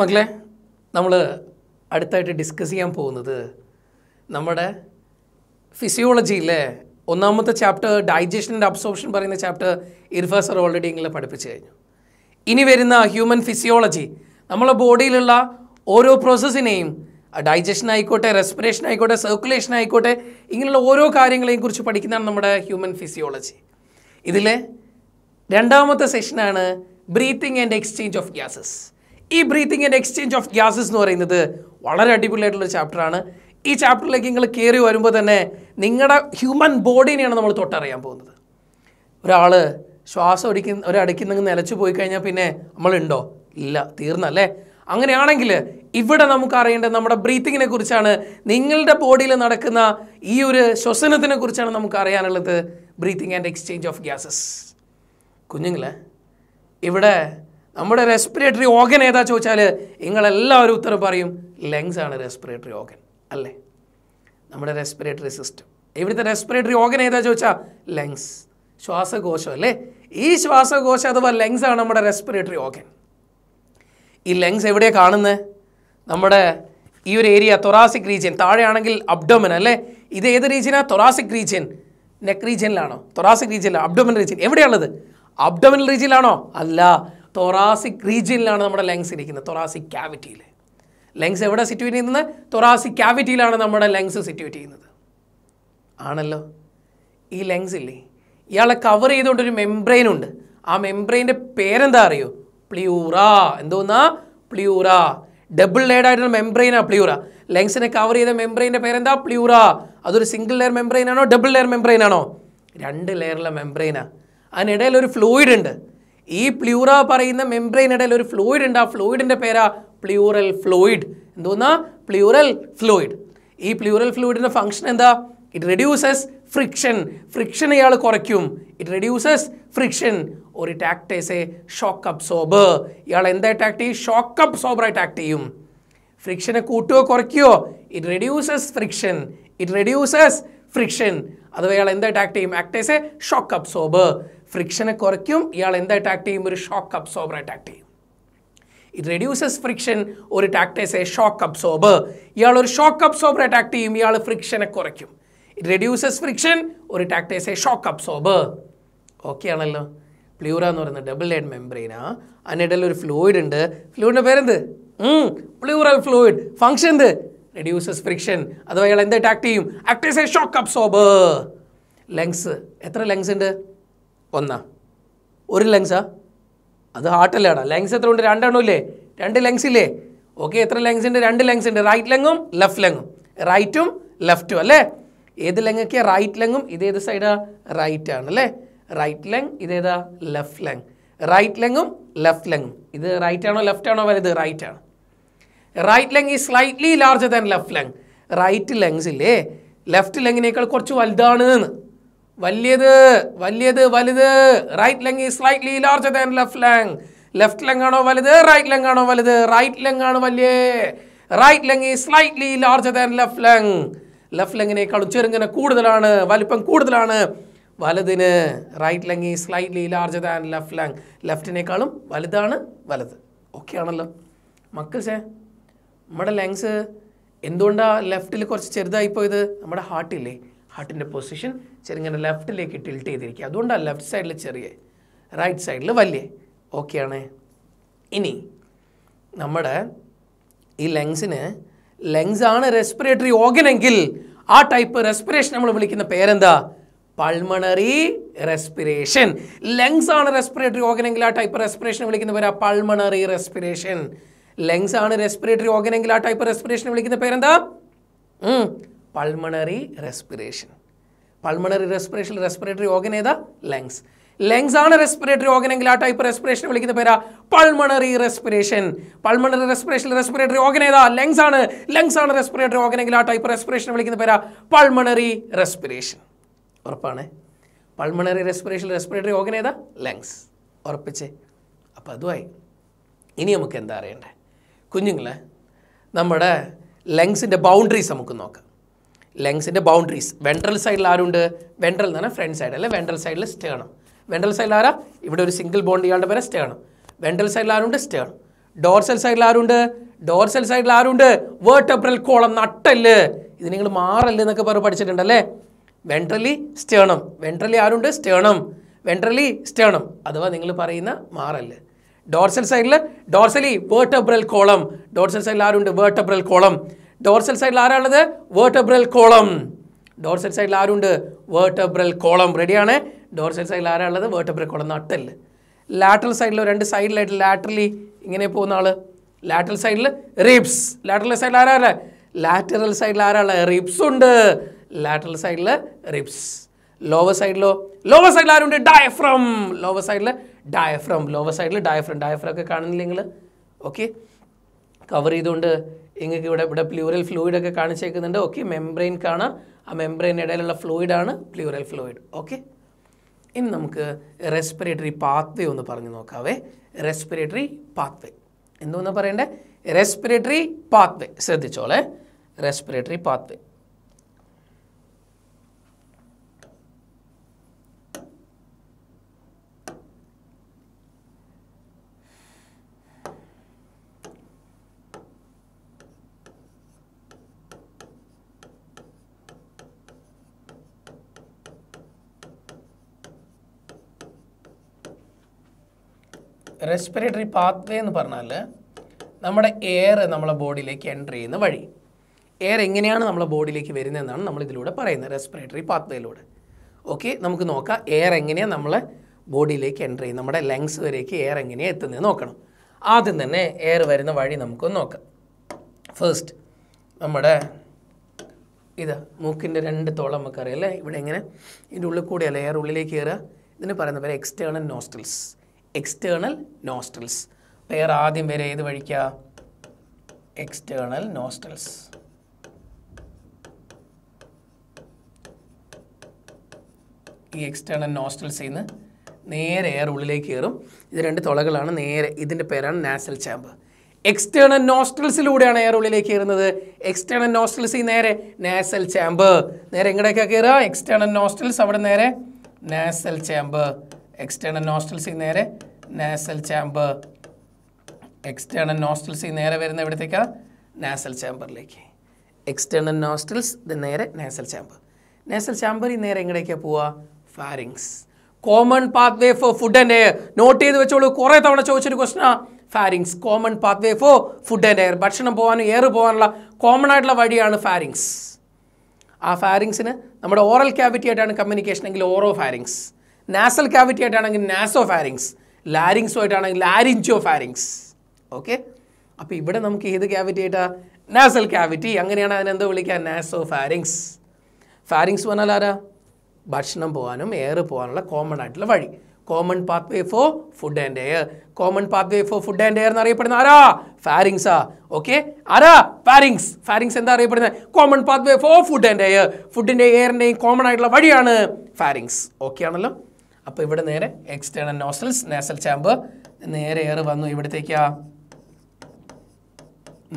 മക്കളെ നമ്മൾ അടുത്തായിട്ട് ഡിസ്കസ് ചെയ്യാൻ പോകുന്നത് നമ്മുടെ ഫിസിയോളജിയിലെ ഒന്നാമത്തെ ചാപ്റ്റർ ഡൈജഷൻ ആൻഡ് അബ്സോർപ്ഷൻ പറയുന്ന ചാപ്റ്റർ ഇർഫസർ ഓൾറെഡി ഇങ്ങനെ പഠിപ്പിച്ചു കഴിഞ്ഞു ഇനി വരുന്ന ഹ്യൂമൻ ഫിസിയോളജി നമ്മളെ ബോഡിയിലുള്ള ഓരോ പ്രോസസ്സിനെയും ഡൈജഷൻ ആയിക്കോട്ടെ റെസ്പിറേഷൻ ആയിക്കോട്ടെ സർക്കുലേഷൻ ആയിക്കോട്ടെ ഇങ്ങനെയുള്ള ഓരോ കാര്യങ്ങളെയും കുറിച്ച് പഠിക്കുന്നതാണ് നമ്മുടെ ഹ്യൂമൻ ഫിസിയോളജി ഇതിലെ രണ്ടാമത്തെ സെഷനാണ് breathing and exchange of gases ഈ breathing and exchange of gases എന്ന് പറയുന്നത് വളരെ അടിപൊളിയായിട്ടുള്ള ചാപ്റ്ററാണ് ഈ ചാപ്റ്ററിലേക്ക് നിങ്ങൾ കയറി വരുമ്പോൾ തന്നെ നിങ്ങളുടെ ഹ്യൂമൻ ബോഡീനെയാണ് നമ്മൾ തൊട്ടറിയാൻ പോകുന്നത് ഒരാൾ ശ്വാസം ഒടിക്കുന്ന ഒരടിക്കുന്നെങ്കിൽ നിലച്ചു പോയി കഴിഞ്ഞാൽ പിന്നെ നമ്മളുണ്ടോ ഇല്ല തീർന്നല്ലേ അങ്ങനെയാണെങ്കിൽ ഇവിടെ നമുക്ക് അറിയേണ്ടത് നമ്മുടെ ബ്രീത്തിങ്ങിനെ കുറിച്ചാണ് നിങ്ങളുടെ ബോഡിയിൽ നടക്കുന്ന ഈ ഒരു ശ്വസനത്തിനെ കുറിച്ചാണ് നമുക്ക് അറിയാനുള്ളത് breathing and exchange of gases കുഞ്ഞുങ്ങളെ ഇവിടെ നമ്മുടെ റെസ്പിറേറ്ററി ഓർഗൻ ഏതാ ചോദിച്ചാൽ നിങ്ങളെല്ലാവരും ഉത്തരം പറയും ലങ്സ് ആണ് റെസ്പിറേറ്ററി ഓർഗൻ അല്ലേ നമ്മുടെ റെസ്പിറേറ്ററി സിസ്റ്റം ഇവിടുത്തെ റെസ്പിറേറ്ററി ഓർഗൻ ഏതാ ചോദിച്ചാൽ ലങ്സ് ശ്വാസകോശം അല്ലേ ഈ ശ്വാസകോശം അഥവാ ലങ്സ് ആണ് നമ്മുടെ റെസ്പിറേറ്ററി ഓർഗൻ ഈ ലങ്സ് എവിടെയാണ് കാണുന്നത് നമ്മുടെ ഈ ഒരു ഏരിയ തൊറാസിക് റീജിയൻ താഴെയാണെങ്കിൽ അബ്ഡോമൻ അല്ലേ ഇത് ഏത് റീജിയനാണ് തൊറാസിക് റീജിയൻ നെക്ക് റീജിയനിലാണോ തൊറാസിക് റീജിയനിലാണ് അബ്ഡോമൻ റീജിയൻ എവിടെയാണുള്ളത് അബ്ഡോമൻ റീജിയനിലാണോ അല്ല തൊറാസിക് റീജിയനിലാണ് നമ്മുടെ ലങ്സ് ഇരിക്കുന്നത് തൊറാസിക് ക്യാവിറ്റിയിൽ ലങ്സ് എവിടെ സിറ്റുവേറ്റ് ചെയ്യുന്നത് തൊറാസിക് ക്യാവിറ്റിയിലാണ് നമ്മുടെ ലങ്സ് സിറ്റുവേറ്റ് ചെയ്യുന്നത് ആണല്ലോ ഈ ലങ്സ് ഇല്ലേ ഇയാളെ കവർ ചെയ്തുകൊണ്ടൊരു മെംബ്രെയിൻ ഉണ്ട് ആ മെംബ്രെയിൻ്റെ പേരെന്താ അറിയോ പ്ലിയൂറ എന്തോന്നാ പ്ലിയൂറ ഡബിൾ ലെയർഡ് ആയിട്ടുള്ള മെംബ്രെയിനാ പ്ലിയൂറ ലങ്സിനെ കവർ ചെയ്ത മെംബ്രെയിൻ്റെ പേരെന്താ പ്ലിയൂറ അതൊരു സിംഗിൾ ലെയർ മെംബ്രെയിൻ ആണോ ഡബിൾ ലെയർ മെംബ്രെയിൻ ആണോ രണ്ട് ലെയറിലെ മെംബ്രെയിനാണ് അതിനിടയിൽ ഒരു ഫ്ലൂയിഡ് ഉണ്ട് ഈ പ്ലൂറ പറയുന്ന ഇടയിൽ ഒരു ഫ്ലൂയിഡ് ഉണ്ട് ആ ഫ്ലൂയിഡിൻ്റെ പേരാ പ്ലൂറൽ ഫ്ലൂയിഡ് എന്തോന്നാ പ്ലൂറൽ ഫ്ലൂയിഡ് ഈ പ്ലൂറൽ ഫ്ലൂയിഡിൻ്റെ ഫംഗ്ഷൻ എന്താ ഇറ്റ് റെഡ്യൂസസ് ഫ്രിക്ഷൻ ഫ്രിക്ഷൻ ഇയാൾ കുറയ്ക്കും ഇറ്റ് റെഡ്യൂസസ് ഫ്രിക്ഷൻ ഒരു ടാക്ടേസ് എ ഷോക്ക് അബ്സോബർ ഇയാൾ എന്തായിട്ട് ആക്ട് ചെയ്യും ഷോക്ക് അബ്സോബറായിട്ട് ആക്ട് ചെയ്യും ഫ്രിക്ഷനെ കൂട്ടുകയോ കുറയ്ക്കുകയോ it reduces friction it reduces friction അഥവാ ഇയാൾ എന്തായിട്ട് ആക്ട് ചെയ്യും ആക്ടേസ് എ ഷോക്ക് അബ്സോർബ് ഫ്രിക്ഷനെ കുറയ്ക്കും ഇയാൾ എന്തായിട്ട് ആക്ട് ചെയ്യും ഒരു ഷോക്ക് അബ്സോർബറായിട്ട് ആക്ട് ചെയ്യും ഇറ്റ് റെഡ്യൂസസ് ഫ്രിക്ഷൻ ഒരു ടാക്ടേസ് എ ഷോക്ക് അബ്സോർബർ ഇയാൾ ഒരു ഷോക്ക് അബ്സോർബറായിട്ട് ആക്ട് ചെയ്യും ഇയാൾ ഫ്രിക്ഷനെ കുറയ്ക്കും ഇറ്റ് റെഡ്യൂസസ് ഫ്രിക്ഷൻ ഒരു acts as a shock absorber okay ആണല്ലോ പ്ലൂറ എന്ന് പറയുന്നത് ഡബിൾ ലൈഡ് മെംബ്രെയിനാ അതിനിടയിൽ ഒരു ഫ്ലൂയിഡ് ഉണ്ട് ഫ്ലൂയിഡിൻ്റെ പേരെന്ത് പ്ലൂറൽ ഫ്ലൂയിഡ് ഫങ്ഷൻ എന്ത് റെഡ്യൂസസ് ഫ്രിക്ഷൻ അഥവാ ഇയാൾ എന്തായിട്ട് ആക്ട് ചെയ്യും act a shock absorber lungs എത്ര ലങ്സ് ഉണ്ട് ഒന്ന ഒരു ലങ്സാ അത് ഹാർട്ടിലാണ് ലങ്സ് എത്ര ഉണ്ട് രണ്ടെണ്ണം ഇല്ലേ രണ്ട് ലങ്സ് ഇല്ലേ ഓക്കെ എത്ര ലങ്സ് ഉണ്ട് രണ്ട് ലങ്സ് ഉണ്ട് റൈറ്റ് ലങ്ങും ലെഫ്റ്റ് ലങ്ങും റൈറ്റും ലെഫ്റ്റും അല്ലേ ഏത് ലങ്ങൊക്കെ റൈറ്റ് ലങ്ങും ഇതേത് സൈഡാ റൈറ്റ് ആണ് അല്ലേ റൈറ്റ് ലങ് ഇതേതാ ലെഫ്റ്റ് ലങ് റൈറ്റ് ലങ്ങും ലെഫ്റ്റ് ലങ്ങും ഇത് റൈറ്റ് ആണോ ലെഫ്റ്റ് ആണോ വലുത് റൈറ്റ് ആണ് റൈറ്റ് ലങ് ഈ slightly larger than left lung right lungs ഇല്ലേ ലെഫ്റ്റ് ലങ്ങിനേക്കാൾ കുറച്ച് വലുതാണ് വലിയത് വലിയത് വലുത് right lung is slightly larger than left lung left lung ആണോ വലുത് റൈറ്റ് ലെങ് ആണോ വലുത് റൈറ്റ് ലെങ് ആണ് വലിയ right lung is slightly larger than left lung left ലെങ്ങിനേക്കാളും ചെറുങ്ങനെ കൂടുതലാണ് വലിപ്പം കൂടുതലാണ് വലുതിന് right lung is slightly larger than left lung ലെഫ്റ്റിനേക്കാളും വലുതാണ് വലുത് ഓക്കെ ആണല്ലോ മക്കൾസേ നമ്മുടെ ലെങ്സ് എന്തുകൊണ്ടാണ് ലെഫ്റ്റിൽ കുറച്ച് ചെറുതായി പോയത് നമ്മുടെ ഹാർട്ടില്ലേ ഹാർട്ടിൻ്റെ പൊസിഷൻ ചെറുങ്ങനെ ലെഫ്റ്റിലേക്ക് ടിൽറ്റ് ചെയ്തിരിക്കുക അതുകൊണ്ടാണ് ലെഫ്റ്റ് സൈഡിൽ ചെറിയ റൈറ്റ് സൈഡിൽ വലിയ ഓക്കെയാണ് ഇനി നമ്മുടെ ഈ ലങ്സിന് ലങ്സ് ആണ് റെസ്പിറേറ്ററി ഓർഗനെങ്കിൽ ആ ടൈപ്പ് റെസ്പിറേഷൻ നമ്മൾ വിളിക്കുന്ന പേരെന്താ പൾമണറി റെസ്പിറേഷൻ ലങ്സ് ആണ് റെസ്പിറേറ്ററി ഓർഗനെങ്കിൽ ആ ടൈപ്പ് റെസ്പിറേഷൻ വിളിക്കുന്ന പേരാ പൾമണറി റെസ്പിറേഷൻ ലങ്സ് ആണ് റെസ്പിറേറ്ററി ഓർഗനെങ്കിൽ ആ ടൈപ്പ് റെസ്പിറേഷൻ വിളിക്കുന്ന പേരെന്താ pulmonary respiration pulmonary respiration respiratory organ ഏതാ ലങ്സ് ലങ്സ് ആണ് റെസ്പിറേറ്ററി ഓർഗൻ എങ്കിൽ ആ ടൈപ്പ് റെസ്പിറേഷൻ വിളിക്കുന്ന പേരാ pulmonary respiration pulmonary respiration respiratory organ ഏതാ ലങ്സ് ആണ് ലങ്സ് ആണ് റെസ്പിറേറ്ററി ഓർഗൻ എങ്കിൽ ആ ടൈപ്പ് റെസ്പിറേഷൻ വിളിക്കുന്ന പേരാ പൾമണറി റെസ്പിറേഷൻ ഉറപ്പാണ് പൾമണറി റെസ്പിറേഷൻ റെസ്പിറേറ്ററി ഓർഗൻ ഏതാ ലങ്സ് ഉറപ്പിച്ച് അപ്പം അതുമായി ഇനി നമുക്ക് എന്താ അറിയണ്ടേ കുഞ്ഞുങ്ങളെ നമ്മുടെ ലങ്സിൻ്റെ ബൗണ്ടറീസ് നമുക്ക് നോക്കാം ലങ്സിൻ്റെ ബൗണ്ടറീസ് വെൻട്രൽ സൈഡിൽ ആരുണ്ട് വെൻട്രൽ എന്ന് പറഞ്ഞാൽ ഫ്രണ്ട് സൈഡ് അല്ലെ വെൻട്രൽ സൈഡിൽ സ്റ്റേണം വെൻട്രൽ സൈഡിൽ ആരാ ഇവിടെ ഒരു സിംഗിൾ ബോണ്ട് ഇയാളുടെ പേരെ സ്റ്റേണം വെൻട്രൽ സൈഡിൽ ആരുണ്ട് സ്റ്റേണം ഡോർസൽ സൈഡിൽ ആരുണ്ട് ഡോർസൽ സൈഡിൽ ആരുണ്ട് വേർട്ടബ്രൽ കോളം നട്ടല് ഇത് നിങ്ങൾ മാറല്ലേ എന്നൊക്കെ പറഞ്ഞ് പഠിച്ചിട്ടുണ്ടല്ലേ വെൻട്രലി സ്റ്റേണം വെൻട്രലി ആരുണ്ട് സ്റ്റേണം വെൻട്രലി സ്റ്റേണം അഥവാ നിങ്ങൾ പറയുന്ന മാറല് ഡോർസൽ സൈഡിൽ ഡോർസലി വേർട്ടബ്രൽ കോളം ഡോർസൽ സൈഡിൽ ആരുണ്ട് വേർട്ടബ്രൽ കോളം ഡോർസൽ സൈഡിൽ ആരാണുള്ളത് വേർട്ടബ്രൽ കോളം ഡോർസൽ സൈഡിൽ ആരുണ്ട് വേർട്ടബ്രൽ കോളം റെഡിയാണ് ഡോർസൽ സൈഡിൽ ആരാണുള്ളത് വേർട്ടബ്രൽ കോളം നട്ടല് ലാറ്ററൽ സൈഡിലോ രണ്ട് സൈഡിലായിട്ട് ലാറ്ററലി ഇങ്ങനെ പോകുന്ന ആൾ ലാറ്ററൽ സൈഡിൽ റിബ്സ് ലാറ്ററൽ സൈഡിൽ ആരാണ് ലാറ്ററൽ സൈഡിൽ ആരാണ് റിബ്സ് ഉണ്ട് ലാറ്ററൽ സൈഡിൽ റിബ്സ് ലോവർ സൈഡിലോ ലോവർ സൈഡിൽ ആരുണ്ട് ഡയഫ്രം ലോവർ സൈഡിൽ ഡയഫ്രം ലോവർ സൈഡിൽ ഡയഫ്രം ഡയഫ്രം ഒക്കെ കാണുന്നില്ലെങ്കിൽ ഓക്കെ കവർ ചെയ്തുകൊണ്ട് നിങ്ങൾക്ക് ഇവിടെ ഇവിടെ പ്ലൂറൽ ഫ്ലൂയിഡ് ഒക്കെ കാണിച്ചേക്കുന്നുണ്ട് ഓക്കെ മെംബ്രെയിൻ കാണാം ആ മെംബ്രെയിൻ ഇടയിലുള്ള ഫ്ലൂയിഡാണ് പ്ലൂറൽ ഫ്ലൂയിഡ് ഓക്കെ ഇനി നമുക്ക് റെസ്പിറേറ്ററി പാത്ത് ഒന്ന് പറഞ്ഞു നോക്കാവേ റെസ്പിറേറ്ററി പാത്ത് എന്തോന്നാ പറയണ്ടേ റെസ്പിറേറ്ററി പാത്ത് ശ്രദ്ധിച്ചോളേ റെസ്പിറേറ്ററി പാത്ത് റെസ്പിറേറ്ററി പാത്വേ എന്ന് പറഞ്ഞാൽ നമ്മുടെ എയർ നമ്മളെ ബോഡിയിലേക്ക് എൻ്റർ ചെയ്യുന്ന വഴി എയർ എങ്ങനെയാണ് നമ്മളെ ബോഡിയിലേക്ക് വരുന്നതെന്നാണ് നമ്മൾ ഇതിലൂടെ പറയുന്നത് റെസ്പിറേറ്ററി പാത്വേയിലൂടെ ഓക്കെ നമുക്ക് നോക്കാം എയർ എങ്ങനെയാണ് നമ്മളെ ബോഡിയിലേക്ക് എൻ്റർ ചെയ്യുന്നത് നമ്മുടെ ലങ്സ് വരേക്ക് എയർ എങ്ങനെയാണ് എത്തുന്നത് നോക്കണം ആദ്യം തന്നെ എയർ വരുന്ന വഴി നമുക്കൊന്ന് നോക്കാം ഫസ്റ്റ് നമ്മുടെ ഇതാ മൂക്കിൻ്റെ രണ്ട് തോളം നമുക്കറിയാം അല്ലേ ഇവിടെ എങ്ങനെ ഇതിൻ്റെ ഉള്ളിൽ കൂടിയല്ല എയർ ഉള്ളിലേക്ക് കയറുക ഇതിന് പറയുന്ന പേര് എക്സ്റ്റേണൽ നോസ്റ്റൽസ് എക്സ്റ്റേണൽ നോസ്ട്രൽസ് പേർ ആദ്യം വരെ ഏത് വഴിക്ക എക്സ്റ്റേണൽ നോസ്ട്രൽസ് ഈ എക്സ്റ്റേണൽ നോസ്ട്രൽസിൽ നിന്ന് നേരെ എയർ ഉള്ളിലേക്ക് കയറും ഇത് രണ്ട് തുളകളാണ് നേരെ ഇതിൻ്റെ പേരാണ് നാസൽ ചാമ്പ് എക്സ്റ്റേണൽ നോസ്ട്രൽസിലൂടെയാണ് എയർ ഉള്ളിലേക്ക് കയറുന്നത് എക്സ്റ്റേണൽ നോസ്ട്രൽസിൽ നേരെ നാസൽ ചാമ്പ് നേരെ എങ്ങടേക്കാണ് കയറുക എക്സ്റ്റേണൽ നോസ്ട്രൽസ് അവിടെ നേരെ നാസൽ ചാമ്പ് എക്സ്റ്റേണൽ നോസ്ട്രൽസിൽ നേരെ നാസൽ ചാമ്പർ എക്സ്റ്റേണൽ നോസ്റ്റിൽസ് ഈ നേരെ വരുന്ന എവിടത്തേക്കാണ് നാസൽ ചാമ്പറിലേക്ക് എക്സ്റ്റേണൽ നോസ്റ്റിൽസ് ഇത് നേരെ നാസൽ ചാമ്പർ നാസൽ ചാമ്പർ ഈ നേരെ എങ്ങനെയൊക്കെയാണ് പോവുക pharynx common pathway for food and air note ചെയ്ത് വെച്ചോളൂ കുറേ തവണ ചോദിച്ചൊരു ക്വസ്റ്റനാണ് pharynx common pathway for food and air ഭക്ഷണം പോകാനും എയർ പോകാനുള്ള കോമൺ ആയിട്ടുള്ള വഴിയാണ് ഫാരിങ്സ് ആ ഫാരിങ്സിന് നമ്മുടെ ഓറൽ ക്യാവിറ്റി ആയിട്ടാണ് കമ്മ്യൂണിക്കേഷൻ എങ്കിൽ ഓറോ ഫാരിങ്സ് നാസൽ ക്യാവിറ്റി ആയിട്ടാണെങ്കിൽ നാസോ ഫാരിങ്സ് ലാരിങ്സുമായിട്ടാണെങ്കിൽ ലാരിഞ്ചോ ഫാരിങ്സ് ഓക്കെ അപ്പോൾ ഇവിടെ നമുക്ക് ഏത് ക്യാവിറ്റി ആയിട്ടാ നാസൽ ക്യാവിറ്റി അങ്ങനെയാണ് അതിനെന്തോ വിളിക്കുക നാസോ ഫാരിങ്സ് ഫാരിങ്സ് പറഞ്ഞാൽ ആരാ ഭക്ഷണം പോകാനും എയർ പോകാനുള്ള കോമൺ ആയിട്ടുള്ള വഴി common pathway for food and air common pathway for food and air എന്ന് അറിയപ്പെടുന്ന ആരാ ആ ഓക്കെ ആരാ ഫാരിങ്സ് ഫാരിങ്സ് എന്താ അറിയപ്പെടുന്നത് common pathway for food and air ഫുഡിൻ്റെ എയറിൻ്റെയും കോമൺ ആയിട്ടുള്ള വഴിയാണ് ഫാരിങ്സ് ഓക്കെ ആണല്ലോ അപ്പോൾ ഇവിടെ നേരെ എക്സ്റ്റേണൽ നോസൽസ് നാസൽ ചാമ്പ് നേരെ എയർ വന്നു ഇവിടത്തേക്കാ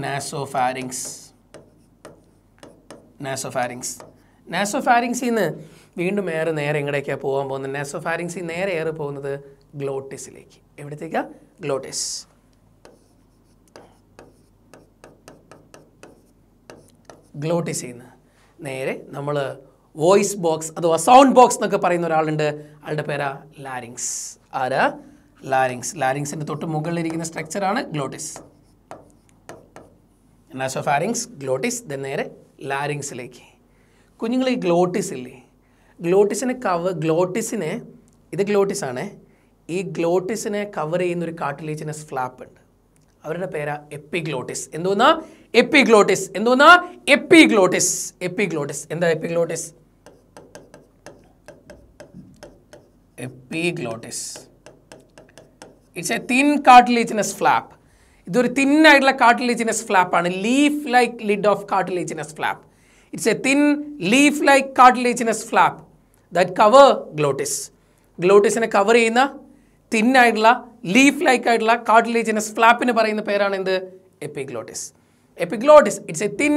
നാസോ ഫാരിങ്സ് നാസോ ഫാരിങ്സ് നാസോ നിന്ന് വീണ്ടും ഏറെ നേരെ എങ്ങടേക്കാണ് പോകാൻ പോകുന്നത് നാസോ നേരെ ഏറെ പോകുന്നത് ഗ്ലോട്ടിസിലേക്ക് എവിടത്തേക്കാ ഗ്ലോട്ടിസ് ഗ്ലോട്ടിസിൽ നിന്ന് നേരെ നമ്മൾ വോയിസ് ബോക്സ് അഥവാ സൗണ്ട് ബോക്സ് എന്നൊക്കെ പറയുന്ന ഒരാളുണ്ട് ആളുടെ പേരാ ലാരിങ്സ് ആരാ ലാരിങ്സ് ലാരിങ്സിന്റെ തൊട്ട് മുകളിലിരിക്കുന്ന സ്ട്രക്ചറാണ് ഗ്ലോട്ടിസ് നാസോഫാരിങ്സ് ഗ്ലോട്ടിസ് ദെൻ നേരെ ലാരിങ്സിലേക്ക് കുഞ്ഞുങ്ങൾ ഈ ഗ്ലോട്ടിസ് ഇല്ലേ ഗ്ലോട്ടിസിനെ കവർ ഗ്ലോട്ടിസിനെ ഇത് ഗ്ലോട്ടിസ് ആണ് ഈ ഗ്ലോട്ടിസിനെ കവർ ചെയ്യുന്ന ഒരു കാട്ടിലേജിനസ് ഫ്ലാപ്പ് ഉണ്ട് അവരുടെ പേരാ എപ്പിഗ്ലോട്ടിസ് എന്തോന്നാ എപ്പിഗ്ലോട്ടിസ് എന്തോന്നാ എപ്പിഗ്ലോട്ടിസ് എപ്പിഗ്ലോട്ടിസ് എന്താ epiglottis epiglottis it's a thin cartilaginous flap ഇതൊരു തിൻ ആയിട്ടുള്ള കാർട്ടിലേജിനസ് ഫ്ലാപ്പാണ് leaf like lid of cartilaginous flap it's a thin leaf like cartilaginous flap that cover glottis ഗ്ലോട്ടിസിനെ കവർ ചെയ്യുന്ന തിന്നായിട്ടുള്ള ലീഫ് ലൈക്ക് ആയിട്ടുള്ള cartilaginous ഫ്ലാപ്പിന് പറയുന്ന പേരാണ് എന്ത് epiglottis epiglottis. It's a thin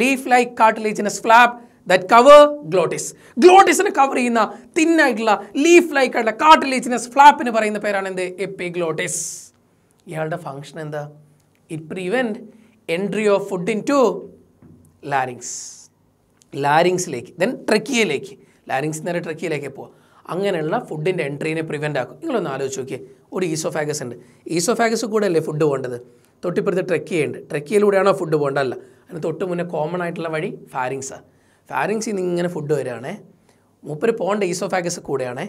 leaf-like cartilaginous flap that cover glottis. ഗ്ലോട്ടിസിനെ cover ചെയ്യുന്ന തിൻ ആയിട്ടുള്ള ലീഫ് ലൈക്ക് ആയിട്ടുള്ള കാർട്ടിലേജിനസ് ഫ്ലാപ്പിന് പറയുന്ന പേരാണ് എന്ത് എപ്പിഗ്ലോട്ടിസ് ഇയാളുടെ ഫങ്ഷൻ എന്താ it prevent entry of food into larynx ലാരിങ്സിലേക്ക് ദെൻ ട്രക്കിയയിലേക്ക് ലാരിങ്സ് നേരെ ട്രക്കിയയിലേക്ക് പോവുക അങ്ങനെയുള്ള ഫുഡിൻ്റെ എൻട്രീനെ പ്രിവെൻ്റ് ആക്കും നിങ്ങളൊന്ന് ആലോചിച്ച് നോക്കിയേ ഒരു ഈസോഫാഗസ് ഉണ്ട് ഈസോഫാഗസ് കൂടെ അല്ലേ ഫുഡ് പോകേണ്ടത് തൊട്ടിപ്പുറത്ത് ട്രക്കിയ ഉണ്ട് ട്രക്കിയയിലൂടെയാണോ ഫുഡ് പോകേണ്ടതല്ല അതിന് തൊട്ട് മുന്നേ കോമൺ ആയിട്ടുള്ള വഴി ഫാരിങ്സാണ് ഫാരിങ്സിൽ നിന്ന് ഇങ്ങനെ ഫുഡ് വരികയാണേ മൂപ്പര് പോകേണ്ട ഈസോഫാഗസ് കൂടെയാണ്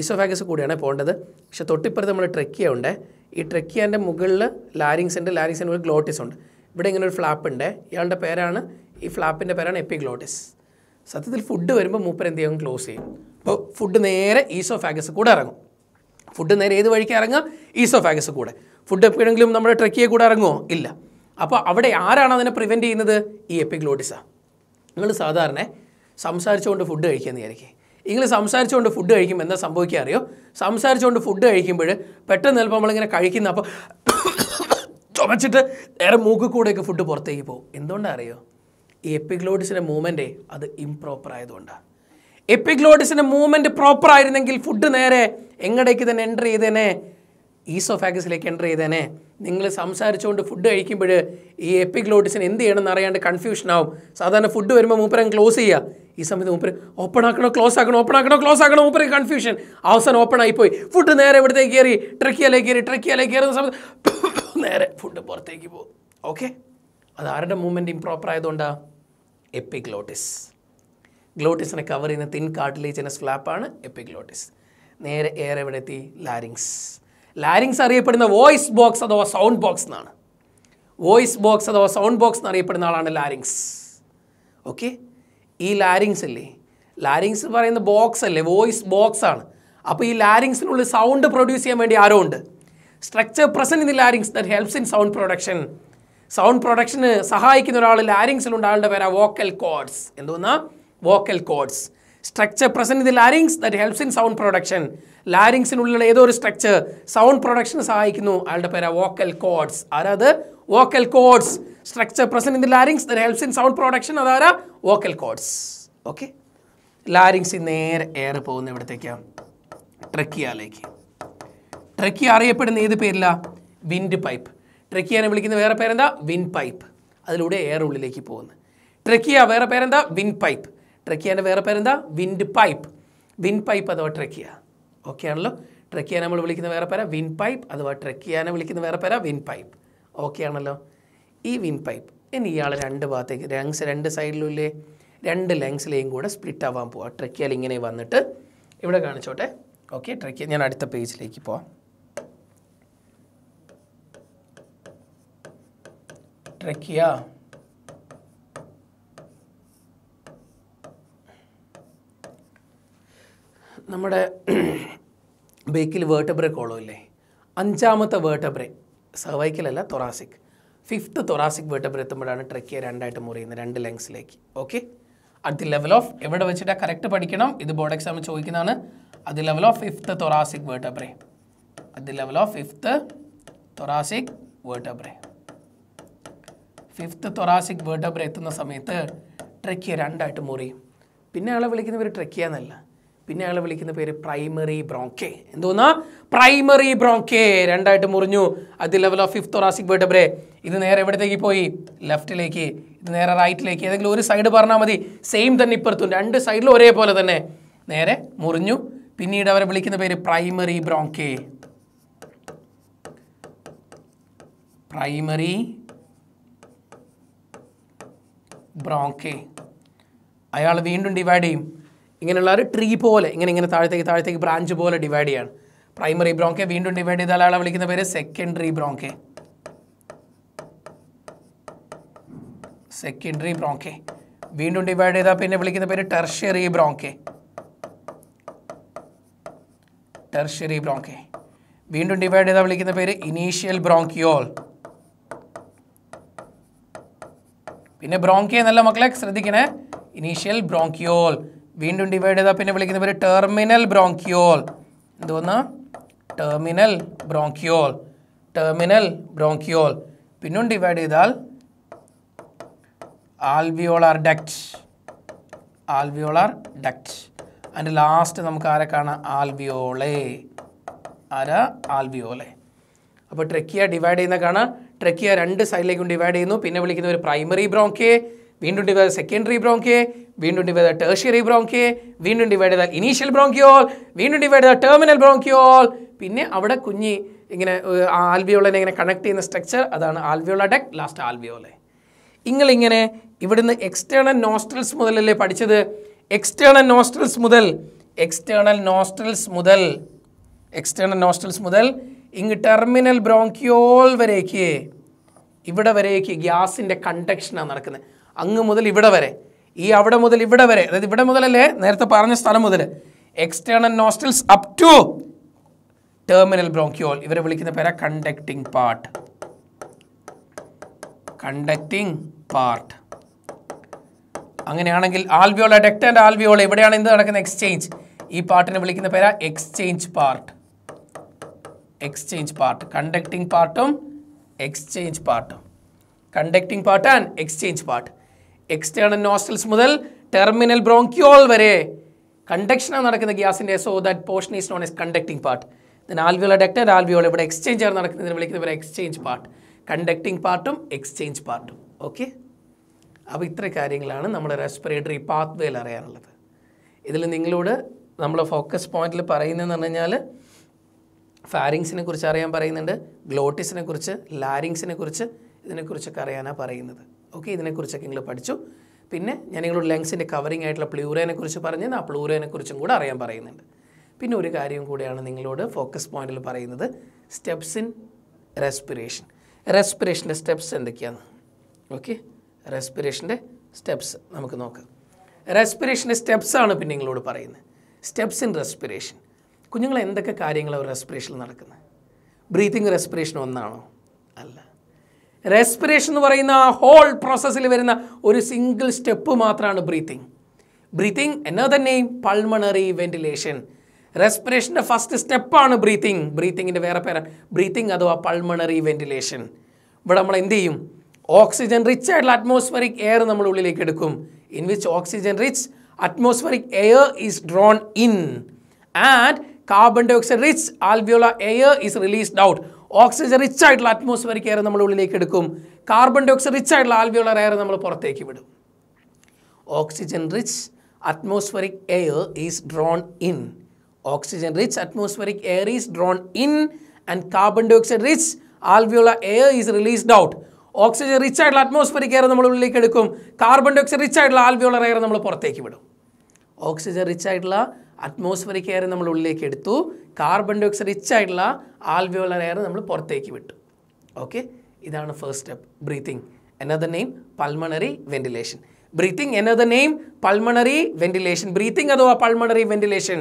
ഈസോഫാഗസ് കൂടെയാണ് പോകേണ്ടത് പക്ഷെ തൊട്ടിപ്പുറത്ത് നമ്മൾ ട്രെക്ക് ഉണ്ട് ഈ ചെയ്യാൻ്റെ മുകളിൽ ലാരിങ്സ് ഉണ്ട് ലാരിങ്സിൻ്റെ മുകളിൽ ഗ്ലോട്ടിസ് ഉണ്ട് ഇവിടെ ഇങ്ങനെ ഒരു ഫ്ലാപ്പ് ഉണ്ട് ഇയാളുടെ പേരാണ് ഈ ഫ്ലാപ്പിൻ്റെ പേരാണ് എപ്പിഗ്ലോട്ടിസ് സത്യത്തിൽ ഫുഡ് വരുമ്പോൾ മൂപ്പർ എന്ത് ചെയ്യും ക്ലോസ് ചെയ്യും അപ്പോൾ ഫുഡ് നേരെ ഈസോഫാഗസ് കൂടെ ഇറങ്ങും ഫുഡ് നേരെ ഏത് വഴിക്ക് ഇറങ്ങാം ഈസോഫാഗസ് കൂടെ ഫുഡ് എപ്പോഴെങ്കിലും നമ്മുടെ ട്രക്കിയെ കൂടെ ഇറങ്ങുമോ ഇല്ല അപ്പോൾ അവിടെ ആരാണ് അതിനെ പ്രിവെൻറ്റ് ചെയ്യുന്നത് ഈ എപ്പിഗ്ലോട്ടിസ നിങ്ങൾ സാധാരണ സംസാരിച്ചുകൊണ്ട് ഫുഡ് കഴിക്കാമെന്ന് വിചാരിക്കുക നിങ്ങൾ സംസാരിച്ചുകൊണ്ട് ഫുഡ് കഴിക്കുമ്പോൾ എന്താ സംഭവിക്കുക അറിയോ സംസാരിച്ചുകൊണ്ട് ഫുഡ് കഴിക്കുമ്പോൾ പെട്ടെന്ന് ചിലപ്പോൾ നമ്മളിങ്ങനെ കഴിക്കുന്ന അപ്പോൾ ചുമച്ചിട്ട് നേരെ മൂക്കിൽ കൂടെയൊക്കെ ഫുഡ് പുറത്തേക്ക് പോകും എന്തുകൊണ്ടാണ് അറിയോ ഈ എപ്പിഗ്ലോട്ടിസിൻ്റെ മൂവ്മെൻ്റ് അത് ഇംപ്രോപ്പർ ആയതുകൊണ്ടാണ് എപ്പിഗ്ലോട്ടിസിൻ്റെ മൂവ്മെൻറ്റ് പ്രോപ്പർ ആയിരുന്നെങ്കിൽ ഫുഡ് നേരെ എങ്ങടേക്ക് തന്നെ എൻ്റർ ചെയ്തേനെ ഈസോഫാഗസിലേക്ക് എൻ്റർ ചെയ്തേനെ നിങ്ങൾ സംസാരിച്ചുകൊണ്ട് ഫുഡ് കഴിക്കുമ്പോൾ ഈ എപ്പിഗ്ലോട്ടിസിന് എന്ത് ചെയ്യണമെന്ന് അറിയാണ്ട് കൺഫ്യൂഷൻ ആവും സാധാരണ ഫുഡ് വരുമ്പോൾ മൂപ്പരം ക്ലോസ് ചെയ്യുക ഈ സമയത്ത് മൂപ്പര് ഓപ്പൺ ആക്കണോ ക്ലോസ് ആക്കണോ ഓപ്പൺ ആക്കണോ ക്ലോസ് ആക്കണോ മൂപ്പര് കൺഫ്യൂഷൻ അവസാനം ഓപ്പൺ ആയിപ്പോയി ഫുഡ് നേരെ ഇവിടത്തേക്ക് കയറി ട്രക്കിയാലേക്ക് കയറി ട്രക്കിയാലേക്ക് കയറുന്ന സമയത്ത് നേരെ ഫുഡ് പുറത്തേക്ക് പോകും ഓക്കെ അത് ആരുടെ മൂവ്മെൻറ്റ് ഇംപ്രോപ്പർ ആയതുകൊണ്ടാണ് എപ്പിഗ്ലോട്ടിസ് ഗ്ലോട്ടിസിനെ കവർ ചെയ്യുന്ന തിൻ കാർട്ടിലേജിനസ് ഫ്ലാപ്പാണ് എപ്പിഗ്ലോട്ടിസ് നേരെ എയർ എവിടെ എത്തി ലാരിങ്സ് ലാരിങ്സ് അറിയപ്പെടുന്ന വോയിസ് ബോക്സ് അഥവാ സൗണ്ട് ബോക്സ് എന്നാണ് വോയിസ് ബോക്സ് അഥവാ സൗണ്ട് ബോക്സ് എന്നറിയപ്പെടുന്ന ആളാണ് ലാരിങ്സ് ഓക്കെ ഈ ലാരിങ്സ് അല്ലേ ലാരിങ്സ് പറയുന്ന ബോക്സ് അല്ലേ വോയിസ് ബോക്സ് ആണ് അപ്പോൾ ഈ ലാരിങ്സിനുള്ളിൽ സൗണ്ട് പ്രൊഡ്യൂസ് ചെയ്യാൻ വേണ്ടി ആരോ ഉണ്ട് structure present in the larynx that helps in sound production sound പ്രൊഡക്ഷന് സഹായിക്കുന്ന ഒരാൾ ലാരിങ്സിലുണ്ട് ആളുടെ പേരാ വോക്കൽ കോഡ്സ് എന്തോന്നാ vocal cords structure present in the larynx that helps in sound production ലാരിങ്സിനുള്ള ഏതോ ഒരു സ്ട്രക്ചർ സൗണ്ട് പ്രൊഡക്ഷന് സഹായിക്കുന്നു അയാളുടെ പേരാ വോക്കൽ കോഡ്സ് അതായത് vocal cords structure present in the larynx that helps in sound production അതാരാ വോക്കൽ കോഡ്സ് ഓക്കെ ലാരിങ്സ് നേരെ എയർ പോകുന്ന ഇവിടത്തേക്കാണ് ട്രക്കിയാലേക്ക് ട്രക്കി അറിയപ്പെടുന്ന ഏത് പേരില്ല വിൻഡ് പൈപ്പ് ട്രക്കിയാനെ വിളിക്കുന്ന വേറെ പേരെന്താ വിൻഡ് പൈപ്പ് അതിലൂടെ എയർ ഉള്ളിലേക്ക് പോകുന്നു ട്രക്കിയ വേറെ പേരെന്താ വിൻഡ് പൈപ്പ് ട്രക്കിയാൻ്റെ വേറെ പേരെന്താ വിൻഡ് പൈപ്പ് വിൻഡ് പൈപ്പ് അഥവാ ട്രക്കിയാ ഓക്കെയാണല്ലോ ട്രക്കിയാന നമ്മൾ വിളിക്കുന്ന വേറെ പേര വിൻ പൈപ്പ് അഥവാ ട്രക്കിയാന വിളിക്കുന്ന വേറെ പേര വിൻ പൈപ്പ് ഓക്കെയാണല്ലോ ഈ വിൻ പൈപ്പ് ഇനി ഇയാൾ രണ്ട് ഭാഗത്തേക്ക് ലങ്സ് രണ്ട് സൈഡിലും രണ്ട് ലങ്സിലെയും കൂടെ സ്പ്ലിറ്റ് ആവാൻ പോവാം ട്രക്കിയാൽ ഇങ്ങനെ വന്നിട്ട് ഇവിടെ കാണിച്ചോട്ടെ ഓക്കെ ട്രക്കിയ ഞാൻ അടുത്ത പേജിലേക്ക് പോവാം ട്രക്കിയ നമ്മുടെ ബേക്കിൽ വേർട്ടബ്രേ കോളം ഇല്ലേ അഞ്ചാമത്തെ വേർട്ടബ്രേ സർവൈക്കലല്ല തൊറാസിക് ഫിഫ്ത്ത് തൊറാസിക് വേർട്ടബ്രേ എത്തുമ്പോഴാണ് ട്രക്കിയ രണ്ടായിട്ട് മുറിയുന്നത് രണ്ട് ലെങ്സിലേക്ക് ഓക്കെ അടുത്ത ലെവൽ ഓഫ് എവിടെ വെച്ചിട്ടാണ് കറക്റ്റ് പഠിക്കണം ഇത് ബോർഡ് എക്സാമിൽ ചോദിക്കുന്നതാണ് അത് level of fifth thoracic vertebrae at the level of fifth thoracic vertebrae fifth thoracic vertebrae എത്തുന്ന സമയത്ത് ട്രക്കിയ രണ്ടായിട്ട് മുറിയും പിന്നെ ആളെ വിളിക്കുന്നവർ ട്രക്കിയാന്നല്ല പിന്നെ അയാൾ വിളിക്കുന്ന പേര് പ്രൈമറി ബ്രോങ്കേ എന്തോന്നാ പ്രൈമറി ബ്രോങ്കേ രണ്ടായിട്ട് മുറിഞ്ഞു അത് level of fifth thoracic vertebrae ഇത് നേരെ എവിടത്തേക്ക് പോയി ലെഫ്റ്റിലേക്ക് ഇത് നേരെ റൈറ്റിലേക്ക് ഏതെങ്കിലും ഒരു സൈഡ് പറഞ്ഞാൽ മതി സെയിം തന്നെ ഇപ്പുറത്തും രണ്ട് സൈഡിലും ഒരേപോലെ തന്നെ നേരെ മുറിഞ്ഞു പിന്നീട് അവരെ വിളിക്കുന്ന പേര് പ്രൈമറി ബ്രോങ്കേ പ്രൈമറി ബ്രോങ്കേ അയാൾ വീണ്ടും ഡിവൈഡ് ചെയ്യും ഇങ്ങനെയുള്ള ഒരു ട്രീ പോലെ ഇങ്ങനെ ഇങ്ങനെ താഴത്തേക്ക് താഴത്തേക്ക് ബ്രാഞ്ച് പോലെ ഡിവൈഡ് ചെയ്യാണ് പ്രൈമറി ബ്രോങ്കെ വീണ്ടും ഡിവൈഡ് ചെയ്ത ആളെ വിളിക്കുന്ന പേര് സെക്കൻഡറി ബ്രോങ്കെ സെക്കൻഡറി ബ്രോങ്കെ വീണ്ടും ഡിവൈഡ് ചെയ്താൽ പിന്നെ വിളിക്കുന്ന പേര് ടെർഷറി ബ്രോങ്കെ ടെർഷറി ബ്രോങ്കെ വീണ്ടും ഡിവൈഡ് ചെയ്താൽ വിളിക്കുന്ന പേര് ഇനീഷ്യൽ ബ്രോങ്കിയോൾ പിന്നെ ബ്രോങ്കെ എന്നല്ല മക്കളെ ശ്രദ്ധിക്കണേ ഇനീഷ്യൽ ബ്രോങ്കിയോൾ വീണ്ടും ഡിവൈഡ് ചെയ്താൽ പിന്നെ പേര് ടെർമിനൽ ബ്രോങ്കിയോൾ എന്തോന്ന് ടെർമിനൽ ബ്രോങ്കിയോൾ ടെർമിനൽ ബ്രോങ്കിയോൾ പിന്നും ഡിവൈഡ് ചെയ്താൽ ആൽവിയോളാർ ഡക്റ്റ് ആൽവിയോളാർ ഡക്റ്റ് അതിൻ്റെ ലാസ്റ്റ് നമുക്ക് ആരെ കാണാം ആൽവിയോളെ ആരാ ആൽവിയോളെ അപ്പോൾ ട്രക്കിയ ഡിവൈഡ് ചെയ്യുന്ന കാണാം ട്രക്കിയ രണ്ട് സൈഡിലേക്കും ഡിവൈഡ് ചെയ്യുന്നു പിന്നെ വിളിക്കുന്ന ഒരു പ്രൈമറി ബ്രോങ്കേ വീണ്ടും ഡിവൈഡ് സെക്കൻഡറി ബ്രോങ്കിയെ വീണ്ടും ഡിവൈഡ് ചെയ്താൽ ടേർഷ്യറി ബ്രോങ്കിയെ വീണ്ടും ഡിവൈഡ് ചെയ്താൽ ഇനീഷ്യൽ ബ്രോങ്കിയോൾ വീണ്ടും ഡിവൈഡ് ചെയ്താൽ ടെർമിനൽ ബ്രോങ്കിയോൾ പിന്നെ അവിടെ കുഞ്ഞി ഇങ്ങനെ ആൽവിയോളിനെ ഇങ്ങനെ കണക്ട് ചെയ്യുന്ന സ്ട്രക്ചർ അതാണ് ആൽവിയോള ഡെക് ലാസ്റ്റ് ആൽവിയോളെ നിങ്ങളിങ്ങനെ ഇവിടുന്ന് എക്സ്റ്റേണൽ നോസ്ട്രൽസ് മുതലല്ലേ പഠിച്ചത് എക്സ്റ്റേണൽ നോസ്ട്രൽസ് മുതൽ എക്സ്റ്റേണൽ നോസ്ട്രൽസ് മുതൽ എക്സ്റ്റേണൽ നോസ്ട്രൽസ് മുതൽ ഇങ്ങ് ടെർമിനൽ ബ്രോങ്കിയോൾ വരേക്ക് ഇവിടെ വരേക്ക് ഗ്യാസിൻ്റെ കണ്ടക്ഷനാണ് നടക്കുന്നത് അങ്ങ് മുതൽ ഇവിടെ വരെ ഈ അവിടെ മുതൽ ഇവിടെ വരെ അതായത് ഇവിടെ മുതലല്ലേ നേരത്തെ പറഞ്ഞ സ്ഥലം മുതൽ external nostrils up to terminal bronchiole ഇവരെ വിളിക്കുന്ന പേരാ കണ്ടക്ടിങ് പാർട്ട് കണ്ടക്ടിങ് പാർട്ട് അങ്ങനെയാണെങ്കിൽ ആൽവിയോള ഡെക്ട് ആൻഡ് ആൽവിയോള എവിടെയാണ് എന്ത് നടക്കുന്ന എക്സ്ചേഞ്ച് ഈ പാർട്ടിനെ വിളിക്കുന്ന പേരാ exchange part exchange part conducting പാർട്ടും എക്സ്ചേഞ്ച് പാർട്ടും conducting part and exchange part external nostrils മുതൽ ടെർമിനൽ ബ്രോങ്കിയോൾ വരെ കണ്ടക്ഷനാണ് നടക്കുന്ന ഗ്യാസിൻ്റെ so that portion is non is conducting part then alveole and alveole ഇവിടെ എക്സ്ചേഞ്ച് ആണ് നടക്കുന്നതിന് ഇവിടെ എക്സ്ചേഞ്ച് പാർട്ട് കണ്ടക്ടിങ് പാർട്ടും എക്സ്ചേഞ്ച് പാർട്ടും ഓക്കെ അപ്പോൾ ഇത്ര കാര്യങ്ങളാണ് നമ്മുടെ റെസ്പിറേറ്ററി പാത്ത് വേയിൽ അറിയാനുള്ളത് ഇതിൽ നിങ്ങളോട് നമ്മൾ ഫോക്കസ് പോയിന്റിൽ പറയുന്നതെന്ന് പറഞ്ഞു കഴിഞ്ഞാൽ ഫാരിങ്സിനെ കുറിച്ച് അറിയാൻ പറയുന്നുണ്ട് ഗ്ലോട്ടിസിനെ കുറിച്ച് ലാരിങ്സിനെ കുറിച്ച് ഇതിനെക്കുറിച്ചൊക്കെ അറിയാനാണ് പറയുന്നത് ഓക്കെ ഇതിനെക്കുറിച്ചൊക്കെ നിങ്ങൾ പഠിച്ചു പിന്നെ ഞാൻ നിങ്ങളുടെ ലങ്സിൻ്റെ കവറിംഗ് ആയിട്ടുള്ള പ്ലൂറേനെ കുറിച്ച് പറഞ്ഞത് ആ പ്ലൂരേനെ കുറിച്ചും കൂടെ അറിയാൻ പറയുന്നുണ്ട് പിന്നെ ഒരു കാര്യം കൂടെയാണ് നിങ്ങളോട് ഫോക്കസ് പോയിന്റിൽ പറയുന്നത് സ്റ്റെപ്സ് ഇൻ റെസ്പിറേഷൻ റെസ്പിറേഷൻ്റെ സ്റ്റെപ്സ് എന്തൊക്കെയാണ് ഓക്കെ റെസ്പിറേഷൻ്റെ സ്റ്റെപ്സ് നമുക്ക് നോക്കാം റെസ്പിറേഷൻ്റെ സ്റ്റെപ്സാണ് പിന്നെ നിങ്ങളോട് പറയുന്നത് സ്റ്റെപ്സ് ഇൻ റെസ്പിറേഷൻ കുഞ്ഞുങ്ങൾ എന്തൊക്കെ കാര്യങ്ങളാണ് റെസ്പിറേഷനിൽ നടക്കുന്നത് ബ്രീത്തിങ് റെസ്പിറേഷൻ ഒന്നാണോ റെസ്പിറേഷൻ എന്ന് പറയുന്ന ആ ഹോൾ പ്രോസസ്സിൽ വരുന്ന ഒരു സിംഗിൾ സ്റ്റെപ്പ് മാത്രമാണ് ബ്രീത്തിങ് ബ്രീത്തിങ് എന്നാ തന്നെയും പൾമണറി വെന്റിലേഷൻ റെസ്പിറേഷൻ്റെ ഫസ്റ്റ് സ്റ്റെപ്പാണ് ബ്രീത്തിങ് ബ്രീത്തിങ്ങിൻ്റെ വേറെ പേരാണ് ബ്രീത്തിങ് അഥവാ പൾമണറി വെന്റിലേഷൻ ഇവിടെ നമ്മൾ എന്ത് ചെയ്യും ഓക്സിജൻ റിച്ച് ആയിട്ടുള്ള അറ്റ്മോസ്ഫറിക് എയർ നമ്മൾ ഉള്ളിലേക്ക് എടുക്കും in which oxygen rich atmospheric air is drawn in and carbon dioxide rich alveolar air is released out oxygen rich ആയിട്ടുള്ള അറ്റ്മോസ്ഫിയർ എയർ നമ്മൾ ഉള്ളിലേക്ക് എടുക്കും കാർബൺ ഡൈ ഓക്സൈഡ് റിച്ച് ആയിട്ടുള്ള alveolar air നമ്മൾ പുറത്തേക്ക് വിടും oxygen rich atmospheric air is drawn in oxygen rich atmospheric air is drawn in and carbon dioxide rich alveolar air is released out oxygen rich ആയിട്ടുള്ള atmospheric air നമ്മൾ ഉള്ളിലേക്ക് എടുക്കും carbon dioxide rich ആയിട്ടുള്ള alveolar air നമ്മൾ പുറത്തേക്ക് വിടും oxygen rich ആയിട്ടുള്ള atmospheric air നമ്മൾ ഉള്ളിലേക്ക് എടുത്തു കാർബൺ ഡയോക്സൈഡ് റിച്ച് ആയിട്ടുള്ള ആൽവിയോളർ എയർ നമ്മൾ പുറത്തേക്ക് വിട്ടു ഓക്കെ ഇതാണ് first step breathing another name pulmonary ventilation breathing another name pulmonary ventilation breathing അഥവാ പൾമണറി വെന്റിലേഷൻ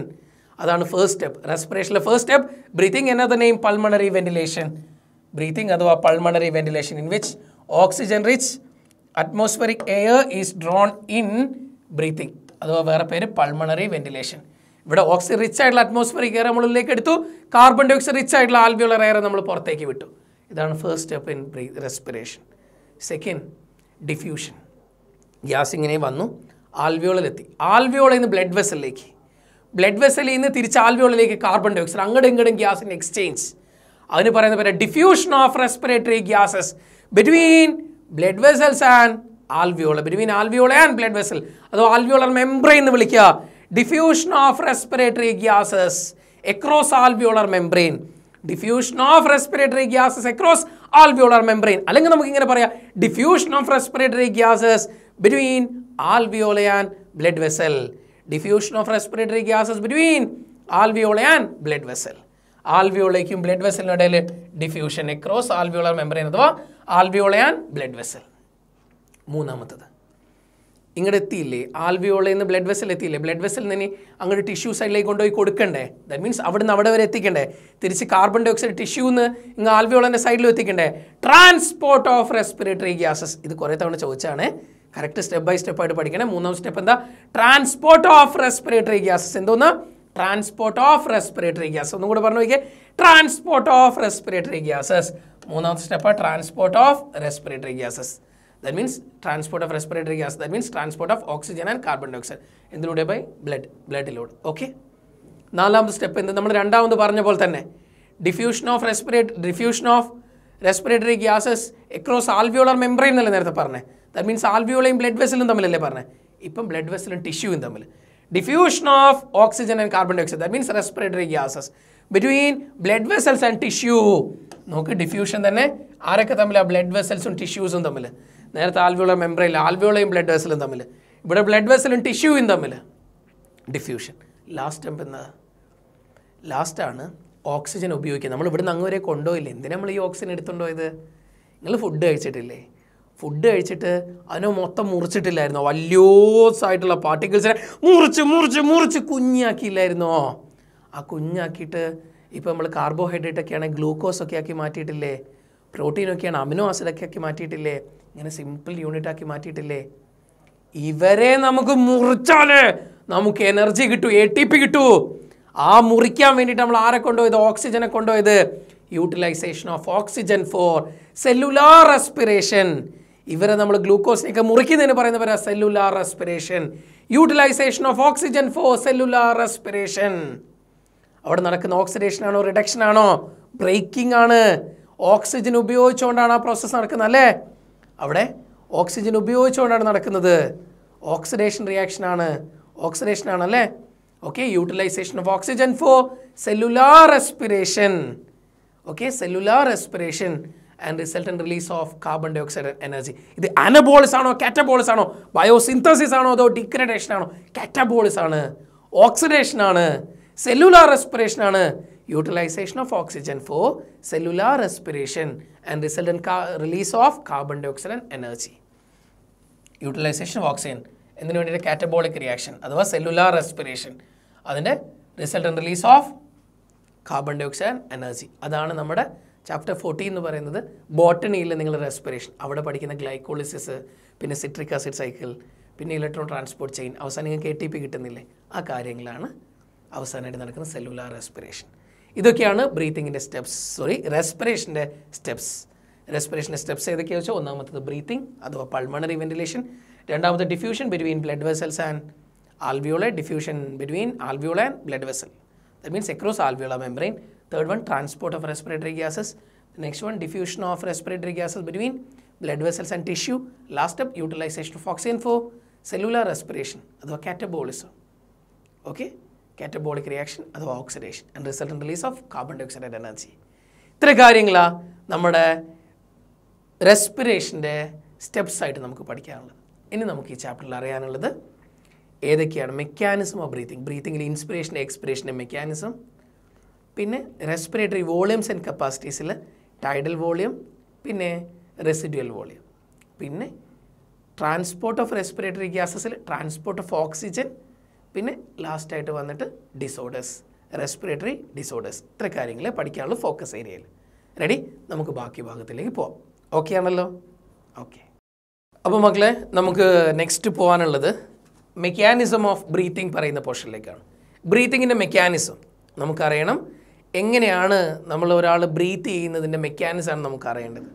അതാണ് ഫസ്റ്റ് സ്റ്റെപ്പ് റെസ്പിറേഷനിലെ first step breathing another name pulmonary ventilation breathing അഥവാ pulmonary ventilation in which oxygen rich atmospheric air is drawn in breathing അഥവാ വേറെ പേര് pulmonary ventilation ഇവിടെ oxygen rich ആയിട്ടുള്ള atmospheric air നമ്മളിലേക്ക് എടുത്തു കാർബൺ ഡൈ ഓക്സൈഡ് റിച്ച് ആയിട്ടുള്ള ആൽബിയുള്ള എയർ നമ്മൾ പുറത്തേക്ക് വിട്ടു ഇതാണ് first step in respiration second diffusion gas ഇങ്ങനെ വന്നു ആൽവിയോളിലെത്തി ആൽവിയോളിൽ നിന്ന് ബ്ലഡ് വെസലിലേക്ക് ബ്ലഡ് വെസലിൽ നിന്ന് തിരിച്ച് ആൽവിയോളിലേക്ക് കാർബൺ ഡൈ ഓക്സൈഡ് അങ്ങോട്ടും ഇങ്ങോട്ടും ഗ്യാസിൻ്റെ എക്സ്ചേഞ്ച് അതിന് പറയുന്ന പേര് diffusion of respiratory gases between blood vessels and alveola between alveola and blood vessel അതോ ആൽവിയോളർ മെംബ്രെയിൻ എന്ന് വിളിക്കുക diffusion of respiratory gases across alveolar membrane diffusion of respiratory gases across alveolar membrane അല്ലെങ്കിൽ നമുക്ക് ഇങ്ങനെ പറയാം diffusion of respiratory gases between alveola and blood vessel diffusion of respiratory gases between alveola and blood vessel ആൽവിയോളയ്ക്കും blood വെസലിനും ഇടയിൽ diffusion across alveolar membrane അഥവാ ആൽവിയോള and blood vessel മൂന്നാമത്തത് ഇങ്ങോട്ട് എത്തിയില്ലേ ആൽവിയോളയിൽ നിന്ന് ബ്ലഡ് വെസൽ എത്തിയില്ലേ ബ്ലഡ് വെസൽ നിന്ന് അങ്ങോട്ട് ടിഷ്യൂ സൈഡിലേക്ക് കൊണ്ടുപോയി കൊടുക്കണ്ടേ ദാറ്റ് മീൻസ് നിന്ന് അവിടെ വരെ എത്തിക്കണ്ടേ തിരിച്ച് കാർബൺ ഡൈ ഓക്സൈഡ് ടിഷ്യൂന്ന് ഇങ്ങ് ആൽവിയോളൻ്റെ സൈഡിൽ എത്തിക്കണ്ടേ ട്രാൻസ്പോർട്ട് ഓഫ് റെസ്പിറേറ്ററി ഗ്യാസസ് ഇത് കുറേ തവണ ചോദിച്ചാണ് കറക്റ്റ് സ്റ്റെപ്പ് ബൈ സ്റ്റെപ്പ് ആയിട്ട് പഠിക്കണേ മൂന്നാം സ്റ്റെപ്പ് എന്താ ട്രാൻസ്പോർട്ട് ഓഫ് റെസ്പിറേറ്ററി ഗ്യാസസ് എന്തോന്ന് ട്രാൻസ്പോർട്ട് ഓഫ് റെസ്പിറേറ്ററി ഗ്യാസ് ഒന്നും കൂടെ പറഞ്ഞു നോക്കിയേ ട്രാൻസ്പോർട്ട് ഓഫ് റെസ്പിറേറ്ററി ഗ്യാസസ് മൂന്നാമത്തെ step transport of respiratory gases that means transport of respiratory gas, that means transport of oxygen and carbon dioxide. എന്തിലൂടെ by blood ബ്ലഡിലൂടെ okay നാലാമത്തെ step എന്ത് നമ്മൾ രണ്ടാമത് പറഞ്ഞ പോലെ തന്നെ diffusion of respirate diffusion of respiratory gases across alveolar membrane എന്നല്ലേ നേരത്തെ പറഞ്ഞത് ദാറ്റ് മീൻസ് ആൽവിയോളയും ബ്ലഡ് വെസലും തമ്മിലല്ലേ പറഞ്ഞത് ഇപ്പം ബ്ലഡ് വെസലും ടിഷ്യൂവും തമ്മിൽ diffusion of oxygen and carbon dioxide that means respiratory gases between blood vessels and tissue നോക്ക് ഡിഫ്യൂഷൻ തന്നെ ആരൊക്കെ തമ്മിലാണ് ബ്ലഡ് വെസൽസും ടിഷ്യൂസും തമ്മിൽ നേരത്തെ ആൽവിയോള മെംബ്രെയിൽ ആൽവിയോളയും ബ്ലഡ് വെസലും തമ്മിൽ ഇവിടെ ബ്ലഡ് വെസലും ടിഷ്യൂവും തമ്മിൽ ഡിഫ്യൂഷൻ ലാസ്റ്റ് സ്റ്റെപ്പ് ലാസ്റ്റ് ലാസ്റ്റാണ് ഓക്സിജൻ ഉപയോഗിക്കുക നമ്മൾ ഇവിടുന്ന് അങ്ങ് വരെ കൊണ്ടുപോയില്ലേ എന്തിനാ നമ്മൾ ഈ ഓക്സിജൻ എടുത്തുണ്ടോ ഇത് നിങ്ങൾ ഫുഡ് കഴിച്ചിട്ടില്ലേ ഫുഡ് കഴിച്ചിട്ട് അതിനെ മൊത്തം മുറിച്ചിട്ടില്ലായിരുന്നോ വല്യോസായിട്ടുള്ള പാർട്ടിക്കിൾസിനെ മുറിച്ച് മുറിച്ച് മുറിച്ച് കുഞ്ഞാക്കിയില്ലായിരുന്നോ ആ കുഞ്ഞാക്കിയിട്ട് ഇപ്പോൾ നമ്മൾ കാർബോഹൈഡ്രേറ്റ് ഒക്കെയാണെങ്കിൽ ഗ്ലൂക്കോസ് ഒക്കെ ആക്കി മാറ്റിയിട്ടില്ലേ പ്രോട്ടീനൊക്കെയാണ് അമിനോ ആസിഡൊക്കെ ആക്കി മാറ്റിയിട്ടില്ലേ ഇങ്ങനെ സിമ്പിൾ യൂണിറ്റ് ആക്കി മാറ്റിയിട്ടില്ലേ ഇവരെ നമുക്ക് മുറിച്ചാലേ നമുക്ക് എനർജി കിട്ടൂ എ ടി പി കിട്ടൂ ആ മുറിക്കാൻ വേണ്ടിയിട്ട് നമ്മൾ ആരെ കൊണ്ടുപോയത് ഓക്സിജനെ കൊണ്ടുപോയത് utilization of oxygen for cellular respiration ഇവരെ നമ്മൾ ഗ്ലൂക്കോസിനെയൊക്കെ മുറിക്കുന്നതിന് പറയുന്ന പേരാ cellular respiration utilization of oxygen for cellular respiration അവിടെ നടക്കുന്ന ഓക്സിഡേഷൻ ആണോ റിഡക്ഷൻ ആണോ ബ്രേക്കിംഗ് ആണ് ഓക്സിജൻ ഉപയോഗിച്ചുകൊണ്ടാണ് ആ പ്രോസസ്സ് നടക്കുന്നത് അല്ലേ അവിടെ ഓക്സിജൻ ഉപയോഗിച്ചുകൊണ്ടാണ് നടക്കുന്നത് ഓക്സിഡേഷൻ റിയാക്ഷനാണ് ഓക്സിഡേഷനാണ് അല്ലേ okay utilization of oxygen for cellular respiration okay cellular respiration and and release of carbon dioxide energy ഇത് അനബോളിസ് ആണോ കാറ്റബോളിസ് ആണോ ബയോസിന്തസിസ് ആണോ അതോ ഡിഗ്രഡേഷൻ ആണോ കാറ്റബോളിസ് ആണ് ഓക്സിഡേഷൻ ആണ് സെല്ലുലാർ റെസ്പിറേഷൻ ആണ് utilization of oxygen for cellular respiration and resultant release of carbon dioxide and energy. Utilization of oxygen എന്തിനു വേണ്ടിയിട്ട് കാറ്റബോളിക് റിയാക്ഷൻ അഥവാ സെല്ലുലാർ റെസ്പിറേഷൻ അതിൻ്റെ resultant release of carbon dioxide and energy അതാണ് നമ്മുടെ chapter forty എന്ന് പറയുന്നത് ബോട്ടണിയിൽ നിങ്ങൾ റെസ്പിറേഷൻ അവിടെ പഠിക്കുന്ന ഗ്ലൈക്കോളിസിസ് പിന്നെ സിട്രിക് ആസിഡ് സൈക്കിൾ പിന്നെ ഇലക്ട്രോൺ ട്രാൻസ്പോർട്ട് ചെയിൻ അവസാനം നിങ്ങൾക്ക് എ ടി പി കിട്ടുന്നില്ലേ ആ കാര്യങ്ങളാണ് അവസാനമായിട്ട് നടക്കുന്ന സെല്ലുലാർ റെസ്പിറേഷൻ ഇതൊക്കെയാണ് ബ്രീത്തിങ്ങിൻ്റെ സ്റ്റെപ്സ് സോറി റെസ്പിറേഷൻ്റെ സ്റ്റെപ്സ് റെസ്പിറേഷൻ്റെ സ്റ്റെപ്സ് ഏതൊക്കെയാണെന്ന് വെച്ചാൽ ഒന്നാമത്തത് ബ്രീത്തിങ് അഥവാ പൾമണറി വെന്റിലേഷൻ രണ്ടാമത്തെ diffusion between blood vessels and alveola diffusion between alveola and blood vessel that means across alveola membrane third one transport of respiratory gases next one diffusion of respiratory gases between blood vessels and tissue last step utilization of oxygen for cellular respiration അഥവാ catabolism okay catabolic reaction അഥവാ oxidation and resultant release of carbon dioxide and energy ഇത്ര കാര്യങ്ങളാണ് നമ്മുടെ റെസ്പിറേഷൻ്റെ steps ആയിട്ട് നമുക്ക് പഠിക്കാനുള്ളത് ഇനി നമുക്ക് ഈ ചാപ്റ്ററിൽ അറിയാനുള്ളത് ഏതൊക്കെയാണ് മെക്കാനിസം ഓഫ് ബ്രീത്തിങ് ബ്രീത്തിങ്ങിൽ ഇൻസ്പിറേഷൻ എക്സ്പിറേഷൻ്റെ മെക്കാനിസം പിന്നെ റെസ്പിറേറ്ററി വോളിയംസ് ആൻഡ് കപ്പാസിറ്റീസിൽ ടൈഡൽ വോളിയം പിന്നെ റെസിഡ്യൽ വോളിയം പിന്നെ ട്രാൻസ്പോർട്ട് ഓഫ് റെസ്പിറേറ്ററി ഗ്യാസസിൽ ട്രാൻസ്പോർട്ട് ഓഫ് ഓക്സിജൻ പിന്നെ ലാസ്റ്റായിട്ട് വന്നിട്ട് ഡിസോർഡേഴ്സ് റെസ്പിറേറ്ററി ഡിസോർഡേഴ്സ് ഇത്ര കാര്യങ്ങളെ പഠിക്കാനുള്ള ഫോക്കസ് ഏരിയയിൽ റെഡി നമുക്ക് ബാക്കി ഭാഗത്തിലേക്ക് പോവാം ഓക്കെ ആണല്ലോ ഓക്കെ അപ്പോൾ മക്കളെ നമുക്ക് നെക്സ്റ്റ് പോകാനുള്ളത് മെക്കാനിസം ഓഫ് ബ്രീത്തിങ് പറയുന്ന പോർഷനിലേക്കാണ് ബ്രീത്തിങ്ങിൻ്റെ മെക്കാനിസം നമുക്കറിയണം എങ്ങനെയാണ് നമ്മൾ ഒരാൾ ബ്രീത്ത് ചെയ്യുന്നതിൻ്റെ മെക്കാനിസമാണ് നമുക്ക് അറിയേണ്ടത്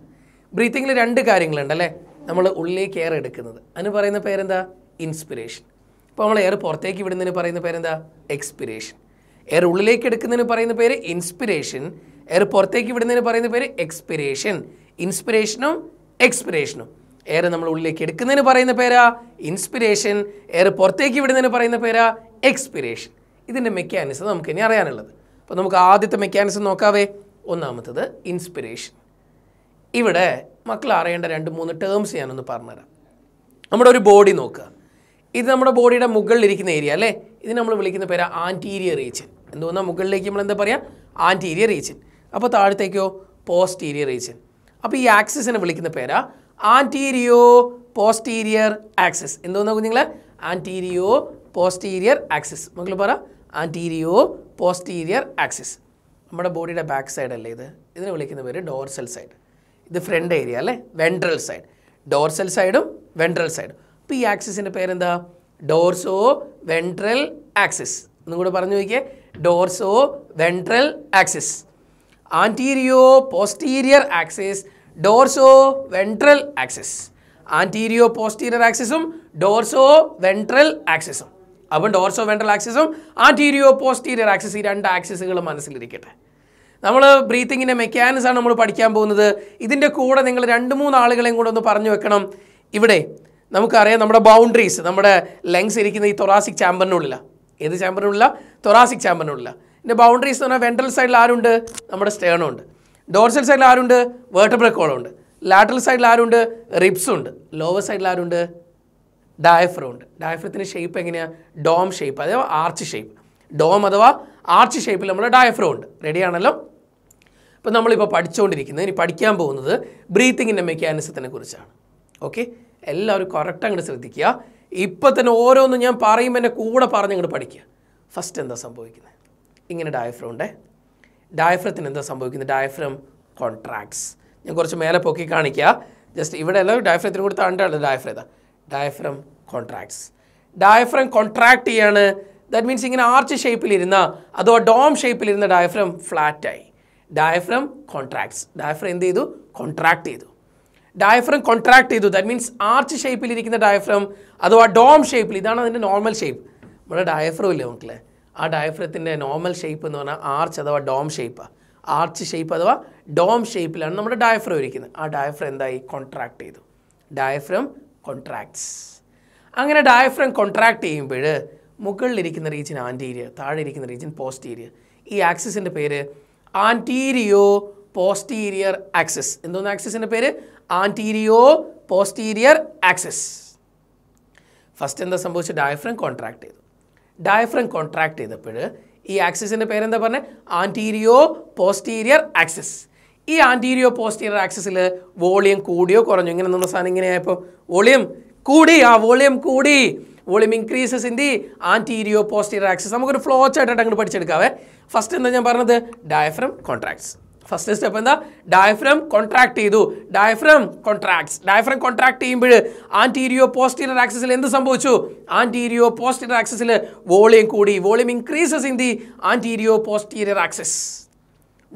ബ്രീത്തിങ്ങിൽ രണ്ട് കാര്യങ്ങളുണ്ട് അല്ലേ നമ്മൾ ഉള്ളിലേക്ക് എയർ എടുക്കുന്നത് അതിന് പറയുന്ന പേരെന്താ ഇൻസ്പിറേഷൻ ഇപ്പോൾ നമ്മൾ എയർ പുറത്തേക്ക് വിടുന്നതിന് പറയുന്ന പേരെന്താ എക്സ്പിരേഷൻ എയർ ഉള്ളിലേക്ക് എടുക്കുന്നതിന് പറയുന്ന പേര് ഇൻസ്പിരേഷൻ എയർ പുറത്തേക്ക് വിടുന്നതിന് പറയുന്ന പേര് എക്സ്പിരേഷൻ ഇൻസ്പിരേഷനും എക്സ്പിരേഷനും എയർ നമ്മൾ ഉള്ളിലേക്ക് എടുക്കുന്നതിന് പറയുന്ന പേരാ ഇൻസ്പിരേഷൻ എയർ പുറത്തേക്ക് വിടുന്നതിന് പറയുന്ന പേരാ എക്സ്പിരേഷൻ ഇതിൻ്റെ മെക്കാനിസം നമുക്ക് ഇനി അറിയാനുള്ളത് അപ്പോൾ നമുക്ക് ആദ്യത്തെ മെക്കാനിസം നോക്കാവേ ഒന്നാമത്തത് ഇൻസ്പിരേഷൻ ഇവിടെ മക്കൾ അറിയേണ്ട രണ്ട് മൂന്ന് ടേംസ് ഞാനൊന്ന് പറഞ്ഞുതരാം നമ്മുടെ ഒരു ബോഡി നോക്കുക ഇത് നമ്മുടെ ബോഡിയുടെ മുകളിലിരിക്കുന്ന ഏരിയ അല്ലേ ഇത് നമ്മൾ വിളിക്കുന്ന പേര് ആൻറ്റീരിയർ റീജൻ എന്തുകൊണ്ടാണ് മുകളിലേക്ക് നമ്മൾ എന്താ പറയുക ആൻറ്റീരിയർ റീജൻ അപ്പോൾ താഴത്തേക്കോ പോസ്റ്റീരിയർ റീജൻ അപ്പോൾ ഈ ആക്സിസിനെ വിളിക്കുന്ന പേരാ ആൻറ്റീരിയോ പോസ്റ്റീരിയർ ആക്സിസ് എന്തോന്നാ കുഞ്ഞുങ്ങൾ ആൻറ്റീരിയോ പോസ്റ്റീരിയർ ആക്സിസ് മകൾ പറ ആൻറ്റീരിയോ പോസ്റ്റീരിയർ ആക്സിസ് നമ്മുടെ ബോഡിയുടെ ബാക്ക് സൈഡ് അല്ലേ ഇത് ഇതിനെ വിളിക്കുന്ന പേര് ഡോർസൽ സൈഡ് ഇത് ഫ്രണ്ട് ഏരിയ അല്ലേ വെൻട്രൽ സൈഡ് ഡോർസൽ സൈഡും വെൻട്രൽ സൈഡും പി ഈ ആക്സിസിൻ്റെ പേരെന്താ ഡോർസോ വെൻട്രൽ ആക്സിസ് എന്നും കൂടെ പറഞ്ഞു നോക്കിയേ dorso ventral axis antero posterior axis dorso ventral axis antero posterior ആക്സിസും ഡോർസോ വെൻട്രൽ ആക്സിസും അപ്പം ഡോർസോ വെൻട്രൽ ആക്സിസും ആൻറ്റീരിയോ പോസ്റ്റീരിയർ ആക്സിസ് ഈ രണ്ട് ആക്സിസുകൾ മനസ്സിലിരിക്കട്ടെ നമ്മൾ ബ്രീത്തിങ്ങിൻ്റെ മെക്കാനിസമാണ് നമ്മൾ പഠിക്കാൻ പോകുന്നത് ഇതിൻ്റെ കൂടെ നിങ്ങൾ രണ്ട് മൂന്ന് ആളുകളെയും കൂടെ ഒന്ന് പറഞ്ഞു വെക്കണം ഇവിടെ നമുക്കറിയാം നമ്മുടെ ബൗണ്ടറീസ് നമ്മുടെ ലങ്സ് ഇരിക്കുന്ന ഈ തൊറാസിക് ചാമ്പറിനുള്ളിലാണ് ഏത് ചാമ്പറിനുള്ള തൊറാസിക് ചാമ്പറിനുള്ള ഇതിൻ്റെ ബൗണ്ടറീസ് എന്ന് പറഞ്ഞാൽ വെൻട്രൽ സൈഡിൽ ആരുണ്ട് നമ്മുടെ സ്റ്റേണും ഉണ്ട് ഡോർസൽ സൈഡിൽ ആരുണ്ട് വേർട്ടബ്രക്കോളം ഉണ്ട് ലാറ്ററൽ സൈഡിൽ ആരുണ്ട് റിബ്സ് ഉണ്ട് ലോവർ സൈഡിൽ ആരുണ്ട് ഡയഫ്രം ഉണ്ട് ഡയഫ്രത്തിൻ്റെ ഷേപ്പ് എങ്ങനെയാണ് ഡോം ഷേപ്പ് അഥവാ ആർച്ച് ഷേപ്പ് ഡോം അഥവാ ആർച്ച് ഷേപ്പിൽ നമ്മുടെ ഡയഫ്രം ഉണ്ട് റെഡിയാണല്ലോ അപ്പോൾ നമ്മളിപ്പോൾ പഠിച്ചുകൊണ്ടിരിക്കുന്നത് ഇനി പഠിക്കാൻ പോകുന്നത് ബ്രീത്തിങ്ങിൻ്റെ മെക്കാനിസത്തിനെ കുറിച്ചാണ് ഓക്കെ എല്ലാവരും കറക്റ്റ് അങ്ങോട്ട് ശ്രദ്ധിക്കുക ഇപ്പം തന്നെ ഓരോന്നും ഞാൻ പറയുമ്പോൾ എൻ്റെ കൂടെ പറഞ്ഞ് അങ്ങോട്ട് പഠിക്കുക ഫസ്റ്റ് എന്താ സംഭവിക്കുന്നത് ഇങ്ങനെ ഡയഫ്രം ഉണ്ട് ഡയഫ്രത്തിന് എന്താ സംഭവിക്കുന്നത് ഡയഫ്രം കോൺട്രാക്ട്സ് ഞാൻ കുറച്ച് മേലെ പൊക്കി കാണിക്കുക ജസ്റ്റ് ഇവിടെ എല്ലാവരും ഡയഫ്രത്തിന് കൂടി താണ്ടാണ് ഡയഫ്രം ഇതാ ഡയഫ്രം കോൺട്രാക്ട്സ് ഡയഫ്രം കോൺട്രാക്ട് ചെയ്യാണ് ദാറ്റ് മീൻസ് ഇങ്ങനെ ആർച്ച് ഷേപ്പിലിരുന്ന അതോ ഡോം ഷേപ്പിലിരുന്ന ഡയഫ്രം ഫ്ലാറ്റായി ഡയഫ്രം കോൺട്രാക്ട്സ് ഡയഫ്രം എന്ത് ചെയ്തു കോൺട്രാക്ട് ചെയ്തു ഡയഫ്രം കോൺട്രാക്ട് ചെയ്തു ദാറ്റ് മീൻസ് ആർച്ച് ഷേപ്പിൽ ഇരിക്കുന്ന ഡയഫ്രം അഥവാ ഡോം ഷേപ്പിൽ ഇതാണ് അതിൻ്റെ നോർമൽ ഷേപ്പ് നമ്മുടെ ഡയഫ്രം ഇല്ലേ മക്കളെ ആ ഡയഫ്രത്തിൻ്റെ നോർമൽ ഷേപ്പ് എന്ന് പറഞ്ഞാൽ ആർച്ച് അഥവാ ഡോം ഷേപ്പാണ് ആർച്ച് ഷേപ്പ് അഥവാ ഡോം ഷേപ്പിലാണ് നമ്മുടെ ഡയഫ്രം ഇരിക്കുന്നത് ആ ഡയഫ്രം എന്തായി കോൺട്രാക്ട് ചെയ്തു ഡയഫ്രം കോൺട്രാക്ട്സ് അങ്ങനെ ഡയഫ്രം കോൺട്രാക്ട് ചെയ്യുമ്പോൾ മുകളിലിരിക്കുന്ന റീജിയൻ ആൻറ്റീരിയർ താഴെ ഇരിക്കുന്ന റീജിയൻ പോസ്റ്റീരിയർ ഈ ആക്സിസിൻ്റെ പേര് ആൻറ്റീരിയോ പോസ്റ്റീരിയർ ആക്സിസ് എന്തോന്ന് ആക്സിസിൻ്റെ പേര് ആൻറ്റീരിയോ പോസ്റ്റീരിയർ ആക്സിസ് ഫസ്റ്റ് എന്താ സംഭവിച്ചത് ഡയഫ്രം കോൺട്രാക്ട് ചെയ്തു ഡയഫ്രം കോൺട്രാക്ട് ചെയ്തപ്പോൾ ഈ ആക്സിസിൻ്റെ പേരെന്താ പറഞ്ഞത് ആൻറ്റീരിയോ പോസ്റ്റീരിയർ ആക്സിസ് ഈ ആൻറ്റീരിയോ പോസ്റ്റീരിയർ ആക്സിസിൽ വോളിയം കൂടിയോ കുറഞ്ഞോ ഇങ്ങനെ നിന്ന സാധനം ഇങ്ങനെയായപ്പോൾ വോളിയം കൂടി ആ വോളിയം കൂടി volume increases in the antero posterior axis നമുക്കൊരു ഫ്ലോച്ചായിട്ടായിട്ട് അങ്ങോട്ട് പഠിച്ചെടുക്കാവേ ഫസ്റ്റ് എന്താ ഞാൻ പറഞ്ഞത് ഡയഫ്രം കോൺട്രാക്ട്സ് ഫസ്റ്റ് സ്റ്റെപ്പ് എന്താ ഡയഫ്രം കോൺട്രാക്ട് ചെയ്തു ഡയഫ്രം കോൺട്രാക്ട്സ് ഡയഫ്രം കോൺട്രാക്ട് ചെയ്യുമ്പോൾ ആൻറ്റീരിയോ പോസ്റ്റീരിയർ ആക്സസിൽ എന്ത് സംഭവിച്ചു ആൻറ്റീരിയോ പോസ്റ്റീരിയർ ആക്സസിൽ വോളിയം കൂടി volume increases in the antero posterior axis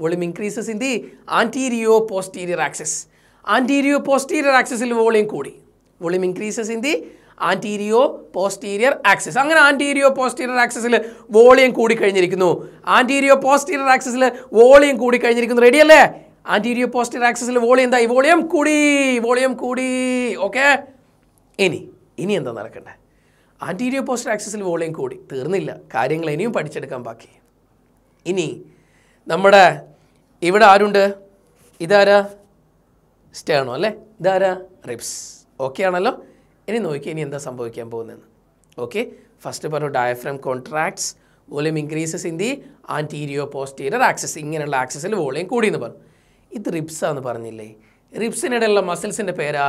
volume increases in the antero posterior axis antero posterior ആക്സസിൽ volume കൂടി volume increases in the antero posterior axis അങ്ങനെ antero posterior ആക്സസിൽ volume കൂടിക്കഴിഞ്ഞിരിക്കുന്നു ആൻറ്റീരിയോ പോസ്റ്റീരിയർ ആക്സസിൽ volume കൂടിക്കഴിഞ്ഞിരിക്കുന്നു റെഡിയല്ലേ antero posterior ആക്സസിൽ volume എന്തായി വോളിയം കൂടി വോളിയം കൂടി ഓക്കെ ഇനി ഇനി എന്താ നടക്കണ്ടേ ആൻറ്റീരിയോ പോസ്റ്റർ ആക്സസിൽ വോളിയം കൂടി തീർന്നില്ല കാര്യങ്ങൾ ഇനിയും പഠിച്ചെടുക്കാൻ ബാക്കി ഇനി നമ്മുടെ ഇവിടെ ആരുണ്ട് ഇതാരാ സ്റ്റേണോ അല്ലേ ഇതാരാ റിപ്സ് ഓക്കെ ആണല്ലോ ഇനി നോക്കി ഇനി എന്താ സംഭവിക്കാൻ പോകുന്നതെന്ന് ഓക്കെ ഫസ്റ്റ് പറഞ്ഞു diaphragm contracts volume increases in the antero posterior axis ഇങ്ങനെയുള്ള ആക്സസിൽ വോളിയം കൂടി എന്ന് പറഞ്ഞു ഇത് റിബ്സ് എന്ന് പറഞ്ഞില്ലേ റിബ്സിനിടയിലുള്ള മസിൽസിൻ്റെ പേരാ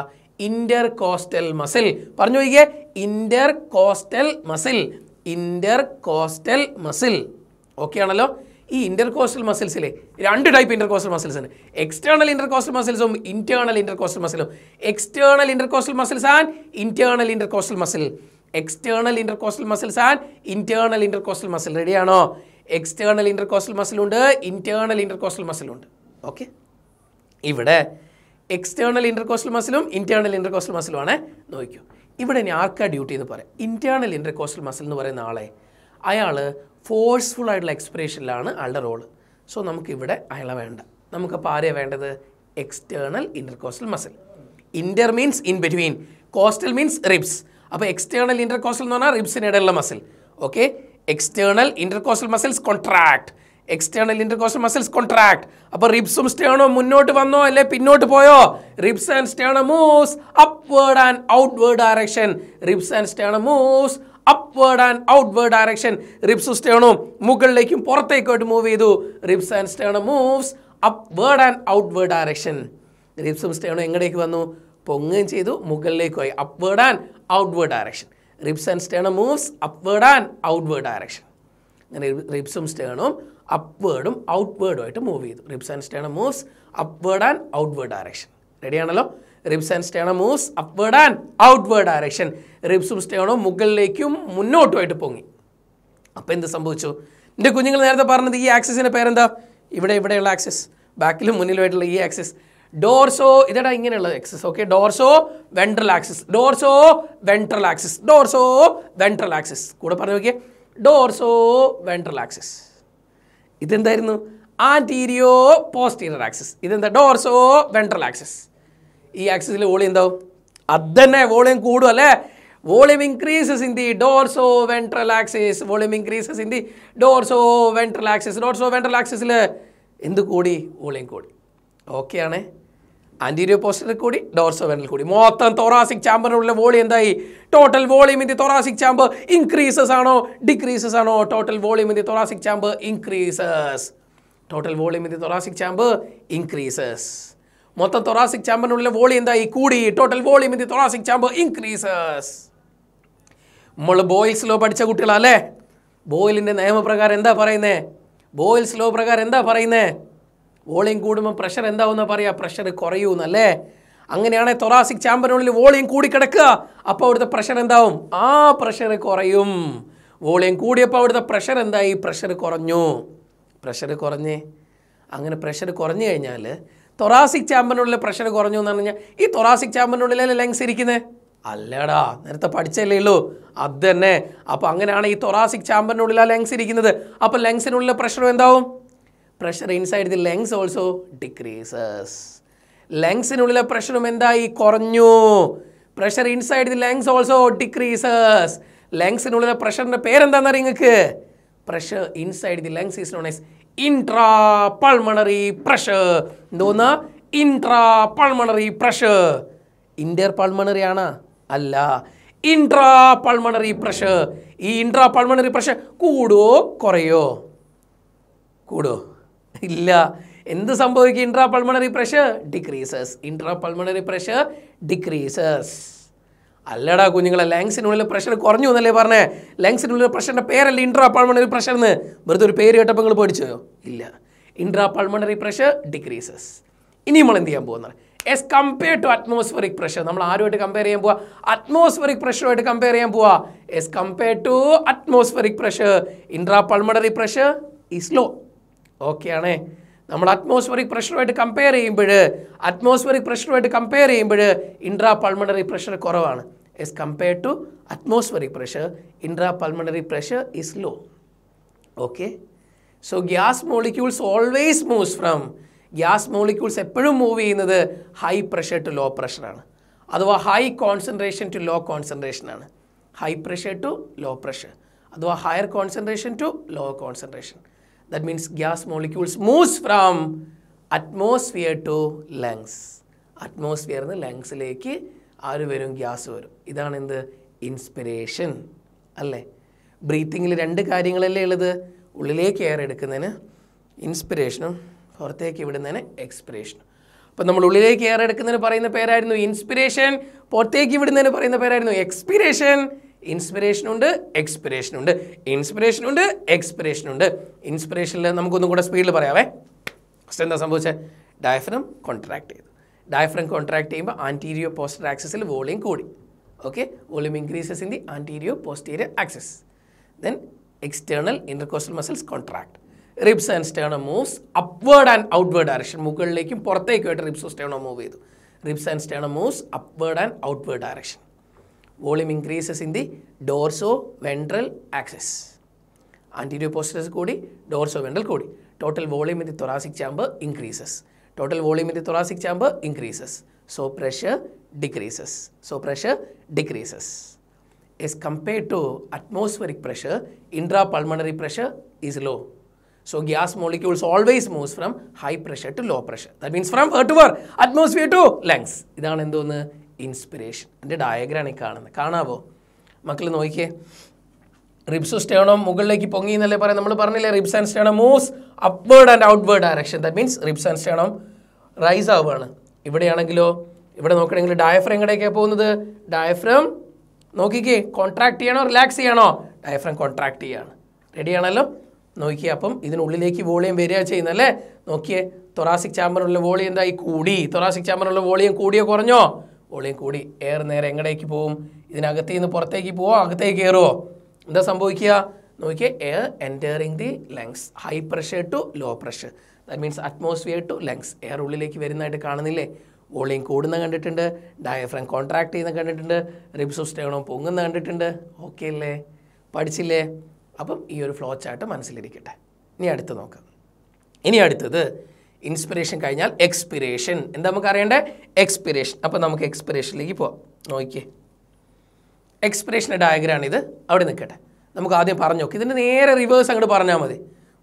ഇൻ്റർ കോസ്റ്റൽ മസിൽ പറഞ്ഞു നോക്കിയേ inter costal muscle inter costal muscle okay ആണല്ലോ ഈ ഇൻ്റർകോസ്റ്റൽ മസിൽസിലെ രണ്ട് ടൈപ്പ് ഇൻ്റർകോസ്റ്റൽ മസിൽസ് ഉണ്ട് എക്സ്റ്റേണൽ ഇൻ്റർകോസ്റ്റൽ മസിൽസും ഇൻറ്റേർണൽ ഇൻ്റർകോസ്റ്റൽ മസിലും external intercostal muscles and internal intercostal muscle external intercostal muscles and internal intercostal muscle റെഡിയാണോ എക്സ്റ്റേണൽ ഇൻ്റർകോസ്റ്റൽ മസിലുണ്ട് internal intercostal മസിലുണ്ട് ഓക്കെ ഇവിടെ എക്സ്റ്റേണൽ ഇൻ്റർകോസ്റ്റൽ മസിലും ഇൻറ്റേർണൽ ഇൻ്റർകോസ്റ്റൽ മസിലുമാണ് നോക്കിയോ ഇവിടെ ഞാൻ ആർക്കാ ഡ്യൂട്ടി എന്ന് പറയാം ഇൻറ്റേർണൽ ഇൻ്റർകോസ്റ്റൽ മസിൽ എന്ന് പറയുന്ന ആളെ അയാൾ ഫോഴ്സ്ഫുൾ ആയിട്ടുള്ള എക്സ്പ്രഷനിലാണ് ആളുടെ റോള് സോ നമുക്കിവിടെ അയാളെ വേണ്ട നമുക്കപ്പോൾ ആരെയാണ് വേണ്ടത് external intercostal muscle inter means in between costal means ribs അപ്പോൾ എക്സ്റ്റേണൽ ഇൻ്റർകോസ്റ്റൽ എന്ന് പറഞ്ഞാൽ റിബ്സിനിടയിലുള്ള muscle okay external intercostal muscles contract external intercostal muscles contract അപ്പോൾ റിബ്സും സ്റ്റേണോ മുന്നോട്ട് വന്നോ അല്ലെ പിന്നോട്ട് പോയോ ribs and sternum moves upward and outward direction ribs and sternum moves upward and outward direction റിബ്സും സ്റ്റേണും മുകളിലേക്കും പുറത്തേക്കോട്ട് മൂവ് ചെയ്തു റിബ്സ് ആൻഡ് സ്റ്റേണും moves upward and outward direction റിപ്സും സ്റ്റേണും എങ്ങടേക്ക് വന്നു പൊങ്ങുകയും ചെയ്തു മുകളിലേക്കുമായി upward and outward direction ribs and സ്റ്റേണും moves upward and outward direction അങ്ങനെ റിപ്സും സ്റ്റേണും അപ്വേർഡും ആയിട്ട് മൂവ് ചെയ്തു റിബ്സ് ആൻഡ് സ്റ്റേണും moves upward and outward direction റെഡിയാണല്ലോ ribs and sternum moves upward and outward direction റിബ്സും സ്റ്റേണോ മുകളിലേക്കും മുന്നോട്ടുമായിട്ട് പൊങ്ങി അപ്പോൾ എന്ത് സംഭവിച്ചു എൻ്റെ കുഞ്ഞുങ്ങൾ നേരത്തെ പറഞ്ഞത് ഈ ആക്സിസിൻ്റെ പേരെന്താ ഇവിടെ ഇവിടെയുള്ള ആക്സിസ് ബാക്കിലും മുന്നിലുമായിട്ടുള്ള ഈ ആക്സിസ് ഡോർസോ ഇതടാ ഇങ്ങനെയുള്ള axis okay dorso ventral axis dorso ventral axis dorso ventral axis കൂടെ പറഞ്ഞു നോക്കിയേ ഡോർസോ വെൻട്രൽ ആക്സിസ് ഇതെന്തായിരുന്നു ആൻറ്റീരിയോ പോസ്റ്റീരിയർ ആക്സിസ് ഇതെന്താ ഡോർസോ വെൻട്രൽ ആക്സിസ് ഈ ആക്സിസിൽ വോളിയം എന്താവും അത് തന്നെ വോളിയം കൂടും അല്ലേ volume increases in the dorso ventral axis volume increases in the dorso ventral axis dorso ventral ആക്സിസിൽ എന്ത് കൂടി വോളിയം കൂടി ഓക്കെയാണേ ആൻറ്റീരിയോ പോസ്റ്ററിൽ കൂടി ഡോർസോ വെൻട്രൽ കൂടി മൊത്തം തൊറാസിക് ചാമ്പറിനുള്ള വോളിയം എന്തായി total volume in the thoracic chamber increases ആണോ ഡിക്രീസസ് ആണോ total volume in the thoracic chamber increases total volume in the thoracic chamber increases മൊത്തം തൊറാസിക് ചാമ്പറിനുള്ള വോളിയം എന്തായി കൂടി total volume in the thoracic chamber increases നമ്മൾ ബോയ്സിലോ പഠിച്ച കുട്ടികളല്ലേ ബോയിലിൻ്റെ നിയമപ്രകാരം എന്താ പറയുന്നേ ബോയിൽസ് ലോ പ്രകാരം എന്താ പറയുന്നേ വോളിയം കൂടുമ്പോൾ പ്രഷർ എന്താവുന്ന പറയുക പ്രഷർ കുറയൂന്നല്ലേ അങ്ങനെയാണെങ്കിൽ തൊറാസിക് ചാമ്പറിനുള്ളിൽ വോളിയം കൂടി കിടക്കുക അപ്പോൾ അവിടുത്തെ പ്രഷർ എന്താവും ആ പ്രഷർ കുറയും വോളിയം കൂടിയപ്പോൾ അവിടുത്തെ പ്രഷർ എന്തായി പ്രഷർ കുറഞ്ഞു പ്രഷർ കുറഞ്ഞ് അങ്ങനെ പ്രഷർ കുറഞ്ഞു കഴിഞ്ഞാൽ തൊറാസിക് ചാമ്പനുള്ളിലെ പ്രഷർ കുറഞ്ഞു എന്ന് പറഞ്ഞാൽ ഈ തൊറാസിക് ചാമ്പനുള്ളിലല്ലേ ലങ്സ് ഇരിക്കുന്നത് അല്ലടാ നേരത്തെ പഠിച്ചല്ലേ ഉള്ളൂ അത് തന്നെ അപ്പോൾ അങ്ങനെയാണ് ഈ തൊറാസിക് ചാമ്പനുള്ളിൽ ആ ലങ്സ് ഇരിക്കുന്നത് അപ്പോൾ ലങ്സിനുള്ളിലെ പ്രഷർ എന്താവും pressure inside the lungs also decreases ലങ്സിനുള്ളിലെ പ്രഷറും എന്തായി കുറഞ്ഞു pressure inside the lungs also decreases ലങ്സിനുള്ളിലെ പ്രഷറിൻ്റെ പേരെന്താണെന്ന് നിങ്ങൾക്ക് pressure inside the lungs is known as intra pulmonary pressure എന്തോന്ന് intra pulmonary pressure inter pulmonary ആണ് അല്ല ഇൻട്രാ പൾമണറി പ്രഷർ ഈ ഇൻട്രാ പൾമണറി പ്രഷർ കൂടുവോ കുറയോ കൂടോ ഇല്ല എന്ത് സംഭവിക്കും intra pulmonary pressure decreases intra pulmonary pressure decreases അല്ലടാ കുഞ്ഞുങ്ങളെ ലങ്സിനുള്ളിൽ പ്രഷർ കുറഞ്ഞു എന്നല്ലേ പറഞ്ഞേ ലങ്സിനുള്ളിൽ പ്രഷറിൻ്റെ പേരല്ല ഇൻട്രാ പാൾമണറി പ്രഷർ എന്ന് വെറുതെ ഒരു പേര് കേട്ടപ്പോൾ നിങ്ങൾ പേടിച്ചോ ഇല്ല ഇൻട്രാ പാൾമണറി പ്രഷർ ഡിക്രീസസ് ഇനി നമ്മൾ എന്ത് ചെയ്യാൻ പോകുന്നത് as compare to atmospheric pressure നമ്മൾ ആരുമായിട്ട് കമ്പയർ ചെയ്യാൻ പോവാ അറ്റ്മോസ്ഫിയറിക് പ്രഷറുമായിട്ട് കമ്പയർ ചെയ്യാൻ പോവാ as compare to atmospheric pressure intra pressure is low okay ആണേ നമ്മൾ അറ്റ്മോസ്ഫിയറിക് പ്രഷറുമായിട്ട് കമ്പയർ ചെയ്യുമ്പോൾ അറ്റ്മോസ്ഫിയറിക് പ്രഷറുമായിട്ട് കമ്പയർ ചെയ്യുമ്പോൾ ഇൻട്രാ പ്രഷർ കുറവാണ് as compared to atmospheric pressure, intra-pulmonary pressure is low. Okay? So, gas molecules always moves from gas molecules are eppadu move in the high pressure to low pressure. That is high concentration to low concentration. High pressure to low pressure. That is higher concentration to low concentration. That means gas molecules moves from atmosphere to lungs. Atmosphere in the lungs lake. Like, ആര് വരും gas വരും ഇതാണ് എന്ത് inspiration അല്ലേ ബ്രീത്തിങ്ങിൽ രണ്ട് കാര്യങ്ങളല്ലേ ഉള്ളത് ഉള്ളിലേക്ക് എയർ എടുക്കുന്നതിന് ഇൻസ്പിരേഷനും പുറത്തേക്ക് വിടുന്നതിന് എക്സ്പിരേഷനും അപ്പം നമ്മൾ ഉള്ളിലേക്ക് എയർ എടുക്കുന്നതിന് പറയുന്ന പേരായിരുന്നു ഇൻസ്പിരേഷൻ പുറത്തേക്ക് വിടുന്നതിന് പറയുന്ന പേരായിരുന്നു എക്സ്പിരേഷൻ ഇൻസ്പിരേഷനുണ്ട് എക്സ്പിരേഷനുണ്ട് ഇൻസ്പിരേഷനുണ്ട് എക്സ്പിരേഷനുണ്ട് ഇൻസ്പിരേഷനിൽ നമുക്കൊന്നും കൂടെ സ്പീഡിൽ പറയാവേ ഫസ്റ്റ് എന്താ സംഭവിച്ചത് ഡയഫ്രം കോൺട്രാക്ട് ചെയ്തു ഡയഫ്രം കോൺട്രാക്ട് ചെയ്യുമ്പോൾ ആൻറ്റീരിയോ പോസ്റ്റർ ആക്സസിൽ വോളിയം കൂടി okay volume increases in the antero posterior axis then external intercostal muscles contract ribs and sternum moves upward and outward direction മുകളിലേക്കും പുറത്തേക്കുമായിട്ട് റിബ്സ് സ്റ്റേണോ മൂവ് ചെയ്തു ribs and sternum moves upward and outward direction volume increases in the dorso ventral axis antero posterior കൂടി dorso ventral കൂടി total volume in the thoracic chamber increases Total volume in the thoracic chamber increases. So pressure decreases. So pressure decreases. As compared to atmospheric pressure, intrapulmonary pressure is low. So gas molecules always moves from high pressure to low pressure. That means from where to where? atmosphere to lungs. ഇതാണ് എന്തോന്ന് inspiration എൻ്റെ ഡയഗ്രാണ് ഈ കാണുന്നത് കാണാവോ മക്കൾ നോക്കിയേ ribs സ്റ്റേണോം മുകളിലേക്ക് പൊങ്ങി എന്നല്ലേ പറയാം നമ്മൾ പറഞ്ഞില്ലേ ribs and sternum moves upward and outward direction that means ribs and sternum rise ആവുകയാണ് ഇവിടെയാണെങ്കിലോ ഇവിടെ നോക്കണമെങ്കിൽ ഡയഫ്രം കടയൊക്കെ പോകുന്നത് ഡയഫ്രം നോക്കിക്കേ കോൺട്രാക്ട് ചെയ്യണോ റിലാക്സ് ചെയ്യണോ ഡയഫ്രം കോൺട്രാക്ട് ചെയ്യാണ് റെഡിയാണല്ലോ നോക്കിയേ അപ്പം ഇതിനുള്ളിലേക്ക് വോളിയം വരിക ചെയ്യുന്നല്ലേ നോക്കിയേ തൊറാസിക് ചാമ്പറിനുള്ള വോളിയം എന്തായി കൂടി തൊറാസിക് ചാമ്പറിനുള്ള വോളിയം കൂടിയോ കുറഞ്ഞോ വോളിയം കൂടി എയർ നേരെ എങ്ങടേക്ക് പോവും ഇതിനകത്തേന്ന് പുറത്തേക്ക് പോവോ അകത്തേക്ക് കയറുമോ എന്താ സംഭവിക്കുക നോക്കിയേ air entering the lungs high pressure to low pressure that means atmosphere to lungs air ഉള്ളിലേക്ക് വരുന്നതായിട്ട് കാണുന്നില്ലേ വോളിയം കൂടുന്ന കണ്ടിട്ടുണ്ട് ഡയഫ്രം കോൺട്രാക്ട് ചെയ്യുന്ന കണ്ടിട്ടുണ്ട് റിബ്സ് ഉസ്റ്റേണോ പൊങ്ങുന്ന കണ്ടിട്ടുണ്ട് ഓക്കെ അല്ലേ പഠിച്ചില്ലേ അപ്പം ഈ ഒരു ഫ്ലോ ചാർട്ട് മനസ്സിലിരിക്കട്ടെ ഇനി അടുത്ത് നോക്കാം ഇനി അടുത്തത് ഇൻസ്പിറേഷൻ കഴിഞ്ഞാൽ എക്സ്പിറേഷൻ എന്താ നമുക്ക് അറിയേണ്ടത് എക്സ്പിറേഷൻ അപ്പോൾ നമുക്ക് എക്സ്പിറേഷനിലേക്ക് പോവാം നോക്കിയേ എക്സ്പ്രേഷൻ്റെ ഡയഗ്രാണിത് അവിടെ നിൽക്കട്ടെ നമുക്ക് ആദ്യം പറഞ്ഞു നോക്കി ഇതിൻ്റെ നേരെ റിവേഴ്സ് അങ്ങോട്ട് പറഞ്ഞാൽ മതി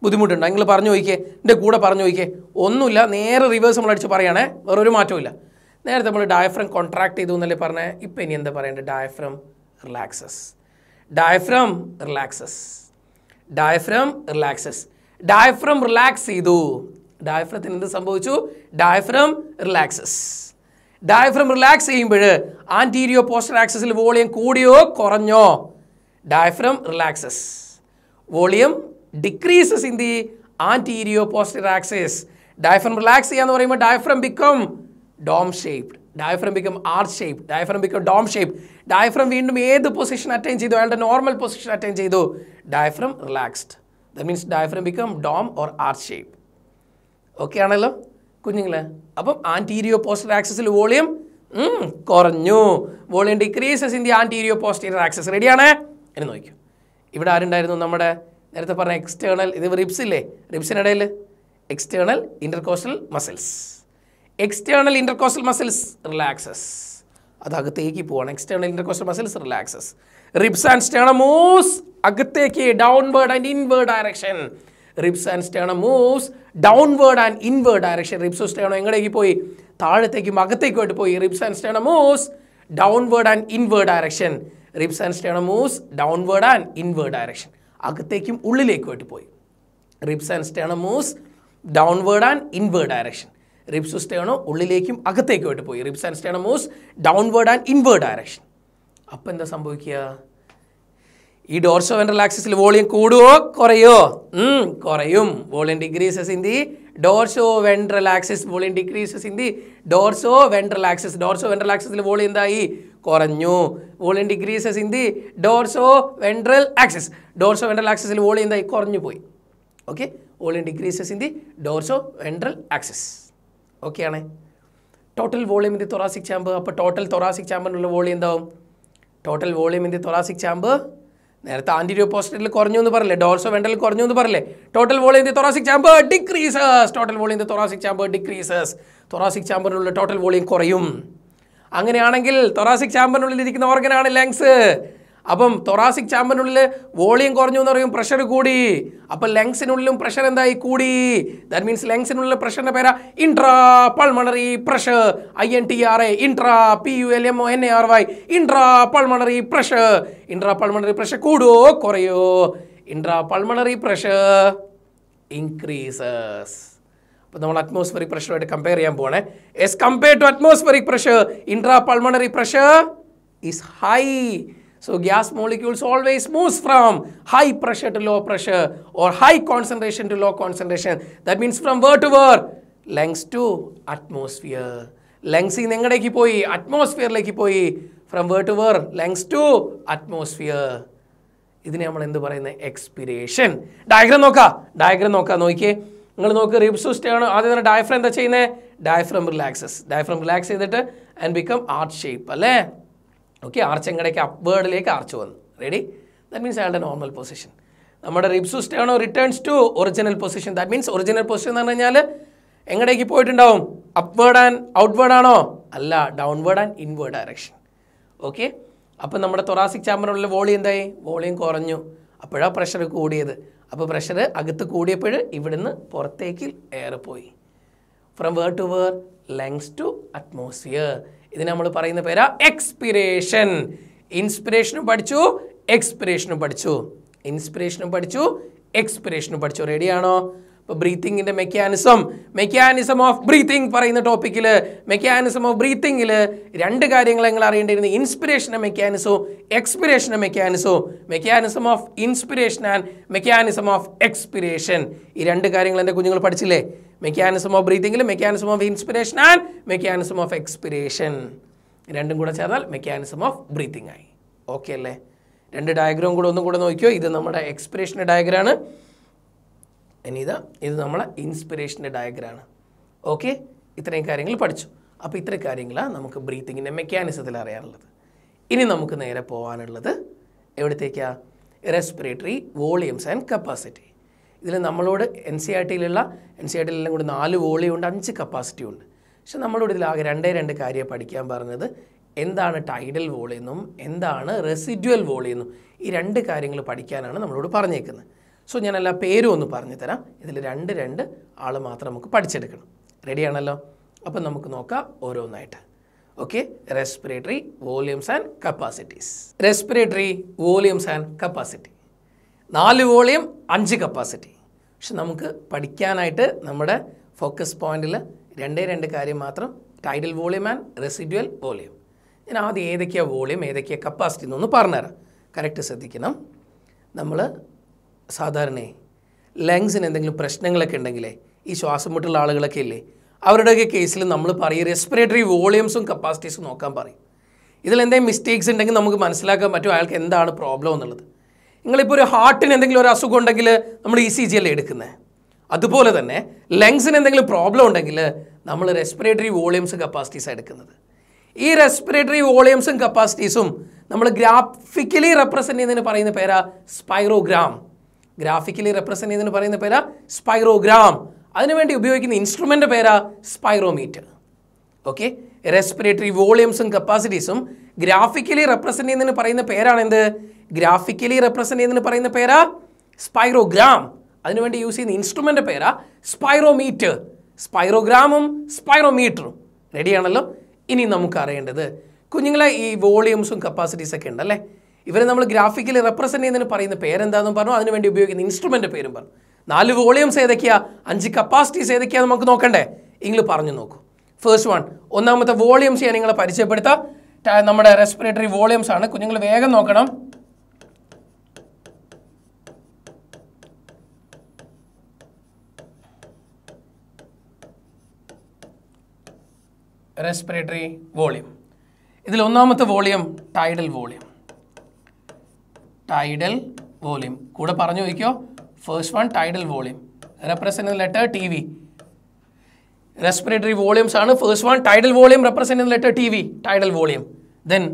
ബുദ്ധിമുട്ടുണ്ട് നിങ്ങൾ പറഞ്ഞു നോക്കിയേ എൻ്റെ കൂടെ പറഞ്ഞു നോക്കിയേ ഒന്നുമില്ല നേരെ റിവേഴ്സ് നമ്മളടിച്ച് പറയുകയാണേ വേറൊരു മാറ്റമില്ല നേരത്തെ നമ്മൾ ഡയഫ്രം കോൺട്രാക്ട് ചെയ്തു എന്നല്ലേ പറഞ്ഞേ ഇപ്പം ഇനി എന്താ പറയേണ്ടത് diaphragm relaxes diaphragm relaxes diaphragm relaxes diaphragm relax ചെയ്തു ഡയഫ്രത്തിന് എന്ത് സംഭവിച്ചു ഡയഫ്രം റിലാക്സസ് ഡയഫ്രം റിലാക്സ് ചെയ്യുമ്പോൾ ആൻറ്റീരിയോ പോസ്റ്റർ ആക്സസിൽ വോളിയം കൂടിയോ കുറഞ്ഞോ diaphragm relaxes volume decreases in the antero posterior axis diaphragm relax ചെയ്യാന്ന് പറയുമ്പോൾ diaphragm become dome shaped diaphragm become arch shape diaphragm become dome shape diaphragm വീണ്ടും ഏത് position attain ചെയ്തു അയാളുടെ നോർമൽ പൊസിഷൻ അറ്റൈൻ ചെയ്തു diaphragm relaxed that means diaphragm become dome or arch shape okay ആണല്ലോ കുഞ്ഞുങ്ങളെ അപ്പം ആൻറ്റീരിയോ പോസ്റ്റർ ആക്സസിൽ volume കുറഞ്ഞു volume decreases in the antero posterior axis റെഡിയാണ് എന്ന് നോക്കിക്കും ഇവിടെ ആരുണ്ടായിരുന്നു നമ്മുടെ നേരത്തെ പറഞ്ഞ എക്സ്റ്റേണൽ ഇത് റിബ്സ് ഇല്ലേ റിബ്സിനിടയിൽ external intercostal muscles external intercostal muscles relaxes അത് അകത്തേക്ക് പോവാണ് external intercostal muscles relaxes ribs and sternum moves അകത്തേക്ക് downward and inward direction ribs and sternum moves downward and inward direction ribs and sternum എങ്ങടേക്ക് പോയി താഴത്തേക്കും അകത്തേക്കുമായിട്ട് പോയി ribs and sternum moves downward and inward direction ribs and sternum moves downward and inward direction അകത്തേക്കും ഉള്ളിലേക്കുമായിട്ട് പോയി ribs and sternum moves downward and inward direction ribs സ്റ്റേണോ ഉള്ളിലേക്കും അകത്തേക്കുമായിട്ട് പോയി ribs and sternum moves downward and inward direction അപ്പം എന്താ സംഭവിക്കുക ഈ ഡോർസോ വെൻട്രൽ ആക്സിസിൽ വോളിയം കൂടുവോ കുറയോ കുറയും volume decreases in the dorso ventral axis volume decreases in the dorso ventral axis dorso ventral ആക്സിസിൽ വോളിയം എന്തായി കുറഞ്ഞു volume decreases in the dorso ventral axis dorso ventral ആക്സിസിൽ വോളിയം എന്തായി കുറഞ്ഞു പോയി okay volume decreases in the dorso ventral axis ആണ് total volume in the thoracic ചാമ്പ് അപ്പോൾ total thoracic ചാമ്പിനുള്ള വോളിയം എന്താവും total volume in the thoracic chamber നേരത്തെ antero പോസ്റ്ററിൽ കുറഞ്ഞു എന്ന് പറയില്ലേ ഡോർസോ വെൻട്രൽ കുറഞ്ഞു എന്ന് പറയില്ലേ total volume in the thoracic chamber decreases total volume in the thoracic chamber decreases thoracic ചാമ്പറിനുള്ള ടോട്ടൽ വോളിയം കുറയും അങ്ങനെയാണെങ്കിൽ തൊറാസിക് ചാമ്പറിനുള്ളിൽ ഇരിക്കുന്ന ഓർഗനാണ് ലങ്സ് അപ്പം തൊറാസിക് ചാമ്പനുള്ളിൽ വോളിയം കുറഞ്ഞു എന്ന് പറയും പ്രഷർ കൂടി അപ്പം ലങ്സിനുള്ളിലും പ്രഷർ എന്തായി കൂടി ദാറ്റ് മീൻസ് ലങ്സിനുള്ളിൽ പ്രഷറിൻ്റെ പേരാ intra pulmonary pressure I N T R A intra P U L M O N A R Y intra pulmonary pressure intra pulmonary pressure കൂടുവോ കുറയോ ഇൻട്രാ പൾമണറി പ്രഷർ ഇൻക്രീസസ് അപ്പോൾ നമ്മൾ atmospheric പ്രഷറുമായിട്ട് compare ചെയ്യാൻ പോകണേ as compare to atmospheric pressure intra pulmonary pressure is high So gas molecules always moves from high pressure to low pressure or high concentration to low concentration. That means from where to where? Lungs to atmosphere. Lungs in engadeki poi, atmosphere leki poi. From where to where? Lungs to atmosphere. ഇതിനെ നമ്മൾ എന്ത് പറയുന്നത് expiration Diagram നോക്കാം Diagram നോക്കാം നോക്കിയേ നിങ്ങൾ നോക്ക് ribs ആണ് ആദ്യം തന്നെ ഡയഫ്രം എന്താ ചെയ്യുന്നത് ഡയഫ്രം റിലാക്സസ് ഡയഫ്രം റിലാക്സ് ചെയ്തിട്ട് and become arch shape okay arch എങ്ങടേക്ക് അപ്വേർഡിലേക്ക് ആർച്ച് വന്നു റെഡി ദാറ്റ് മീൻസ് അയാളുടെ നോർമൽ പൊസിഷൻ നമ്മുടെ ribs sternum returns to original position that means original position എന്ന് പറഞ്ഞു കഴിഞ്ഞാൽ എങ്ങടേക്ക് പോയിട്ടുണ്ടാവും അപ്വേർഡ് ആൻഡ് ഔട്ട്വേർഡ് ആണോ അല്ല downward and inward direction okay അപ്പോൾ നമ്മുടെ തൊറാസിക് ചാമ്പറിനുള്ള വോളിയം എന്തായി വോളിയം കുറഞ്ഞു അപ്പോഴാണ് പ്രഷർ കൂടിയത് അപ്പോൾ പ്രഷർ അകത്ത് കൂടിയപ്പോൾ ഇവിടുന്ന് പുറത്തേക്ക് എയർ പോയി from where to where lungs to atmosphere ഇതിന് നമ്മൾ പറയുന്ന പേരാ എക്സ്പിരേഷൻ ഇൻസ്പിരേഷനും പഠിച്ചു എക്സ്പിരേഷനും പഠിച്ചു ഇൻസ്പിരേഷനും പഠിച്ചു എക്സ്പിരേഷനും പഠിച്ചു റെഡിയാണോ ഇപ്പൊ ബ്രീത്തിങ്ങിന്റെ മെക്കാനിസം മെക്കാനിസം ഓഫ് ബ്രീത്തിങ് പറയുന്ന ടോപ്പിക്കിൽ മെക്കാനിസം ഓഫ് ബ്രീത്തിങ്ങിൽ രണ്ട് കാര്യങ്ങൾ നിങ്ങൾ അറിയേണ്ടിയിരുന്നു ഇൻസ്പിരേഷനെ മെക്കാനിസോ എക്സ്പിരേഷനെ മെക്കാനിസോ mechanism of inspiration and mechanism of expiration ഈ രണ്ട് കാര്യങ്ങൾ എൻ്റെ കുഞ്ഞുങ്ങൾ പഠിച്ചില്ലേ മെക്കാനിസം ഓഫ് ബ്രീത്തിങ്ങിൽ mechanism of inspiration and mechanism of expiration രണ്ടും കൂടെ ചേർന്നാൽ മെക്കാനിസം ഓഫ് ബ്രീത്തിങ് ആയി ഓക്കെ അല്ലേ രണ്ട് ഡയഗ്രാം കൂടെ ഒന്നും കൂടെ നോക്കിയോ ഇത് നമ്മുടെ എക്സ്പിറേഷൻ്റെ ഡയഗ്രാണ് ഇനി ഇത് ഇത് നമ്മളെ ഇൻസ്പിറേഷൻ്റെ ഡയഗ്രാണ് ഓക്കെ ഇത്രയും കാര്യങ്ങൾ പഠിച്ചു അപ്പോൾ ഇത്ര കാര്യങ്ങളാണ് നമുക്ക് ബ്രീത്തിങ്ങിൻ്റെ മെക്കാനിസത്തിൽ അറിയാനുള്ളത് ഇനി നമുക്ക് നേരെ പോകാനുള്ളത് എവിടത്തേക്കാണ് റെസ്പിറേറ്ററി വോളിയംസ് ആൻഡ് കപ്പാസിറ്റി ഇതിൽ നമ്മളോട് എൻ സി ആർ ടിയിലുള്ള എൻ സി ആർ ടിയിലെല്ലാം കൂടി നാല് വോളിയുണ്ട് അഞ്ച് കപ്പാസിറ്റി ഉണ്ട് പക്ഷെ നമ്മളോട് ആകെ രണ്ടേ രണ്ട് കാര്യം പഠിക്കാൻ പറഞ്ഞത് എന്താണ് ടൈഡൽ വോളിയെന്നും എന്താണ് റെസിഡ്യുവൽ വോളിയെന്നും ഈ രണ്ട് കാര്യങ്ങൾ പഠിക്കാനാണ് നമ്മളോട് പറഞ്ഞേക്കുന്നത് സോ ഞാൻ എല്ലാ പേരും ഒന്ന് പറഞ്ഞു തരാം ഇതിൽ രണ്ട് രണ്ട് ആൾ മാത്രം നമുക്ക് പഠിച്ചെടുക്കണം റെഡിയാണല്ലോ അപ്പം നമുക്ക് നോക്കാം ഓരോന്നായിട്ട് okay respiratory volumes and capacities respiratory volumes and capacity നാല് വോളിയം അഞ്ച് കപ്പാസിറ്റി പക്ഷെ നമുക്ക് പഠിക്കാനായിട്ട് നമ്മുടെ ഫോക്കസ് പോയിന്റിൽ രണ്ടേ രണ്ട് കാര്യം മാത്രം tidal volume and residual volume ഞാൻ ആദ്യം ഏതൊക്കെയാണ് വോളിയം ഏതൊക്കെയാണ് കപ്പാസിറ്റി എന്നൊന്ന് പറഞ്ഞുതരാം കറക്റ്റ് ശ്രദ്ധിക്കണം നമ്മൾ സാധാരണ ലങ്സിന് എന്തെങ്കിലും പ്രശ്നങ്ങളൊക്കെ ഉണ്ടെങ്കിലേ ഈ ശ്വാസം മുട്ടുള്ള ആളുകളൊക്കെ ഇല്ലേ അവരുടെയൊക്കെ കേസിൽ നമ്മൾ പറയും റെസ്പിറേറ്ററി വോളിയംസും കപ്പാസിറ്റീസും നോക്കാൻ പറയും ഇതിൽ എന്തെങ്കിലും മിസ്റ്റേക്സ് ഉണ്ടെങ്കിൽ നമുക്ക് മനസ്സിലാക്കാൻ പറ്റും അയാൾക്ക് എന്താണ് പ്രോബ്ലം എന്നുള്ളത് നിങ്ങളിപ്പോൾ ഒരു ഹാർട്ടിന് എന്തെങ്കിലും ഒരു അസുഖം ഉണ്ടെങ്കിൽ നമ്മൾ ഇ സി ജി അല്ലേ എടുക്കുന്നത് അതുപോലെ തന്നെ ലങ്സിന് എന്തെങ്കിലും പ്രോബ്ലം ഉണ്ടെങ്കിൽ നമ്മൾ റെസ്പിറേറ്ററി വോളിയംസ് കപ്പാസിറ്റീസ് എടുക്കുന്നത് ഈ റെസ്പിറേറ്ററി വോളിയംസും കപ്പാസിറ്റീസും നമ്മൾ ഗ്രാഫിക്കലി റെപ്രസെൻ്റ് ചെയ്യുന്നതിന് പറയുന്ന പേരാ സ്പൈറോഗ്രാം ഗ്രാഫിക്കലി റെപ്രസെൻ്റ് ചെയ്യുന്നതിന് പറയുന്ന പേരാ സ്പൈറോഗ്രാം അതിനുവേണ്ടി ഉപയോഗിക്കുന്ന ഇൻസ്ട്രുമെൻ്റ് പേരാ സ്പൈറോമീറ്റർ ഓക്കെ റെസ്പിറേറ്ററി വോളിയംസും കപ്പാസിറ്റീസും ഗ്രാഫിക്കലി റെപ്രസെൻ്റ് ചെയ്യുന്നതിന് പറയുന്ന പേരാണെന്ത് ഗ്രാഫിക്കലി റെപ്രസെൻ്റ് ചെയ്യുന്നതിന് പറയുന്ന പേരാ സ്പൈറോഗ്രാം അതിനുവേണ്ടി യൂസ് ചെയ്യുന്ന ഇൻസ്ട്രുമെൻ്റ് പേരാ സ്പൈറോമീറ്റർ സ്പൈറോഗ്രാമും സ്പൈറോമീറ്ററും റെഡിയാണല്ലോ ഇനി നമുക്ക് അറിയേണ്ടത് കുഞ്ഞുങ്ങളെ ഈ വോളിയംസും കപ്പാസിറ്റീസ് ഒക്കെ ഉണ്ടല്ലേ ഇവരെ നമ്മൾ ഗ്രാഫിക്കലി റെപ്രസെൻ്റ് ചെയ്യുന്നതിന് പറയുന്ന പേരെന്താണെന്നും പറഞ്ഞു അതിനുവേണ്ടി ഉപയോഗിക്കുന്ന ഇൻസ്ട്രുമെൻ്റ് പേരും പറഞ്ഞു നാല് വോളിയംസ് ഏതൊക്കെയാ അഞ്ച് കപ്പാസിറ്റീസ് ഏതൊക്കെയാ നമുക്ക് നോക്കണ്ടേ ഇങ്ങൾ പറഞ്ഞു നോക്കൂ ഫേസ്റ്റ് വൺ ഒന്നാമത്തെ വോളിയംസ് ഞാൻ നിങ്ങളെ പരിചയപ്പെടുത്താം നമ്മുടെ റെസ്പിറേറ്ററി വോളിയംസ് ആണ് കുഞ്ഞുങ്ങൾ വേഗം നോക്കണം റെസ്പിറേറ്ററി വോളിയം ഇതിൽ ഒന്നാമത്തെ volume tidal volume tidal volume കൂടെ പറഞ്ഞു നോക്കിയോ first one tidal volume represent letter T V respiratory volumes ആണ് first one tidal volume represent letter T V tidal volume then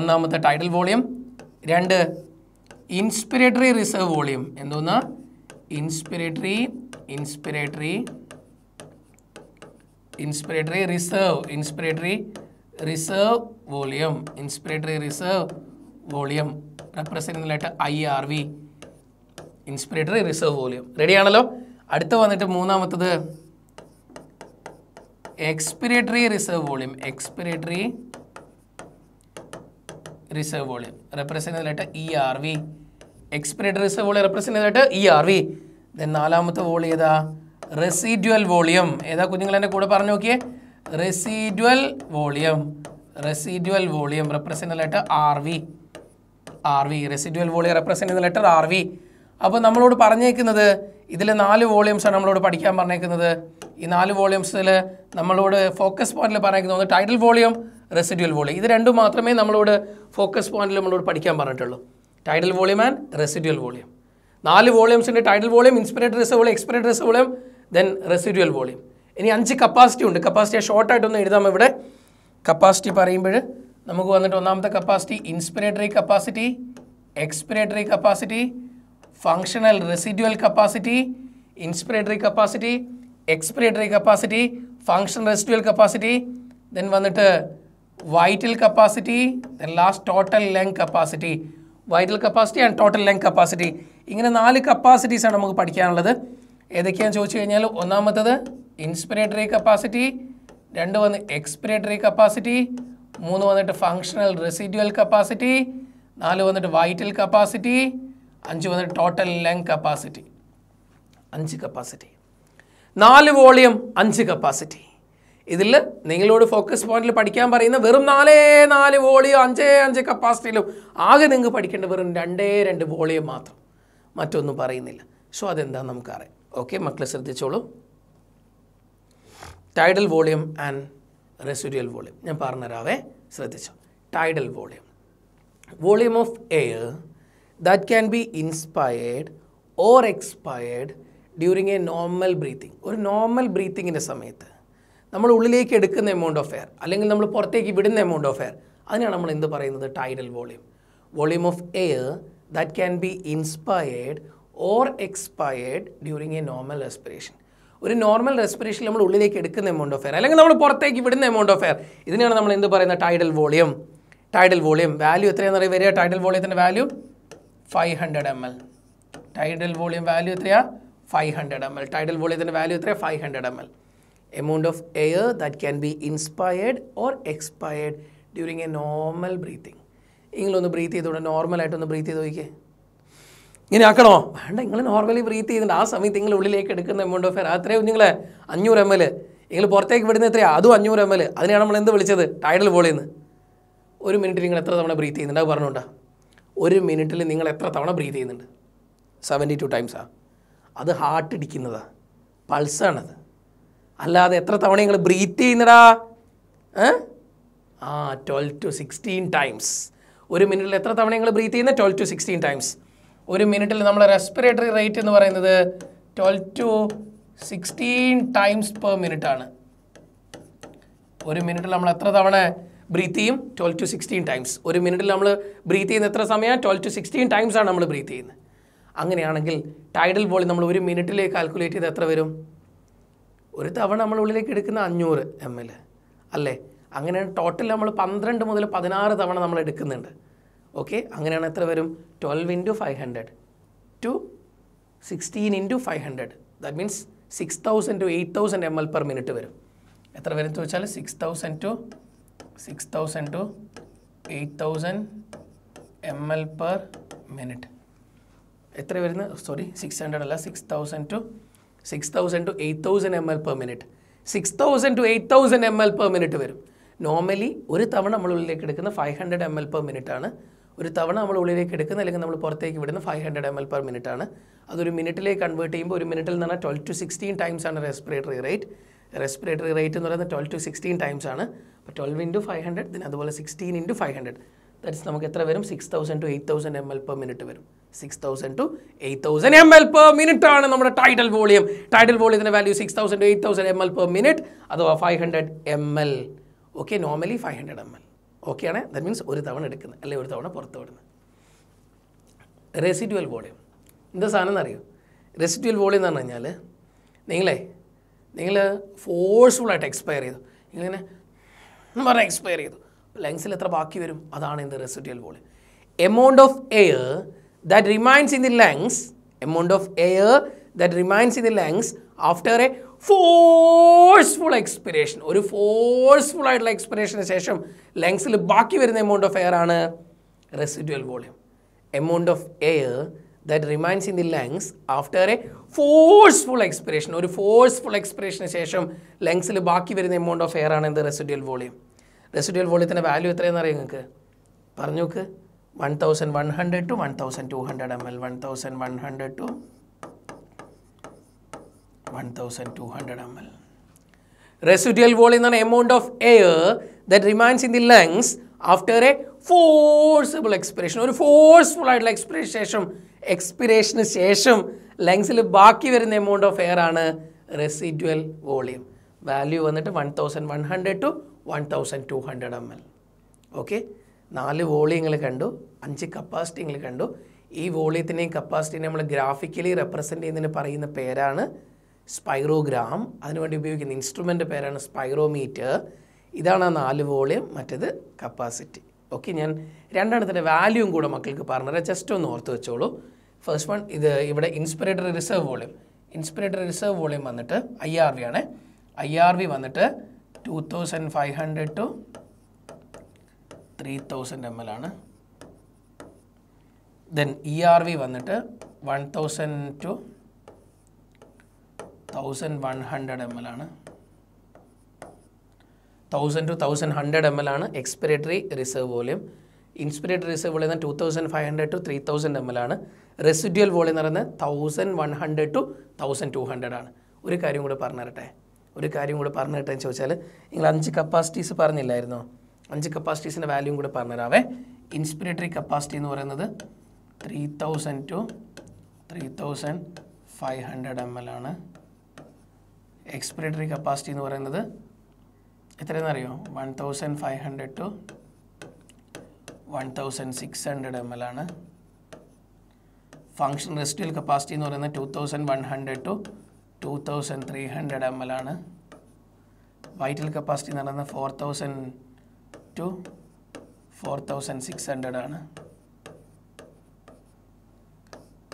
ഒന്നാമത്തെ ടൈഡൽ വോളിയം രണ്ട് ഇൻസ്പിറേറ്ററി റിസർവ് വോളിയം എന്തോന്ന് inspiratory inspiratory inspiratory reserve, inspiratory reserve volume, inspiratory reserve volume represent in the letter IRV, inspiratory reserve volume. Ready ആണല്ലോ അടുത്ത വന്നിട്ട് മൂന്നാമത്തത് expiratory reserve volume expiratory reserve volume represent ചെയ്തതായിട്ട് E R V expiratory reserve volume represent ചെയ്തതായിട്ട് E R V then നാലാമത്തെ volume ഏതാ residual volume ഏതാ കുഞ്ഞുങ്ങൾ എൻ്റെ കൂടെ പറഞ്ഞു നോക്കിയേ residual volume residual volume represent letter R V R V residual volume represent ചെയ്യുന്ന ലെറ്റർ ആർ വി അപ്പോൾ നമ്മളോട് പറഞ്ഞേക്കുന്നത് ഇതിൽ നാല് വോളിയംസാണ് നമ്മളോട് പഠിക്കാൻ പറഞ്ഞേക്കുന്നത് ഈ നാല് വോളിയംസിൽ നമ്മളോട് ഫോക്കസ് പോയിന്റിൽ പറഞ്ഞേക്കുന്നത് ഒന്ന് ടൈഡൽ വോളിയം റെസിഡ്യുവൽ വോളിയം ഇത് രണ്ടും മാത്രമേ നമ്മളോട് ഫോക്കസ് പോയിന്റിൽ നമ്മളോട് പഠിക്കാൻ പറഞ്ഞിട്ടുള്ളൂ tidal volume and residual volume നാല് വോളിയംസിൻ്റെ tidal volume inspiratory reserve volume expiratory reserve volume then residual volume ഇനി അഞ്ച് കപ്പാസിറ്റി ഉണ്ട് കപ്പാസിറ്റിയെ ഷോർട്ടായിട്ടൊന്ന് എഴുതാം ഇവിടെ കപ്പാസിറ്റി പറയുമ്പോൾ നമുക്ക് വന്നിട്ട് ഒന്നാമത്തെ capacity inspiratory capacity expiratory capacity functional residual capacity inspiratory capacity expiratory capacity function residual capacity then വന്നിട്ട് vital capacity then last total lung capacity vital capacity and total lung capacity ഇങ്ങനെ നാല് കപ്പാസിറ്റീസാണ് നമുക്ക് പഠിക്കാനുള്ളത് ഏതൊക്കെയാണ് ചോദിച്ചു കഴിഞ്ഞാൽ ഒന്നാമത്തത് ഇൻസ്പിറേറ്ററി കപ്പാസിറ്റി രണ്ട് വന്ന് എക്സ്പിറേറ്ററി കപ്പാസിറ്റി മൂന്ന് വന്നിട്ട് ഫങ്ഷണൽ റെസിഡ്യുവൽ കപ്പാസിറ്റി നാല് വന്നിട്ട് വൈറ്റൽ കപ്പാസിറ്റി അഞ്ച് വന്നിട്ട് ടോട്ടൽ ലെങ് കപ്പാസിറ്റി അഞ്ച് കപ്പാസിറ്റി നാല് വോളിയം അഞ്ച് കപ്പാസിറ്റി ഇതിൽ നിങ്ങളോട് ഫോക്കസ് പോയിന്റിൽ പഠിക്കാൻ പറയുന്ന വെറും നാലേ നാല് വോളിയം അഞ്ചേ അഞ്ച് കപ്പാസിറ്റിയിലും ആകെ നിങ്ങൾക്ക് പഠിക്കേണ്ട വെറും രണ്ടേ രണ്ട് വോളിയം മാത്രം മറ്റൊന്നും പറയുന്നില്ല സോ അതെന്താ നമുക്കറിയാം ഓക്കെ മക്കളെ ശ്രദ്ധിച്ചോളൂ tidal volume and residual volume ഞാൻ പറഞ്ഞുതരാവേ ശ്രദ്ധിച്ചോ tidal volume volume of air that can be inspired or expired during a normal breathing ഒരു നോർമൽ ബ്രീത്തിങ്ങിൻ്റെ സമയത്ത് നമ്മൾ ഉള്ളിലേക്ക് എടുക്കുന്ന എമൗണ്ട് ഓഫ് എയർ അല്ലെങ്കിൽ നമ്മൾ പുറത്തേക്ക് വിടുന്ന എമൗണ്ട് ഓഫ് എയർ അതിനാണ് നമ്മൾ എന്ത് പറയുന്നത് tidal volume volume of air that can be inspired or expired during a normal respiration ഒരു നോർമൽ റെസ്പിറേഷൻ നമ്മൾ ഉള്ളിലേക്ക് എടുക്കുന്ന എമൗണ്ട് ഓഫ് എയർ അല്ലെങ്കിൽ നമ്മൾ പുറത്തേക്ക് വിടുന്ന എമൗണ്ട് ഓഫ് എയർ ഇതിനെയാണ് നമ്മൾ എന്ത് പറയുന്നത് tidal volume tidal volume value എത്രയാണെന്ന് അറിയാം വരിക tidal വോളിയത്തിൻ്റെ value five hundred M L tidal volume value എത്രയാണ് five hundred M L tidal വോളിയത്തിൻ്റെ value എത്രയാണ് five hundred M L amount of air that can be inspired or expired during a normal breathing നിങ്ങളൊന്ന് breath ചെയ്തോടെ നോർമലായിട്ടൊന്ന് breath ചെയ്ത് നോക്കിയേ ഇങ്ങനെ ആക്കണോ വേണ്ട നിങ്ങൾ normally breath ചെയ്യുന്നുണ്ട് ആ സമയത്ത് നിങ്ങൾ ഉള്ളിലേക്ക് എടുക്കുന്ന എമൗണ്ട് ഓഫ് എയർ അത്രയും നിങ്ങൾ അഞ്ഞൂറ് എം എൽ നിങ്ങൾ പുറത്തേക്ക് വിടുന്ന എത്രയാണ് അതും അഞ്ഞൂറ് എം എൽ അതിനെയാണ് നമ്മൾ എന്ത് വിളിച്ചത് ടൈഡൽ ബോളിന്ന് ഒരു മിനിറ്റ് നിങ്ങൾ എത്ര തവണ ബ്രീത്ത് ചെയ്യുന്നുണ്ട് അത് പറഞ്ഞുകൊണ്ടാണ് ഒരു മിനിറ്റിൽ നിങ്ങൾ എത്ര തവണ ബ്രീത്ത് ചെയ്യുന്നുണ്ട് സെവൻറ്റി ടു ടൈംസാണ് അത് ഹാർട്ട് ഇടിക്കുന്നതാണ് പൾസാണത് അല്ലാതെ എത്ര തവണ നിങ്ങൾ ബ്രീത്ത് ചെയ്യുന്നടാ ആ ട്വൽവ് ടു സിക്സ്റ്റീൻ ടൈംസ് ഒരു മിനിറ്റിൽ എത്ര തവണ നിങ്ങൾ ബ്രീത്ത് ചെയ്യുന്ന ട്വൽവ് ടു സിക്സ്റ്റീൻ ടൈംസ് ഒരു മിനിറ്റിൽ നമ്മൾ റെസ്പിറേറ്ററി റേറ്റ് എന്ന് പറയുന്നത് twelve to sixteen times per minute ആണ് ഒരു മിനിറ്റിൽ നമ്മൾ എത്ര തവണ ബ്രീത്ത് ചെയ്യും ട്വൽവ് ടു സിക്സ്റ്റീൻ ടൈംസ് ഒരു മിനിറ്റിൽ നമ്മൾ ബ്രീത്ത് ചെയ്യുന്ന എത്ര സമയം ട്വൽവ് ടു സിക്സ്റ്റീൻ ടൈംസ് ആണ് നമ്മൾ ബ്രീത്ത് ചെയ്യുന്നത് അങ്ങനെയാണെങ്കിൽ ടൈഡൽ ബോളിൽ നമ്മൾ ഒരു മിനിറ്റിൽ കാൽക്കുലേറ്റ് ചെയ്ത് എത്ര വരും ഒരു തവണ നമ്മൾ ഉള്ളിലേക്ക് എടുക്കുന്ന അഞ്ഞൂറ് എം എൽ അല്ലേ അങ്ങനെയാണ് ടോട്ടൽ നമ്മൾ പന്ത്രണ്ട് മുതൽ പതിനാറ് തവണ നമ്മൾ എടുക്കുന്നുണ്ട് ഓക്കെ അങ്ങനെയാണ് എത്ര വരും twelve into five hundred to sixteen into five hundred that means six thousand to eight thousand M L per minute വരും എത്ര വരും എന്ന് വെച്ചാൽ six thousand to six thousand to eight thousand M L per minute എത്ര വരുന്ന sorry six hundred അല്ല six thousand to six thousand to eight thousand M L per minute six thousand to eight thousand M L per minute വരും normally ഒരു തവണ നമ്മളുള്ളിലേക്ക് എടുക്കുന്ന five hundred M L per minute ആണ് ഒരു തവണ നമ്മൾ ഉള്ളിലേക്ക് എടുക്കുന്ന അല്ലെങ്കിൽ നമ്മൾ പുറത്തേക്ക് വിടുന്ന five hundred M L per minute ആണ് അതൊരു മിനിറ്റിലേക്ക് കൺവേർട്ട് ചെയ്യുമ്പോൾ ഒരു മിനിറ്റിൽ നിന്ന് പറഞ്ഞാൽ ട്വൽവ് ടു സിക്സ്റ്റീൻ ടൈംസ് ആണ് റെസ്പിറേറ്ററി റേറ്റ് റെസ്പിറേറ്ററി റേറ്റ് എന്ന് പറയുന്നത് ട്വൽവ് ടു സിക്സ്റ്റീൻ ടൈംസ് ആണ് അപ്പോൾ ട്വൽവ് ഇൻറ്റു ഫൈവ് ഹൺഡ്രഡ് ദിന അതുപോലെ sixteen into five hundred that's നമുക്ക് എത്ര വരും six thousand to eight thousand M L per minute വരും six thousand to eight thousand M L per minute ആണ് നമ്മുടെ ടൈറ്റൽ വോളിയം ടൈറ്റൽ വോളിയത്തിൻ്റെ value six thousand to eight thousand M L per minute അഥവാ five hundred M L okay normally five hundred M L ഓക്കെയാണ് that means ഒരു തവണ എടുക്കുന്നത് അല്ലെങ്കിൽ ഒരു തവണ പുറത്ത് വിടുന്നത് റെസിഡ്യുവൽ വോളിയം എന്താ സാധനം എന്നറിയോ റെസിഡ്യുവൽ വോളിയം എന്ന് പറഞ്ഞു കഴിഞ്ഞാൽ നിങ്ങളെ നിങ്ങൾ ഫോഴ്സ്ഫുള്ളായിട്ട് എക്സ്പയർ ചെയ്തു നിങ്ങളിങ്ങനെ എന്ന് പറഞ്ഞാൽ എക്സ്പയർ ചെയ്തു ലങ്സിൽ എത്ര ബാക്കി വരും അതാണ് എന്ത് residual volume amount of air that remains in the lungs amount of air that remains in the lungs after a forceful expiration ഒരു ഫോഴ്സ്ഫുൾ ആയിട്ടുള്ള എക്സ്പിരേഷന് ശേഷം ലങ്സിൽ ബാക്കി വരുന്ന എമൗണ്ട് ഓഫ് എയർ ആണ് residual volume amount of air that remains in the lungs after a forceful expiration ഒരു forceful എക്സ്പിറേഷന് ശേഷം ലങ്സിൽ ബാക്കി വരുന്ന എമൗണ്ട് ഓഫ് എയർ ആണ് എന്ത് റെസിഡ്യൽ വോളിയം റെസിഡ്യൽ വോളിയത്തിൻ്റെ വാല്യൂ എത്രയെന്ന് അറിയാം നിങ്ങൾക്ക് പറഞ്ഞു നോക്ക് one thousand one hundred to one thousand two hundred M L one thousand one hundred to about 1200 ml. Residual wall is an amount of air that remains in the lungs after a forcible expiration ഒരു forceful ആയിട്ടുള്ള expiration ശേഷം എക്സ്പിറേഷന് ശേഷം ലങ്സിൽ ബാക്കി വരുന്ന amount of air ആണ് residual volume value വന്നിട്ട് one thousand one hundred to one thousand two hundred M L okay നാല് വോളിയങ്ങൾ കണ്ടു അഞ്ച് കപ്പാസിറ്റിങ്ങൾ കണ്ടു ഈ വോളിയത്തിനെയും കപ്പാസിറ്റിനെയും നമ്മൾ ഗ്രാഫിക്കലി റെപ്രസെൻ്റ് ചെയ്യുന്നതിന് പറയുന്ന പേരാണ് സ്പൈറോഗ്രാം അതിനുവേണ്ടി ഉപയോഗിക്കുന്ന ഇൻസ്ട്രുമെൻ്റ് പേരാണ് സ്പൈറോമീറ്റർ ഇതാണ് ആ നാല് വോളിയം മറ്റേത് കപ്പാസിറ്റി ഓക്കെ ഞാൻ രണ്ടെണ്ണത്തിൻ്റെ വാല്യൂം കൂടെ മക്കൾക്ക് പറഞ്ഞുതരാം ജസ്റ്റ് ഒന്ന് ഓർത്ത് വെച്ചോളൂ ഫസ്റ്റ് വൺ ഇത് ഇവിടെ inspiratory reserve volume inspiratory reserve volume വന്നിട്ട് ഐ ആർ വി ആണ് ഐ ആർ വി വന്നിട്ട് two thousand five hundred to three thousand M L ആണ് ദെൻ ഇ ആർ വി വന്നിട്ട് one thousand to thousand one hundred M L ആണ് thousand to thousand hundred M L ആണ് expiratory reserve volume inspiratory reserve volume two thousand five hundred to three thousand M L ആണ് residual volume എന്ന് പറയുന്നത് thousand one hundred to thousand two hundred ആണ് ഒരു കാര്യം കൂടെ പറഞ്ഞു തരട്ടെ ഒരു കാര്യം കൂടെ പറഞ്ഞു തരട്ടെ എന്ന് ചോദിച്ചാൽ നിങ്ങൾ അഞ്ച് കപ്പാസിറ്റീസ് പറഞ്ഞില്ലായിരുന്നോ അഞ്ച് കപ്പാസിറ്റീസിൻ്റെ വാല്യൂം കൂടെ പറഞ്ഞുതരാവേ ഇൻസ്പിറേറ്ററി കപ്പാസിറ്റി എന്ന് പറയുന്നത് three thousand to three thousand five hundred M L ആണ് എക്സ്പിറേറ്ററി കപ്പാസിറ്റി എന്ന് പറയുന്നത് എത്രയെന്നറിയോ one thousand five hundred to one thousand six hundred M L ആണ് ഫങ്ഷൻ റെസ്റ്റിൽ കപ്പാസിറ്റി എന്ന് പറയുന്നത് two thousand one hundred to two thousand three hundred M L ആണ് vital capacity എന്ന് പറയുന്നത് four thousand to four thousand six hundred ആണ്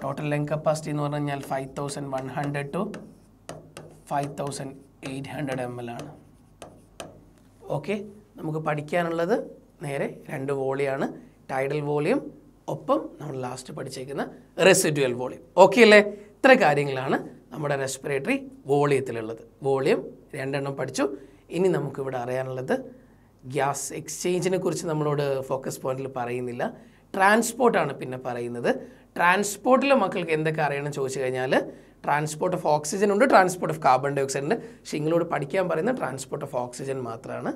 total lung capacity എന്ന് പറഞ്ഞു കഴിഞ്ഞാൽ five thousand one hundred to five thousand eight hundred M L okay ഓക്കെ നമുക്ക് പഠിക്കാനുള്ളത് നേരെ രണ്ട് വോളിയാണ് ടൈഡൽ വോളിയം ഒപ്പം നമ്മൾ ലാസ്റ്റ് പഠിച്ചേക്കുന്ന റെസിഡ്യൽ വോളിയം ഓക്കെ അല്ലേ ഇത്ര കാര്യങ്ങളാണ് നമ്മുടെ റെസ്പിറേറ്ററി വോളിയത്തിലുള്ളത് വോളിയം രണ്ടെണ്ണം പഠിച്ചു ഇനി നമുക്കിവിടെ അറിയാനുള്ളത് ഗ്യാസ് എക്സ്ചേഞ്ചിനെ കുറിച്ച് നമ്മളോട് ഫോക്കസ് പോയിന്റിൽ പറയുന്നില്ല ട്രാൻസ്പോർട്ടാണ് പിന്നെ പറയുന്നത് ട്രാൻസ്പോർട്ടിൽ മക്കൾക്ക് എന്തൊക്കെ അറിയണം ചോദിച്ചു കഴിഞ്ഞാൽ ട്രാൻസ്പോർട്ട് ഓഫ് ഓക്സിജൻ ഉണ്ട് transport of carbon dioxide ഉണ്ട് പക്ഷേ നിങ്ങളോട് പഠിക്കാൻ പറയുന്ന ട്രാൻസ്പോർട്ട് ഓഫ് ഓക്സിജൻ മാത്രമാണ്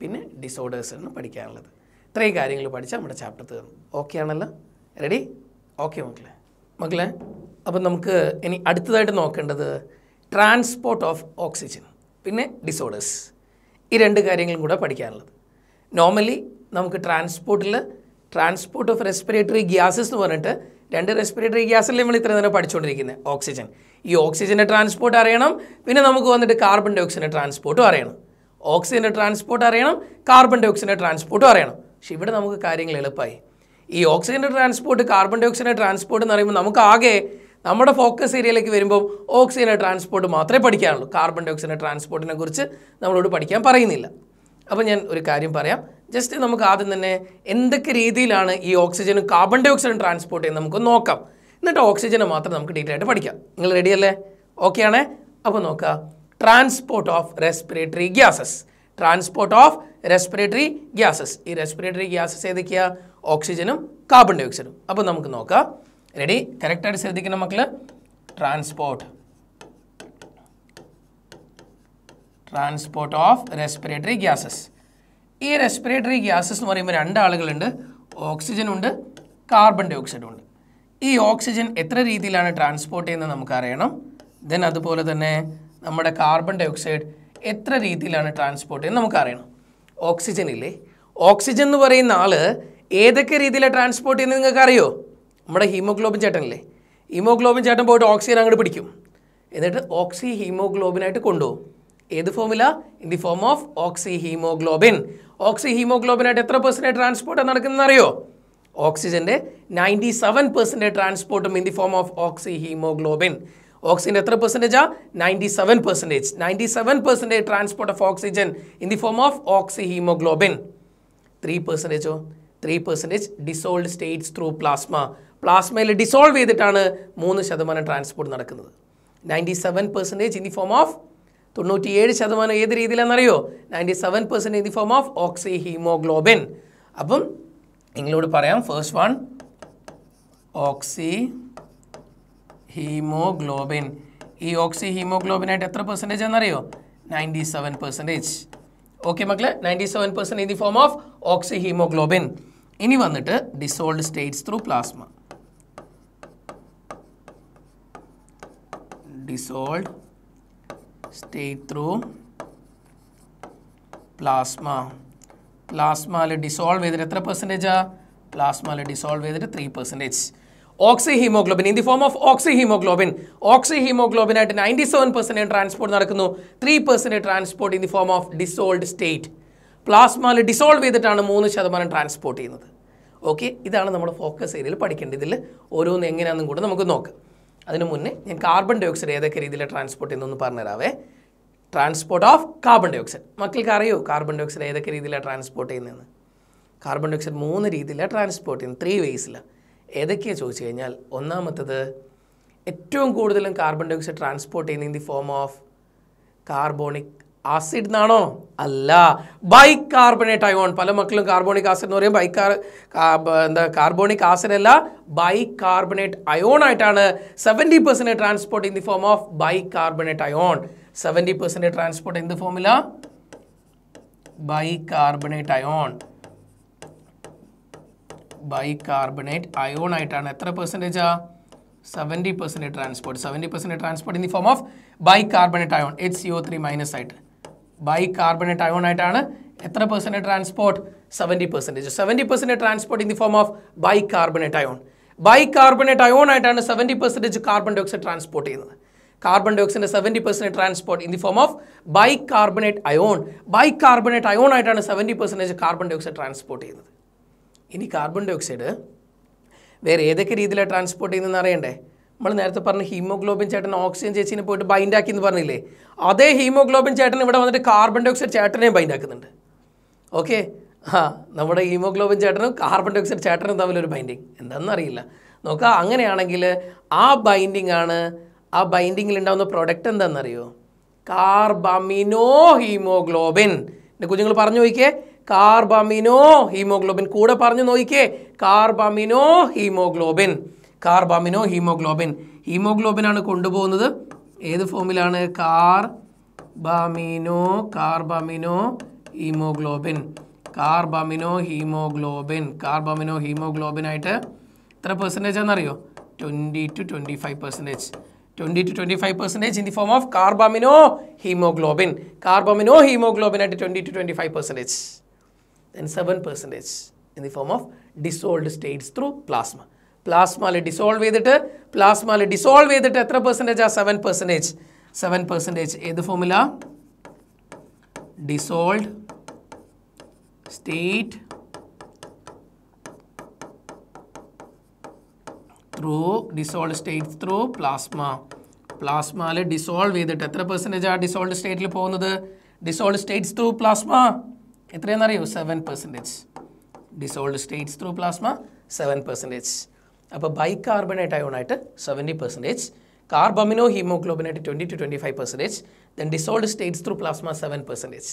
പിന്നെ ഡിസോർഡേഴ്സ് ആണ് പഠിക്കാനുള്ളത് ഇത്രയും കാര്യങ്ങൾ പഠിച്ചാൽ നമ്മുടെ ചാപ്റ്റർ തീർന്നു ഓക്കെ ആണല്ലോ റെഡി ഓക്കെ മക്കളെ മക്കളെ അപ്പം നമുക്ക് ഇനി അടുത്തതായിട്ട് നോക്കേണ്ടത് ട്രാൻസ്പോർട്ട് ഓഫ് ഓക്സിജൻ പിന്നെ ഡിസോർഡേഴ്സ് ഈ രണ്ട് കാര്യങ്ങളും കൂടെ പഠിക്കാനുള്ളത് നോർമലി നമുക്ക് ട്രാൻസ്പോർട്ടിൽ ട്രാൻസ്പോർട്ട് ഓഫ് റെസ്പിറേറ്ററി ഗ്യാസസ് എന്ന് പറഞ്ഞിട്ട് രണ്ട് റെസ്പിറേറ്ററി ഗ്യാസല്ലേ നമ്മൾ ഇത്ര നേരം പഠിച്ചുകൊണ്ടിരിക്കുന്നത് ഓക്സിജൻ ഈ ഓക്സിജൻ്റെ ട്രാൻസ്പോർട്ട് അറിയണം പിന്നെ നമുക്ക് വന്നിട്ട് കാർബൺ ഡൈ ഓക്സൈഡിൻ്റെ ട്രാൻസ്പോർട്ടും അറിയണം ഓക്സിജൻ്റെ ട്രാൻസ്പോർട്ട് അറിയണം കാർബൺ ഡൈ ഓക്സൈഡിൻ്റെ ട്രാൻസ്പോർട്ടും അറിയണം പക്ഷേ ഇവിടെ നമുക്ക് കാര്യങ്ങൾ എളുപ്പമായി ഈ ഓക്സിജൻ്റെ ട്രാൻസ്പോർട്ട് കാർബൺ ഡൈ ഓക്സൈഡിൻ്റെ ട്രാൻസ്പോർട്ട് എന്ന് പറയുമ്പോൾ നമുക്ക് ആകെ നമ്മുടെ ഫോക്കസ് ഏരിയയിലേക്ക് വരുമ്പോൾ ഓക്സിജൻ്റെ ട്രാൻസ്പോർട്ട് മാത്രമേ പഠിക്കാനുള്ളൂ കാർബൺ ഡൈ ഓക്സൈഡിൻ്റെ ട്രാൻസ്പോർട്ടിനെ കുറിച്ച് നമ്മളോട് പഠിക്കാൻ പറയുന്നില്ല അപ്പോൾ ഞാൻ ഒരു കാര്യം പറയാം ജസ്റ്റ് നമുക്ക് ആദ്യം തന്നെ എന്തൊക്കെ രീതിയിലാണ് ഈ ഓക്സിജനും കാർബൺ ഡൈ ഓക്സൈഡും ട്രാൻസ്പോർട്ട് ചെയ്യുന്നത് നമുക്ക് നോക്കാം എന്നിട്ട് ഓക്സിജനെ മാത്രം നമുക്ക് ഡീറ്റെയിൽ ആയിട്ട് പഠിക്കാം നിങ്ങൾ റെഡി അല്ലേ ഓക്കെ ആണേ അപ്പോൾ നോക്കുക transport of respiratory gases transport of respiratory gases ഈ റെസ്പിറേറ്ററി ഗ്യാസസ് ഏതൊക്കെയാണ് ഓക്സിജനും കാർബൺ ഡൈ ഓക്സൈഡും അപ്പോൾ നമുക്ക് നോക്കാം റെഡി കറക്റ്റായിട്ട് ശ്രദ്ധിക്കണം മക്കൾ transport transport of respiratory gases ഈ റെസ്പിറേറ്ററി ഗ്യാസസ് എന്ന് പറയുമ്പോൾ രണ്ടാളുകളുണ്ട് ഓക്സിജൻ ഉണ്ട് കാർബൺ ഡൈ ഓക്സൈഡ് ഉണ്ട് ഈ ഓക്സിജൻ എത്ര രീതിയിലാണ് ട്രാൻസ്പോർട്ട് ചെയ്യുന്നത് നമുക്കറിയണം ദെൻ അതുപോലെ തന്നെ നമ്മുടെ കാർബൺ ഡൈ ഓക്സൈഡ് എത്ര രീതിയിലാണ് ട്രാൻസ്പോർട്ട് ചെയ്യുന്നത് നമുക്കറിയണം ഓക്സിജൻ ഇല്ലേ ഓക്സിജൻ എന്ന് പറയുന്ന ആൾ ഏതൊക്കെ രീതിയിലാണ് ട്രാൻസ്പോർട്ട് ചെയ്യുന്നത് നിങ്ങൾക്ക് അറിയോ നമ്മുടെ ഹീമോഗ്ലോബിൻ അല്ലേ ഹീമോഗ്ലോബിൻ ചേട്ടൻ പോയിട്ട് ഓക്സിജൻ അങ്ങോട്ട് പിടിക്കും എന്നിട്ട് ഓക്സി ഹീമോഗ്ലോബിനായിട്ട് കൊണ്ടുപോകും ഏത് ഫോമില in the form of oxyhaemoglobin ഓക്സി ഹീമോഗ്ലോബിനായിട്ട് എത്ര ട്രാൻസ്പോർട്ട് നടക്കുന്നത് അറിയോ ഓക്സിജൻ്റെ നയൻറ്റി സെവൻ പെർസെൻറ്റേജ് ട്രാൻസ്പോർട്ടും in the form of oxyhaemoglobin ഓക്സിജൻ്റെ എത്ര പെർസെൻറ്റേജാ ninety seven percentage ninety seven percentage transport of oxygen in the form of oxyhaemoglobin three പെർസെൻറ്റേജോ three percentage dissolved states through plasma പ്ലാസ്മയിൽ dissolve ചെയ്തിട്ടാണ് മൂന്ന് ശതമാനം transport നടക്കുന്നത് ninety seven percentage in the form of തൊണ്ണൂറ്റിയേഴ് ശതമാനം ഏത് രീതിയിലാണെന്നറിയോ ninety seven percent in the form of oxyhaemoglobin അപ്പം നിങ്ങളോട് പറയാം ഫേസ്റ്റ് വൺ ഓക്സി ഹീമോഗ്ലോബിൻ ഈ ഓക്സി ഹീമോഗ്ലോബിനായിട്ട് എത്ര പെർസെൻറ്റേജ് ആണെന്നറിയോ നയൻറ്റി സെവൻ പെർസെൻറ്റേജ് ഓക്കെ മക്കളെ ninety seven percent in the form of oxyhaemoglobin ഇനി വന്നിട്ട് dissolved states through plasma dissolved stay through plasma പ്ലാസ്മയിൽ ഡിസോൾവ് ചെയ്തിട്ട് എത്ര പെർസെൻറ്റേജാ പ്ലാസ്മയിൽ ഡിസോൾവ് ചെയ്തിട്ട് three percentage oxyhaemoglobin in the form of oxyhaemoglobin oxyhaemoglobin ആയിട്ട് ninety seven percentage transport നടക്കുന്നു three percentage transport in the form of dissolved state പ്ലാസ്മയിൽ dissolve ചെയ്തിട്ടാണ് മൂന്ന് ശതമാനം ട്രാൻസ്പോർട്ട് ചെയ്യുന്നത് ഓക്കെ ഇതാണ് നമ്മൾ ഫോക്കസ് ഏരിയയിൽ പഠിക്കേണ്ടത് ഇതിൽ ഓരോന്ന് എങ്ങനെയാണെന്നും കൂടെ നമുക്ക് നോക്കാം അതിനു മുന്നേ ഞാൻ കാർബൺ ഡൈ ഓക്സൈഡ് ഏതൊക്കെ രീതിയിലെ ട്രാൻസ്പോർട്ട് ചെയ്യുന്നു എന്ന് പറഞ്ഞുതരാവേ transport of carbon dioxide മക്കൾക്ക് അറിയോ കാർബൺ ഡൈ ഓക്സൈഡ് ഏതൊക്കെ രീതിയിലാണ് ട്രാൻസ്പോർട്ട് ചെയ്യുന്നതെന്ന് കാർബൺ ഡൈ ഓക്സൈഡ് മൂന്ന് രീതിയിലാണ് ട്രാൻസ്പോർട്ട് ചെയ്യുന്നത് ത്രീ വേയ്സിലാണ് ഏതൊക്കെയാണ് ചോദിച്ചു കഴിഞ്ഞാൽ ഒന്നാമത്തത് ഏറ്റവും കൂടുതലും കാർബൺ ഡൈ ഓക്സൈഡ് ട്രാൻസ്പോർട്ട് ചെയ്യുന്ന in the form of carbonic acid എന്നാണോ അല്ല ബൈകാർബണേറ്റ് അയോൺ പല മക്കളും കാർബോണിക് ആസിഡ് എന്ന് പറയും ബൈക്കാർ എന്താ കാർബോണിക് ആസിഡ് അല്ല ബൈകാർബണേറ്റ് അയോൺ ആയിട്ടാണ് seventy percent transport in the form of bicarbonate ion seventy percent transport in the ഫോമില ബൈകാർബണേറ്റ് അയോൺ ബൈകാർബണേറ്റ് അയോൺ ആയിട്ടാണ് എത്ര പെർസെൻറ്റേജാ seventy percent transport seventy percent transport in the form of bicarbonate ion H C O three minus ആയിട്ട് bicarbonate അയോണായിട്ടാണ് എത്ര percent transport seventy percentage seventy percent transport in the form of bicarbonate ion bicarbonate ആയിട്ടാണ് seventy percentage carbon dioxide transport ചെയ്യുന്നത് carbon ഡൈ ഓക്സൈഡിൻ്റെ seventy percent transport in the form of bicarbonate ion bicarbonate ആയിട്ടാണ് seventy percentage carbon dioxide transport ചെയ്യുന്നത് ഇനി carbon dye oxide വേറെ ഏതൊക്കെ രീതിയിലാണ് ട്രാൻസ്പോർട്ട് ചെയ്യുന്നതെന്ന് അറിയണ്ടേ നമ്മൾ നേരത്തെ പറഞ്ഞ ഹീമോഗ്ലോബിൻ ചേട്ടൻ ഓക്സിജൻ ചേച്ചിനെ പോയിട്ട് ബൈൻഡ് ആക്കി എന്ന് പറഞ്ഞില്ലേ അതേ ഹീമോഗ്ലോബിൻ ചേട്ടൻ ഇവിടെ വന്നിട്ട് കാർബൺ ഡൈ ഓക്സൈഡ് ചേട്ടനെയും ബൈൻഡ് ആക്കുന്നുണ്ട് ഓക്കെ ആ നമ്മുടെ ഹീമോഗ്ലോബിൻ ചേട്ടനും കാർബൺ ഡൈ ഓക്സൈഡ് ചേട്ടനും തമ്മിലൊരു ബൈൻഡിങ് എന്താണെന്നറിയില്ല നോക്കുക അങ്ങനെയാണെങ്കിൽ ആ ബൈൻഡിങ് ആണ് ആ ബൈൻഡിങ്ങിൽ ഉണ്ടാകുന്ന പ്രൊഡക്റ്റ് എന്താണെന്നറിയോ കാർബമിനോ ഹീമോഗ്ലോബിൻ എൻ്റെ കുഞ്ഞുങ്ങൾ പറഞ്ഞു നോക്കിയേ കാർബമിനോ ഹീമോഗ്ലോബിൻ കൂടെ പറഞ്ഞു നോക്കിയേ കാർബമിനോ ഹീമോഗ്ലോബിൻ കാർബാമിനോ ഹീമോഗ്ലോബിൻ ഹീമോഗ്ലോബിനാണ് കൊണ്ടുപോകുന്നത് ഏത് ഫോമിലാണ് carbamino carbaminohaemoglobin carbaminohaemoglobin കാർബാമിനോ ഹീമോഗ്ലോബിനായിട്ട് എത്ര പെർസെൻറ്റേജ് ആണെന്നറിയോ twenty to twenty five percentage twenty to twenty five percentage in the form of carbaminohaemoglobin carbaminohaemoglobin ആയിട്ട് twenty to twenty five percentage then seven percentage in the form of dissolved states through plasma പ്ലാസ്മയിൽ dissolve ചെയ്തിട്ട് പ്ലാസ്മയിൽ dissolve ചെയ്തിട്ട് എത്ര percentage ആ seven percentage seven percentage ഏത് ഫോമുല dissolved state through dissolved state through plasma പ്ലാസ്മയിൽ ഡിസോൾവ് ചെയ്തിട്ട് എത്ര പെർസെൻറ്റേജ് ആ ഡിസോൾഡ് സ്റ്റേറ്റിൽ പോകുന്നത് ഡിസോൾഡ് സ്റ്റേറ്റ്സ് ത്രൂ പ്ലാസ്മ എത്രയെന്നറിയോ seven percentage dissolved states through plasma seven percentage അപ്പോൾ ബൈകാർബണേറ്റ് അയോണായിട്ട് സെവൻറ്റി പെർസെൻറ്റേജ് കാർബമിനോ ഹീമോഗ്ലോബിനായിട്ട് twenty to twenty five percentage then dissolved states through plasma seven percentage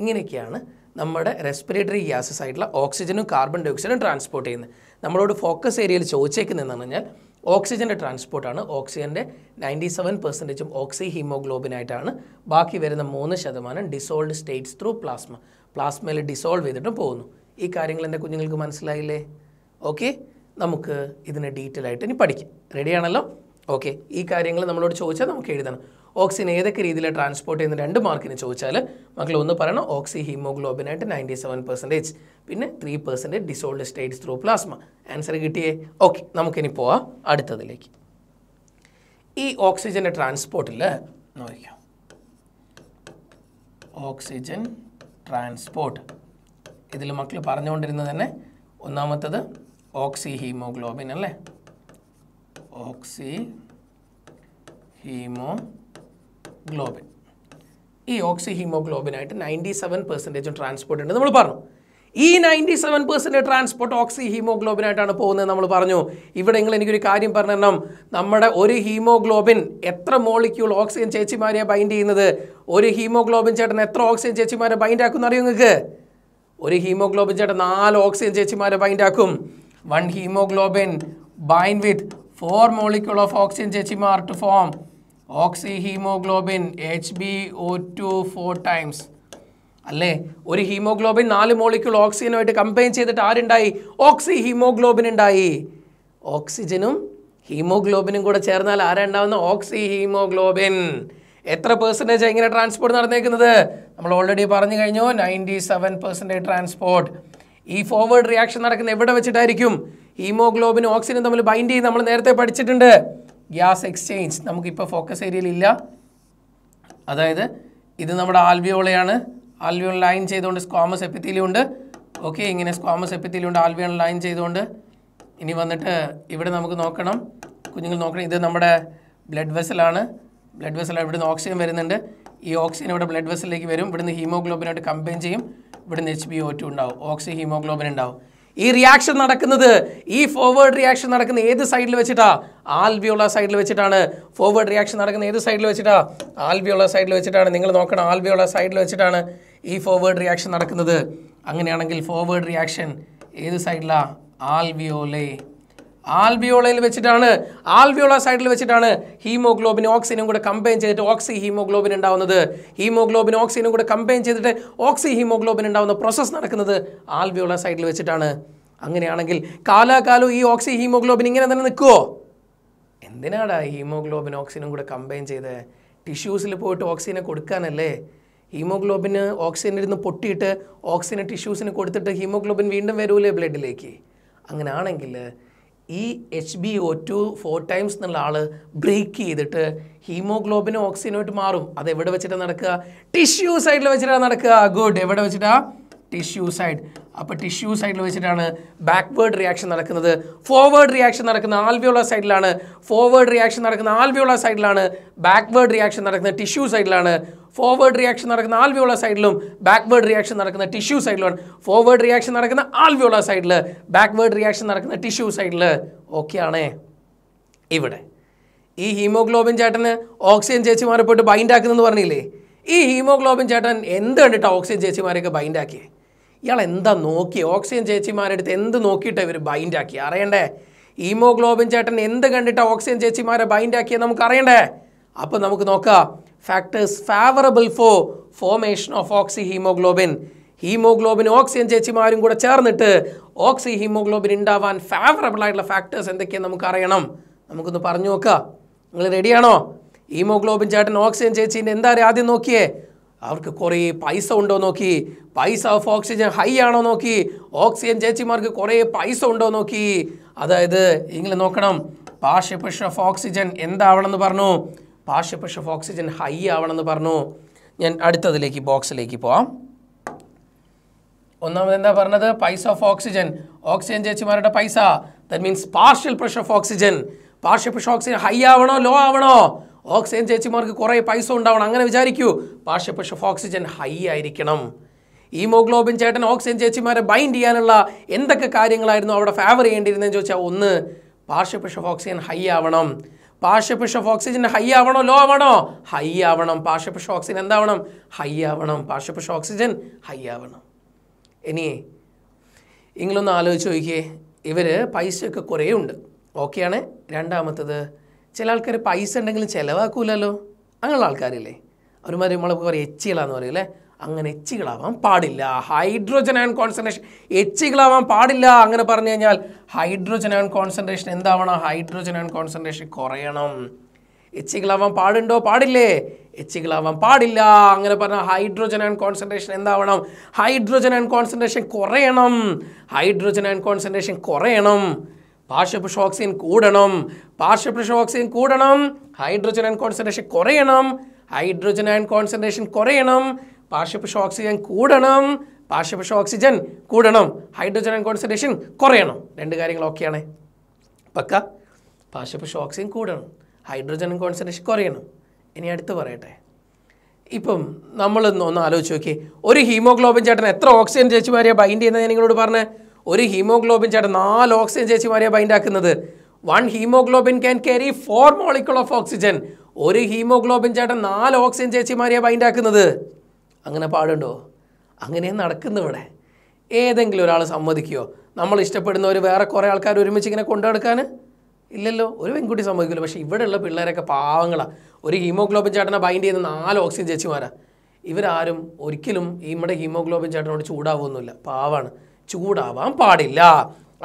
ഇങ്ങനെയൊക്കെയാണ് നമ്മുടെ റെസ്പിറേറ്ററി ഗ്യാസസ് ആയിട്ടുള്ള ഓക്സിജനും കാർബൺ ഡൈ ഓക്സൈഡും ട്രാൻസ്പോർട്ട് ചെയ്യുന്നത് നമ്മളോട് ഫോക്കസ് ഏരിയയിൽ ചോദിച്ചേക്കുന്നതെന്ന് പറഞ്ഞാൽ ഓക്സിജൻ്റെ ട്രാൻസ്പോർട്ടാണ് ഓക്സിജൻ്റെ നയൻറ്റി സെവൻ പെർസെൻറ്റേജും ഓക്സി ഹീമോഗ്ലോബിനായിട്ടാണ് ബാക്കി വരുന്ന മൂന്ന് ശതമാനം ഡിസോൾഡ് സ്റ്റേറ്റ്സ് ത്രൂ പ്ലാസ്മ പ്ലാസ്മയിൽ ഡിസോൾവ് ചെയ്തിട്ടും പോകുന്നു ഈ കാര്യങ്ങൾ എൻ്റെ കുഞ്ഞുങ്ങൾക്ക് മനസ്സിലായില്ലേ ഓക്കെ നമുക്ക് ഇതിന് ഡീറ്റെയിൽ ആയിട്ട് ഇനി പഠിക്കാം റെഡിയാണല്ലോ ഓക്കെ ഈ കാര്യങ്ങൾ നമ്മളോട് ചോദിച്ചാൽ നമുക്ക് എഴുതണം ഓക്സിജൻ ഏതൊക്കെ രീതിയിൽ ട്രാൻസ്പോർട്ട് ചെയ്യുന്ന രണ്ട് മാർക്കിന് ചോദിച്ചാൽ മക്കൾ ഒന്ന് പറയണം ഓക്സി ഹീമോഗ്ലോബിനായിട്ട് നയൻറ്റി സെവൻ പെർസെൻറ്റേജ് പിന്നെ three percentage dissolved states through plasma answer കിട്ടിയേ ഓക്കെ നമുക്കിനി പോവാം അടുത്തതിലേക്ക് ഈ ഓക്സിജൻ്റെ ട്രാൻസ്പോർട്ടിൽ നോക്കാം ഓക്സിജൻ ട്രാൻസ്പോർട്ട് ഇതിൽ മക്കൾ പറഞ്ഞുകൊണ്ടിരുന്നത് തന്നെ ഒന്നാമത്തത് ഓക്സി ഹീമോഗ്ലോബിൻ അല്ലേ ഓക്സി ഹീമോഗ്ലോബിൻ ഈ ഓക്സി ഹീമോഗ്ലോബിനായിട്ട് നയൻറ്റി സെവൻ പെർസെൻറ്റേജും ട്രാൻസ്പോർട്ട് ഉണ്ട് നമ്മൾ പറഞ്ഞു ഈ നയൻറ്റി സെവൻ പെർസെൻറ്റ് ട്രാൻസ്പോർട്ട് ഓക്സി ഹീമോഗ്ലോബിനായിട്ടാണ് പോകുന്നത് നമ്മൾ പറഞ്ഞു ഇവിടെ നിങ്ങൾ എനിക്കൊരു കാര്യം പറഞ്ഞെണ്ണം നമ്മുടെ ഒരു ഹീമോഗ്ലോബിൻ എത്ര മോളിക്യൂൾ ഓക്സിജൻ ചേച്ചിമാരെ ബൈൻഡ് ചെയ്യുന്നത് ഒരു ഹീമോഗ്ലോബിൻ ചേട്ടൻ എത്ര ഓക്സിജൻ ചേച്ചിമാരെ ബൈൻഡ് ആക്കും അറിയോ നിങ്ങൾക്ക് ഒരു ഹീമോഗ്ലോബിൻ ചേട്ടൻ നാല് ഓക്സിജൻ ചേച്ചിമാരെ ബൈൻഡ് ആക്കും one hemoglobin bind with four molecule of oxygen HMR to form oxyhemoglobin HbO2 four times. അല്ലേ ഒരു ഹീമോഗ്ലോബിൻ നാല് മോളിക്യൂൾ ഓക്സിജനുമായിട്ട് കമ്പൈൻ ചെയ്തിട്ട് ആരുണ്ടായി ഓക്സി ഹീമോഗ്ലോബിൻ ഉണ്ടായി ഓക്സിജനും ഹീമോഗ്ലോബിനും കൂടെ ചേർന്നാൽ ആരാ ഉണ്ടാവുന്ന ഓക്സി ഹീമോഗ്ലോബിൻ എത്ര പേഴ്സൻറ്റേജ് എങ്ങനെ ട്രാൻസ്പോർട്ട് നടന്നേക്കുന്നത് നമ്മൾ ഓൾറെഡി പറഞ്ഞു കഴിഞ്ഞു നയൻറ്റി സെവൻ പെർസെൻറ്റേജ് ട്രാൻസ്പോർട്ട് ഈ ഫോർവേഡ് റിയാക്ഷൻ നടക്കുന്ന എവിടെ വെച്ചിട്ടായിരിക്കും ഹീമോഗ്ലോബിൻ ഓക്സിജനും തമ്മിൽ ബൈൻഡ് ചെയ്ത് നമ്മൾ നേരത്തെ പഠിച്ചിട്ടുണ്ട് ഗ്യാസ് എക്സ്ചേഞ്ച് നമുക്കിപ്പോൾ ഫോക്കസ് ഇല്ല അതായത് ഇത് നമ്മുടെ ആൽവിയോളയാണ് ആൽവിയോൾ ലൈൻ ചെയ്തുകൊണ്ട് സ്ക്വാമസ് ഉണ്ട് ഓക്കെ ഇങ്ങനെ സ്ക്വാമസ് ഉണ്ട് ആൽവിയോൾ ലൈൻ ചെയ്തുകൊണ്ട് ഇനി വന്നിട്ട് ഇവിടെ നമുക്ക് നോക്കണം കുഞ്ഞുങ്ങൾ നോക്കണം ഇത് നമ്മുടെ ബ്ലഡ് വെസലാണ് ബ്ലഡ് വെസൽ ഇവിടുന്ന് ഓക്സിജൻ വരുന്നുണ്ട് ഈ ഓക്സിജൻ ഇവിടെ ബ്ലഡ് വെസലിലേക്ക് വരും ഇവിടുന്ന് ഹീമോഗ്ലോബിനായിട്ട് കമ്പൈൻ ചെയ്യും ഇവിടുന്ന് എച്ച് ബി ഒ ടു ഉണ്ടാവും ഓക്സി ഹീമോഗ്ലോബിൻ ഉണ്ടാവും ഈ റിയാക്ഷൻ നടക്കുന്നത് ഈ ഫോർവേഡ് റിയാക്ഷൻ നടക്കുന്ന ഏത് സൈഡിൽ വെച്ചിട്ടാ ആൽവിയോള സൈഡിൽ വെച്ചിട്ടാണ് ഫോർവേഡ് റിയാക്ഷൻ നടക്കുന്ന ഏത് സൈഡിൽ വെച്ചിട്ടാ ആൽവിയോള സൈഡിൽ വെച്ചിട്ടാണ് നിങ്ങൾ നോക്കണം ആൽവിയോള സൈഡിൽ വെച്ചിട്ടാണ് ഈ ഫോർവേഡ് റിയാക്ഷൻ നടക്കുന്നത് അങ്ങനെയാണെങ്കിൽ ഫോർവേഡ് റിയാക്ഷൻ ഏത് സൈഡിലാണ് ആൽവിയോലേ ആൽബിയോളയിൽ വെച്ചിട്ടാണ് ആൽബിയോള സൈഡിൽ വെച്ചിട്ടാണ് ഹീമോഗ്ലോബിൻ ഓക്സിജനും കൂടെ കമ്പൈൻ ചെയ്തിട്ട് ഓക്സി ഹീമോഗ്ലോബിൻ ഉണ്ടാവുന്നത് ഹീമോഗ്ലോബിൻ ഓക്സിജനും കൂടെ കമ്പൈൻ ചെയ്തിട്ട് ഓക്സി ഹീമോഗ്ലോബിൻ ഉണ്ടാവുന്ന പ്രോസസ്സ് നടക്കുന്നത് ആൽബിയോള സൈഡിൽ വെച്ചിട്ടാണ് അങ്ങനെയാണെങ്കിൽ കാലാകാലം ഈ ഓക്സി ഹീമോഗ്ലോബിൻ ഇങ്ങനെ തന്നെ നിൽക്കുമോ എന്തിനാടാ ഹീമോഗ്ലോബിൻ ഓക്സിജനും കൂടെ കമ്പൈൻ ചെയ്ത് ടിഷ്യൂസിൽ പോയിട്ട് ഓക്സിജനെ കൊടുക്കാനല്ലേ ഹീമോഗ്ലോബിന് ഓക്സിജൻ ഇരുന്ന് പൊട്ടിയിട്ട് ഓക്സിജൻ ടിഷ്യൂസിന് കൊടുത്തിട്ട് ഹീമോഗ്ലോബിൻ വീണ്ടും വരൂലേ ബ്ലഡിലേക്ക് അങ്ങനെയാണെങ്കിൽ ഈ H B O two four times എന്നുള്ള ആൾ ബ്രേക്ക് ചെയ്തിട്ട് ഹീമോഗ്ലോബിനും ഓക്സിജനുമായിട്ട് മാറും അത് എവിടെ വെച്ചിട്ടാണ് നടക്കുക ടിഷ്യൂ സൈഡിൽ വെച്ചിട്ടാണ് നടക്കുക ഗുഡ് എവിടെ വെച്ചിട്ടാണ് ടിഷ്യൂ സൈഡ് അപ്പോൾ ടിഷ്യൂ സൈഡിൽ വെച്ചിട്ടാണ് ബാക്ക്വേർഡ് റിയാക്ഷൻ നടക്കുന്നത് ഫോർവേഡ് റിയാക്ഷൻ നടക്കുന്ന ആൽവിയോള സൈഡിലാണ് ഫോർവേഡ് റിയാക്ഷൻ നടക്കുന്ന ആൽവിയോള സൈഡിലാണ് ബാക്ക്വേർഡ് റിയാക്ഷൻ നടക്കുന്ന ടിഷ്യൂ സൈഡിലാണ് ഫോർവേഡ് റിയാക്ഷൻ നടക്കുന്ന ആൽവിയോള സൈഡിലും ബാക്ക്വേർഡ് റിയാക്ഷൻ നടക്കുന്ന ടിഷ്യൂ സൈഡിലും ഫോർവേഡ് റിയാക്ഷൻ നടക്കുന്ന ആൽവിയോള സൈഡിൽ ബാക്ക്വേർഡ് റിയാക്ഷൻ നടക്കുന്ന ടിഷ്യൂ സൈഡിൽ ഓക്കെയാണ് ഇവിടെ ഈ ഹീമോഗ്ലോബിൻ ചേട്ടന് ഓക്സിജൻ ചേച്ചിമാരെ പോയിട്ട് ബൈൻഡ് ആക്കുന്നതെന്ന് പറഞ്ഞില്ലേ ഈ ഹീമോഗ്ലോബിൻ ചേട്ടൻ എന്ത് കണ്ടിട്ട് ഓക്സിജൻ ചേച്ചിമാരെയൊക്കെ ബൈൻഡ് ആക്കിയേ ഇയാൾ എന്താ നോക്കി ഓക്സിജൻ ചേച്ചിമാരെടുത്ത് എന്ത് നോക്കിയിട്ടാണ് ഇവർ ബൈൻഡ് അറിയണ്ടേ ഹീമോഗ്ലോബിൻ ചേട്ടൻ എന്ത് കണ്ടിട്ട് ഓക്സിജൻ ചേച്ചിമാരെ ബൈൻഡ് നമുക്ക് അറിയണ്ടേ അപ്പം നമുക്ക് നോക്കാം factors favourable for formation of oxyhaemoglobin haemoglobin oxygen ചേച്ചിമാരും കൂടെ ചേർന്നിട്ട് ഓക്സി ഹീമോഗ്ലോബിൻ ഉണ്ടാവാൻ ഫേവറബിൾ ആയിട്ടുള്ള ഫാക്ടേഴ്സ് എന്തൊക്കെയാണ് നമുക്ക് അറിയണം നമുക്കൊന്ന് പറഞ്ഞു നോക്കാം നിങ്ങൾ റെഡിയാണോ ഹീമോഗ്ലോബിൻ ചേട്ടൻ ഓക്സിജൻ ചേച്ചീൻ്റെ എന്താ ആദ്യം നോക്കിയേ അവർക്ക് കുറേ പൈസ ഉണ്ടോ നോക്കി പൈസ ഓഫ് ഓക്സിജൻ ഹൈ ആണോ നോക്കി ഓക്സിജൻ ചേച്ചിമാർക്ക് കുറേ പൈസ ഉണ്ടോ നോക്കി അതായത് നിങ്ങൾ നോക്കണം പാർഷിപ്പിഷ് ഓഫ് ഓക്സിജൻ എന്താവണമെന്ന് പറഞ്ഞു partial pressure of oxygen high ആവണമെന്ന് പറഞ്ഞു ഞാൻ അടുത്തതിലേക്ക് ബോക്സിലേക്ക് പോവാം ഒന്നാമത് എന്താ പറഞ്ഞത് പൈസ ഓഫ് ഓക്സിജൻ ഓക്സിജൻ ചേച്ചിമാരുടെ പൈസ that means partial pressure of oxygen partial pressure oxygen high ആവണോ ലോ ആവണോ ഓക്സിജൻ ചേച്ചിമാർക്ക് കുറേ പൈസ ഉണ്ടാവണം അങ്ങനെ വിചാരിക്കൂ partial pressure of oxygen high ആയിരിക്കണം ഹീമോഗ്ലോബിൻ ചേട്ടൻ ഓക്സിജൻ ചേച്ചിമാരെ ബൈൻഡ് ചെയ്യാനുള്ള എന്തൊക്കെ കാര്യങ്ങളായിരുന്നു അവിടെ ഫേവർ ചെയ്യേണ്ടിയിരുന്നതെന്ന് ചോദിച്ചാൽ ഒന്ന് partial pressure of oxygen high ആവണം പാഷപുഷ ഓഫ് ഓക്സിജൻ ഹൈ ആവണോ ലോ ആവണോ ഹൈ ആവണം പാഷപുഷ ഓക്സിജൻ എന്താവണം ഹൈ ആവണം പാഷപുഷ ഓക്സിജൻ ഹൈ ആവണം ഇനി നിങ്ങളൊന്ന് ആലോചിച്ച് നോക്കിയേ ഇവർ പൈസയൊക്കെ കുറേ ഉണ്ട് ഓക്കെയാണ് രണ്ടാമത്തത് ചില ആൾക്കാർ പൈസ ഉണ്ടെങ്കിലും ചിലവാക്കൂലല്ലോ അങ്ങനെയുള്ള ആൾക്കാരില്ലേ അവരുമാർ നമ്മളെ കുറേ എച്ചികളാന്ന് പറയും അല്ലേ അങ്ങനെ എച്ചികളാവാൻ പാടില്ല ഹൈഡ്രോജൻ ആൻഡ് കോൺസെൻട്രേഷൻ എച്ചികളാവാൻ പാടില്ല അങ്ങനെ പറഞ്ഞു കഴിഞ്ഞാൽ ഹൈഡ്രോജൻ ആൻഡ് കോൺസെൻട്രേഷൻ എന്താവണം ഹൈഡ്രോജൻ ആൻഡ് കോൺസെൻട്രേഷൻ കുറയണം എച്ചികളാവാൻ പാടുണ്ടോ പാടില്ലേ എച്ചികളാവാൻ പാടില്ല അങ്ങനെ പറഞ്ഞാൽ ഹൈഡ്രോജൻ ആൻഡ് കോൺസെൻട്രേഷൻ എന്താവണം ഹൈഡ്രോജൻ ആൻഡ് കോൺസെൻട്രേഷൻ കുറയണം ഹൈഡ്രോജൻ ആൻഡ് കോൺസെൻട്രേഷൻ കുറയണം പാർഷപ്രഷ് ഓക്സിജൻ കൂടണം പാർഷപ്രഷ് ഓക്സിജൻ കൂടണം ഹൈഡ്രോജൻ ആൻഡ് കോൺസെൻട്രേഷൻ കുറയണം ഹൈഡ്രോജൻ ആൻഡ് കോൺസെൻട്രേഷൻ കുറയണം പാർശ്വപുഷ ഓക്സിജൻ കൂടണം പാർശ്വപുഷ ഓക്സിജൻ കൂടണം ഹൈഡ്രജൻ കോൺസെൻട്രേഷൻ കുറയണം രണ്ട് കാര്യങ്ങൾ ഓക്കെയാണ് പക്ക പാർശ്വപുഷ ഓക്സിജൻ കൂടണം ഹൈഡ്രജൻ കോൺസെൻട്രേഷൻ കുറയണം ഇനി അടുത്ത് പറയട്ടെ ഇപ്പം നമ്മൾ ഒന്ന് ആലോചിച്ച് നോക്കി ഒരു ഹീമോഗ്ലോബിൻ ചേട്ടൻ എത്ര ഓക്സിജൻ മാറിയാ ബൈൻഡ് ചെയ്യുന്നത് നിങ്ങളോട് പറഞ്ഞേ ഒരു ഹീമോഗ്ലോബിൻ ചേട്ടൻ നാല് ഓക്സിജൻ മാറിയാ ബൈൻഡ് ആക്കുന്നത് one haemoglobin can carry four molecule of oxygen ഒരു ഹീമോഗ്ലോബിൻ ചേട്ടൻ നാല് ഓക്സിജൻ മാറിയാ ബൈൻഡ് ആക്കുന്നത് അങ്ങനെ പാടുണ്ടോ അങ്ങനെ നടക്കുന്നു ഇവിടെ ഏതെങ്കിലും ഒരാൾ സമ്മതിക്കുകയോ നമ്മൾ ഇഷ്ടപ്പെടുന്ന ഒരു വേറെ കുറേ ആൾക്കാർ ഒരുമിച്ച് ഇങ്ങനെ കൊണ്ടുനടക്കാൻ ഇല്ലല്ലോ ഒരു പെൺകുട്ടി സമ്മതിക്കില്ല പക്ഷേ ഇവിടെയുള്ള പിള്ളേരൊക്കെ പാവങ്ങളാണ് ഒരു ഹീമോഗ്ലോബിൻ ചേട്ടനെ ബൈൻഡ് ചെയ്യുന്ന നാല് ഓക്സിജൻ ചേച്ചിമാരാണ് ഇവരാരും ഒരിക്കലും നമ്മുടെ ഹീമോഗ്ലോബിൻ ചേട്ടനോട് ചൂടാവുമൊന്നുമില്ല പാവാണ് ചൂടാവാൻ പാടില്ല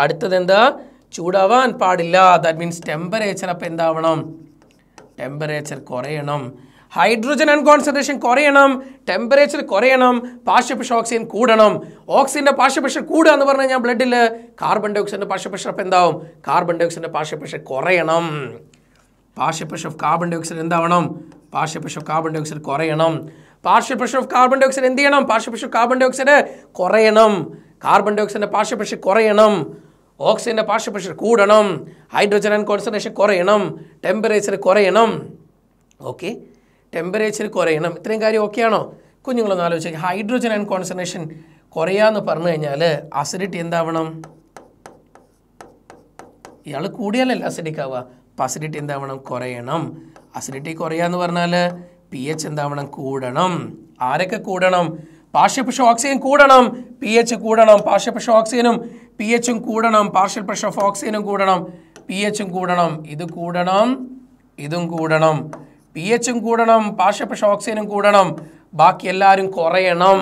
അടുത്തത് എന്താ ചൂടാവാൻ പാടില്ല ദാറ്റ് മീൻസ് ടെമ്പറേച്ചർ അപ്പം എന്താവണം ടെമ്പറേച്ചർ കുറയണം ഹൈഡ്രജൻ അൺകോൺസെൻട്രേഷൻ കുറയണം ടെമ്പറേച്ചർ കുറയണം പാർഷ്യപ്രഷർ ഓക്സിജൻ കൂടണം ഓക്സിജൻ്റെ പാർഷ്യപ്രഷർ കൂടുക എന്ന് പറഞ്ഞു കഴിഞ്ഞാൽ ബ്ലഡിൽ കാർബൺ ഡൈ ഓക്സൈഡിൻ്റെ പാർഷ്യപ്രഷർ അപ്പം എന്താവും കാർബൺ ഡൈ ഓക്സൈഡിൻ്റെ പാർഷ്യപ്രഷർ കുറയണം partial pressure of carbon dioxide എന്താവണം partial pressure of carbon dioxide കുറയണം partial pressure of carbon dioxide എന്ത് ചെയ്യണം ഓഫ് കാർബൺ ഡൈ ഓക്സൈഡ് കുറയണം കാർബൺ ഡൈ ഓക്സൈഡിൻ്റെ കുറയണം ഓക്സിജൻ്റെ പാർഷ്യപ്രഷർ കൂടണം ഹൈഡ്രജൻ ആൻഡ് കോൺസെൻട്രേഷൻ കുറയണം ടെമ്പറേച്ചർ കുറയണം ഓക്കെ ടെമ്പറേച്ചർ കുറയണം ഇത്രയും കാര്യം ഓക്കെയാണോ കുഞ്ഞുങ്ങളൊന്ന് ആലോചിക്കുക ഹൈഡ്രോജൻ അയൺ കോൺസെൻട്രേഷൻ കുറയാന്ന് പറഞ്ഞു കഴിഞ്ഞാൽ അസിഡിറ്റി എന്താവണം ഇയാൾ കൂടിയാലല്ല അസിഡിക് ആവുക അപ്പോൾ അസിഡിറ്റി എന്താവണം കുറയണം അസിഡിറ്റി കുറയാന്ന് പറഞ്ഞാൽ പി എച്ച് എന്താവണം കൂടണം ആരൊക്കെ കൂടണം പാർഷ്യൽ പ്രഷർ ഓക്സിജൻ കൂടണം പി എച്ച് കൂടണം പാർഷ്യൽ പ്രഷർ ഓക്സിജനും പി എച്ചും കൂടണം പാർഷ്യൽ പ്രഷർ ഓഫ് ഓക്സിജനും കൂടണം പി എച്ചും കൂടണം ഇത് കൂടണം ഇതും കൂടണം പി എച്ചും കൂടണം പാർഷ്യപ്പഷ ഓക്സിജനും കൂടണം ബാക്കി എല്ലാവരും കുറയണം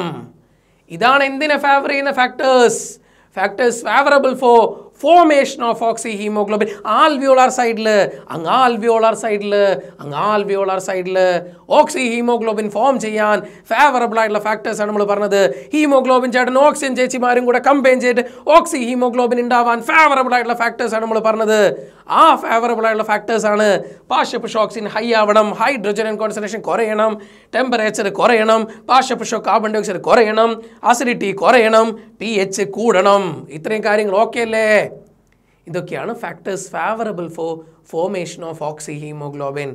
ഇതാണ് എന്തിനെ ഫേവർ ചെയ്യുന്ന factors factors favourable for formation of oxyhaemoglobin alveolar സൈഡിൽ അങ്ങ് ആൽവിയോളാർ സൈഡിൽ അങ്ങ് ആൽവിയോളാർ സൈഡിൽ ഓക്സി ഹീമോഗ്ലോബിൻ ഫോം ചെയ്യാൻ ഫേവറബിൾ ആയിട്ടുള്ള ഫാക്ടേഴ്സാണ് നമ്മൾ പറഞ്ഞത് ഹീമോഗ്ലോബിൻ ചേട്ടൻ ഓക്സിജൻ ചേച്ചിമാരും കൂടെ കമ്പയിൻ ചെയ്ത് ഓക്സി ഹീമോഗ്ലോബിൻ ഉണ്ടാവാൻ ഫേവറബിൾ ആയിട്ടുള്ള ഫാക്ടേഴ്സാണ് നമ്മൾ പറഞ്ഞത് ആ ഫേവറബിൾ ആയിട്ടുള്ള ഫാക്ടേഴ്സാണ് പാർഷ്യപുഷോക്സിൻ ഹൈ ആവണം ഹൈഡ്രജൻ കോൺസെൻട്രേഷൻ കുറയണം ടെമ്പറേച്ചർ കുറയണം പാർഷ്യപുഷോ കാർബൺ ഡൈ ഓക്സൈഡ് കുറയണം അസിഡിറ്റി കുറയണം പി എച്ച് കൂടണം ഇത്രയും കാര്യങ്ങൾ ഓക്കെ അല്ലേ ഇതൊക്കെയാണ് factors favourable for formation of oxyhaemoglobin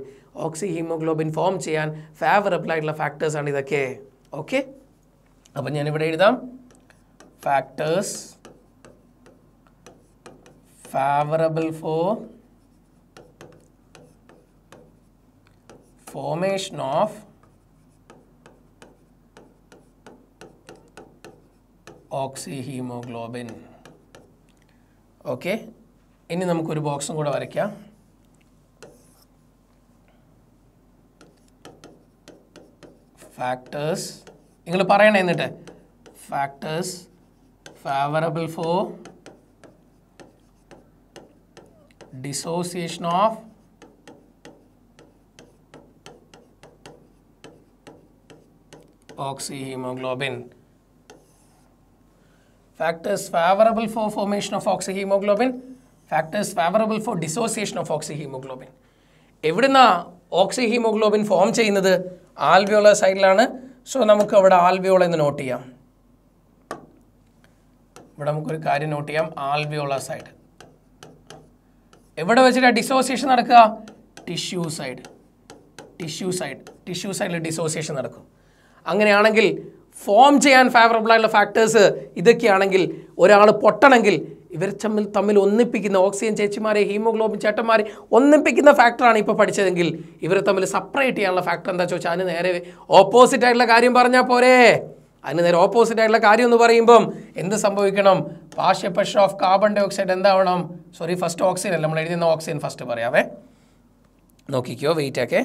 oxyhaemoglobin form ചെയ്യാൻ ഫേവറബിൾ ആയിട്ടുള്ള ഫാക്ടേഴ്സാണ് ഇതൊക്കെ ഓക്കെ അപ്പം ഞാനിവിടെ എഴുതാം factors favourable for of oxyhaemoglobin okay ഇനി നമുക്കൊരു ബോക്സും കൂടെ വരയ്ക്കാം ഫാക്ടേഴ്സ് നിങ്ങൾ പറയണേ എന്നിട്ട് factors favourable for dissociation of oxyhemoglobin. Factors favorable for formation of oxyhemoglobin, factors favorable for dissociation of oxyhemoglobin. എവിടുന്ന ഓക്സിഹീമോഗ്ലോബിൻ ഫോം ചെയ്യുന്നത് ആൽവിയോള സൈഡിലാണ് സോ നമുക്ക് അവിടെ ആൽവിയോള എന്ന് നോട്ട് ചെയ്യാം ഇവിടെ നമുക്കൊരു കാര്യം നോട്ട് ചെയ്യാം ആൽവിയോള സൈഡ് എവിടെ വെച്ചിട്ടാണ് ഡിസോസിയേഷൻ നടക്കുക tissue side tissue side tissue സൈഡിൽ ഡിസോസിയേഷൻ നടക്കും അങ്ങനെയാണെങ്കിൽ ഫോം ചെയ്യാൻ ഫേവറബിൾ ആയിട്ടുള്ള ഫാക്ടേഴ്സ് ഇതൊക്കെയാണെങ്കിൽ ഒരാൾ പൊട്ടണമെങ്കിൽ ഇവർ തമ്മിൽ തമ്മിൽ ഒന്നിപ്പിക്കുന്ന ഓക്സിജൻ ചേച്ചിമാരെ ഹീമോഗ്ലോബിൻ ചേട്ടന്മാരെ ഒന്നിപ്പിക്കുന്ന ഫാക്ടറാണ് ഇപ്പോൾ പഠിച്ചതെങ്കിൽ ഇവർ തമ്മിൽ സെപ്പറേറ്റ് ചെയ്യാനുള്ള ഫാക്ടർ എന്താ ചോദിച്ചാൽ അതിന് നേരെ ഓപ്പോസിറ്റ് ആയിട്ടുള്ള കാര്യം പറഞ്ഞാൽ പോരെ അതിന് നേരെ ഓപ്പോസിറ്റ് ആയിട്ടുള്ള കാര്യം എന്ന് പറയുമ്പം എന്ത് സംഭവിക്കണം പാശ്യ pressure of carbon dioxide എന്താവണം സോറി ഫസ്റ്റ് ഓക്സിജൻ അല്ല നമ്മൾ എഴുതുന്ന ഓക്സിജൻ ഫസ്റ്റ് പറയാവേ നോക്കിക്കോ വെയിറ്റ് ഒക്കെ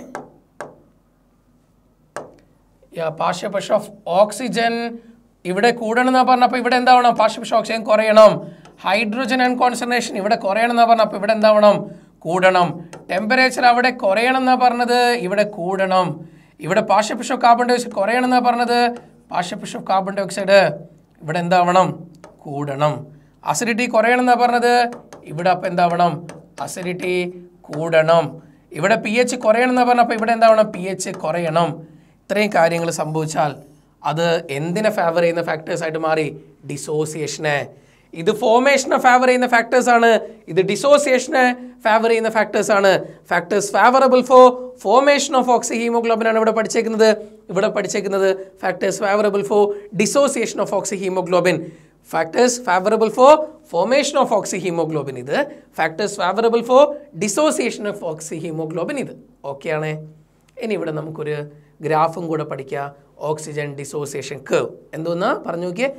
പാശ്യ പ്രഷർ ഓഫ് ഓക്സിജൻ ഇവിടെ കൂടണം എന്നാ പറഞ്ഞപ്പോൾ ഇവിടെ എന്താവണം പാശ്യ പ്രഷർ ഓക്സിജൻ കുറയണം ഹൈഡ്രോജൻ അൺ കോൺസെൻട്രേഷൻ ഇവിടെ കുറയണമെന്നാണ് പറഞ്ഞത് അപ്പോൾ ഇവിടെ എന്താവണം കൂടണം ടെമ്പറേച്ചർ അവിടെ കുറയണമെന്നാണ് പറഞ്ഞത് ഇവിടെ കൂടണം ഇവിടെ പാർഷ്യപ്പിഷ് ഓഫ് കാർബൺ ഡയോക്സൈഡ് കുറയണമെന്നാണ് പറഞ്ഞത് പാർഷ്യപ്പിഷ് ഓഫ് കാർബൺ ഡയോക്സൈഡ് ഇവിടെ എന്താവണം കൂടണം അസിഡിറ്റി കുറയണമെന്നാണ് പറഞ്ഞത് ഇവിടെ അപ്പോൾ എന്താവണം അസിഡിറ്റി കൂടണം ഇവിടെ പി എച്ച് പറഞ്ഞത് അപ്പോൾ ഇവിടെ എന്താവണം പി എച്ച് കുറയണം ഇത്രയും കാര്യങ്ങൾ സംഭവിച്ചാൽ അത് എന്തിനെ ഫേവർ ചെയ്യുന്ന ഫാക്ടേഴ്സായിട്ട് മാറി ഡിസോസിയേഷനെ ഇത് ഫോമേഷനെ ഫേവർ ചെയ്യുന്ന ഫാക്ടേഴ്സാണ് ഇത് ഡിസോസിയേഷനെ ഫേവർ ചെയ്യുന്ന ഫാക്ടേഴ്സാണ് factors favourable for formation of oxy ആണ് ഇവിടെ പഠിച്ചേക്കുന്നത് ഇവിടെ പഠിച്ചേക്കുന്നത് factors favourable for dissociation of oxyhaemoglobin factors favourable for formation of oxyhaemoglobin ഇത് factors favourable for dissociation of oxyhaemoglobin ഇത് ഓക്കെയാണേ ഇനി ഇവിടെ നമുക്കൊരു ഗ്രാഫും കൂടെ പഠിക്കുക ഓക്സിജൻ ഡിസോസിയേഷൻ കേവ് എന്തോന്നാ പറഞ്ഞു നോക്കിയേ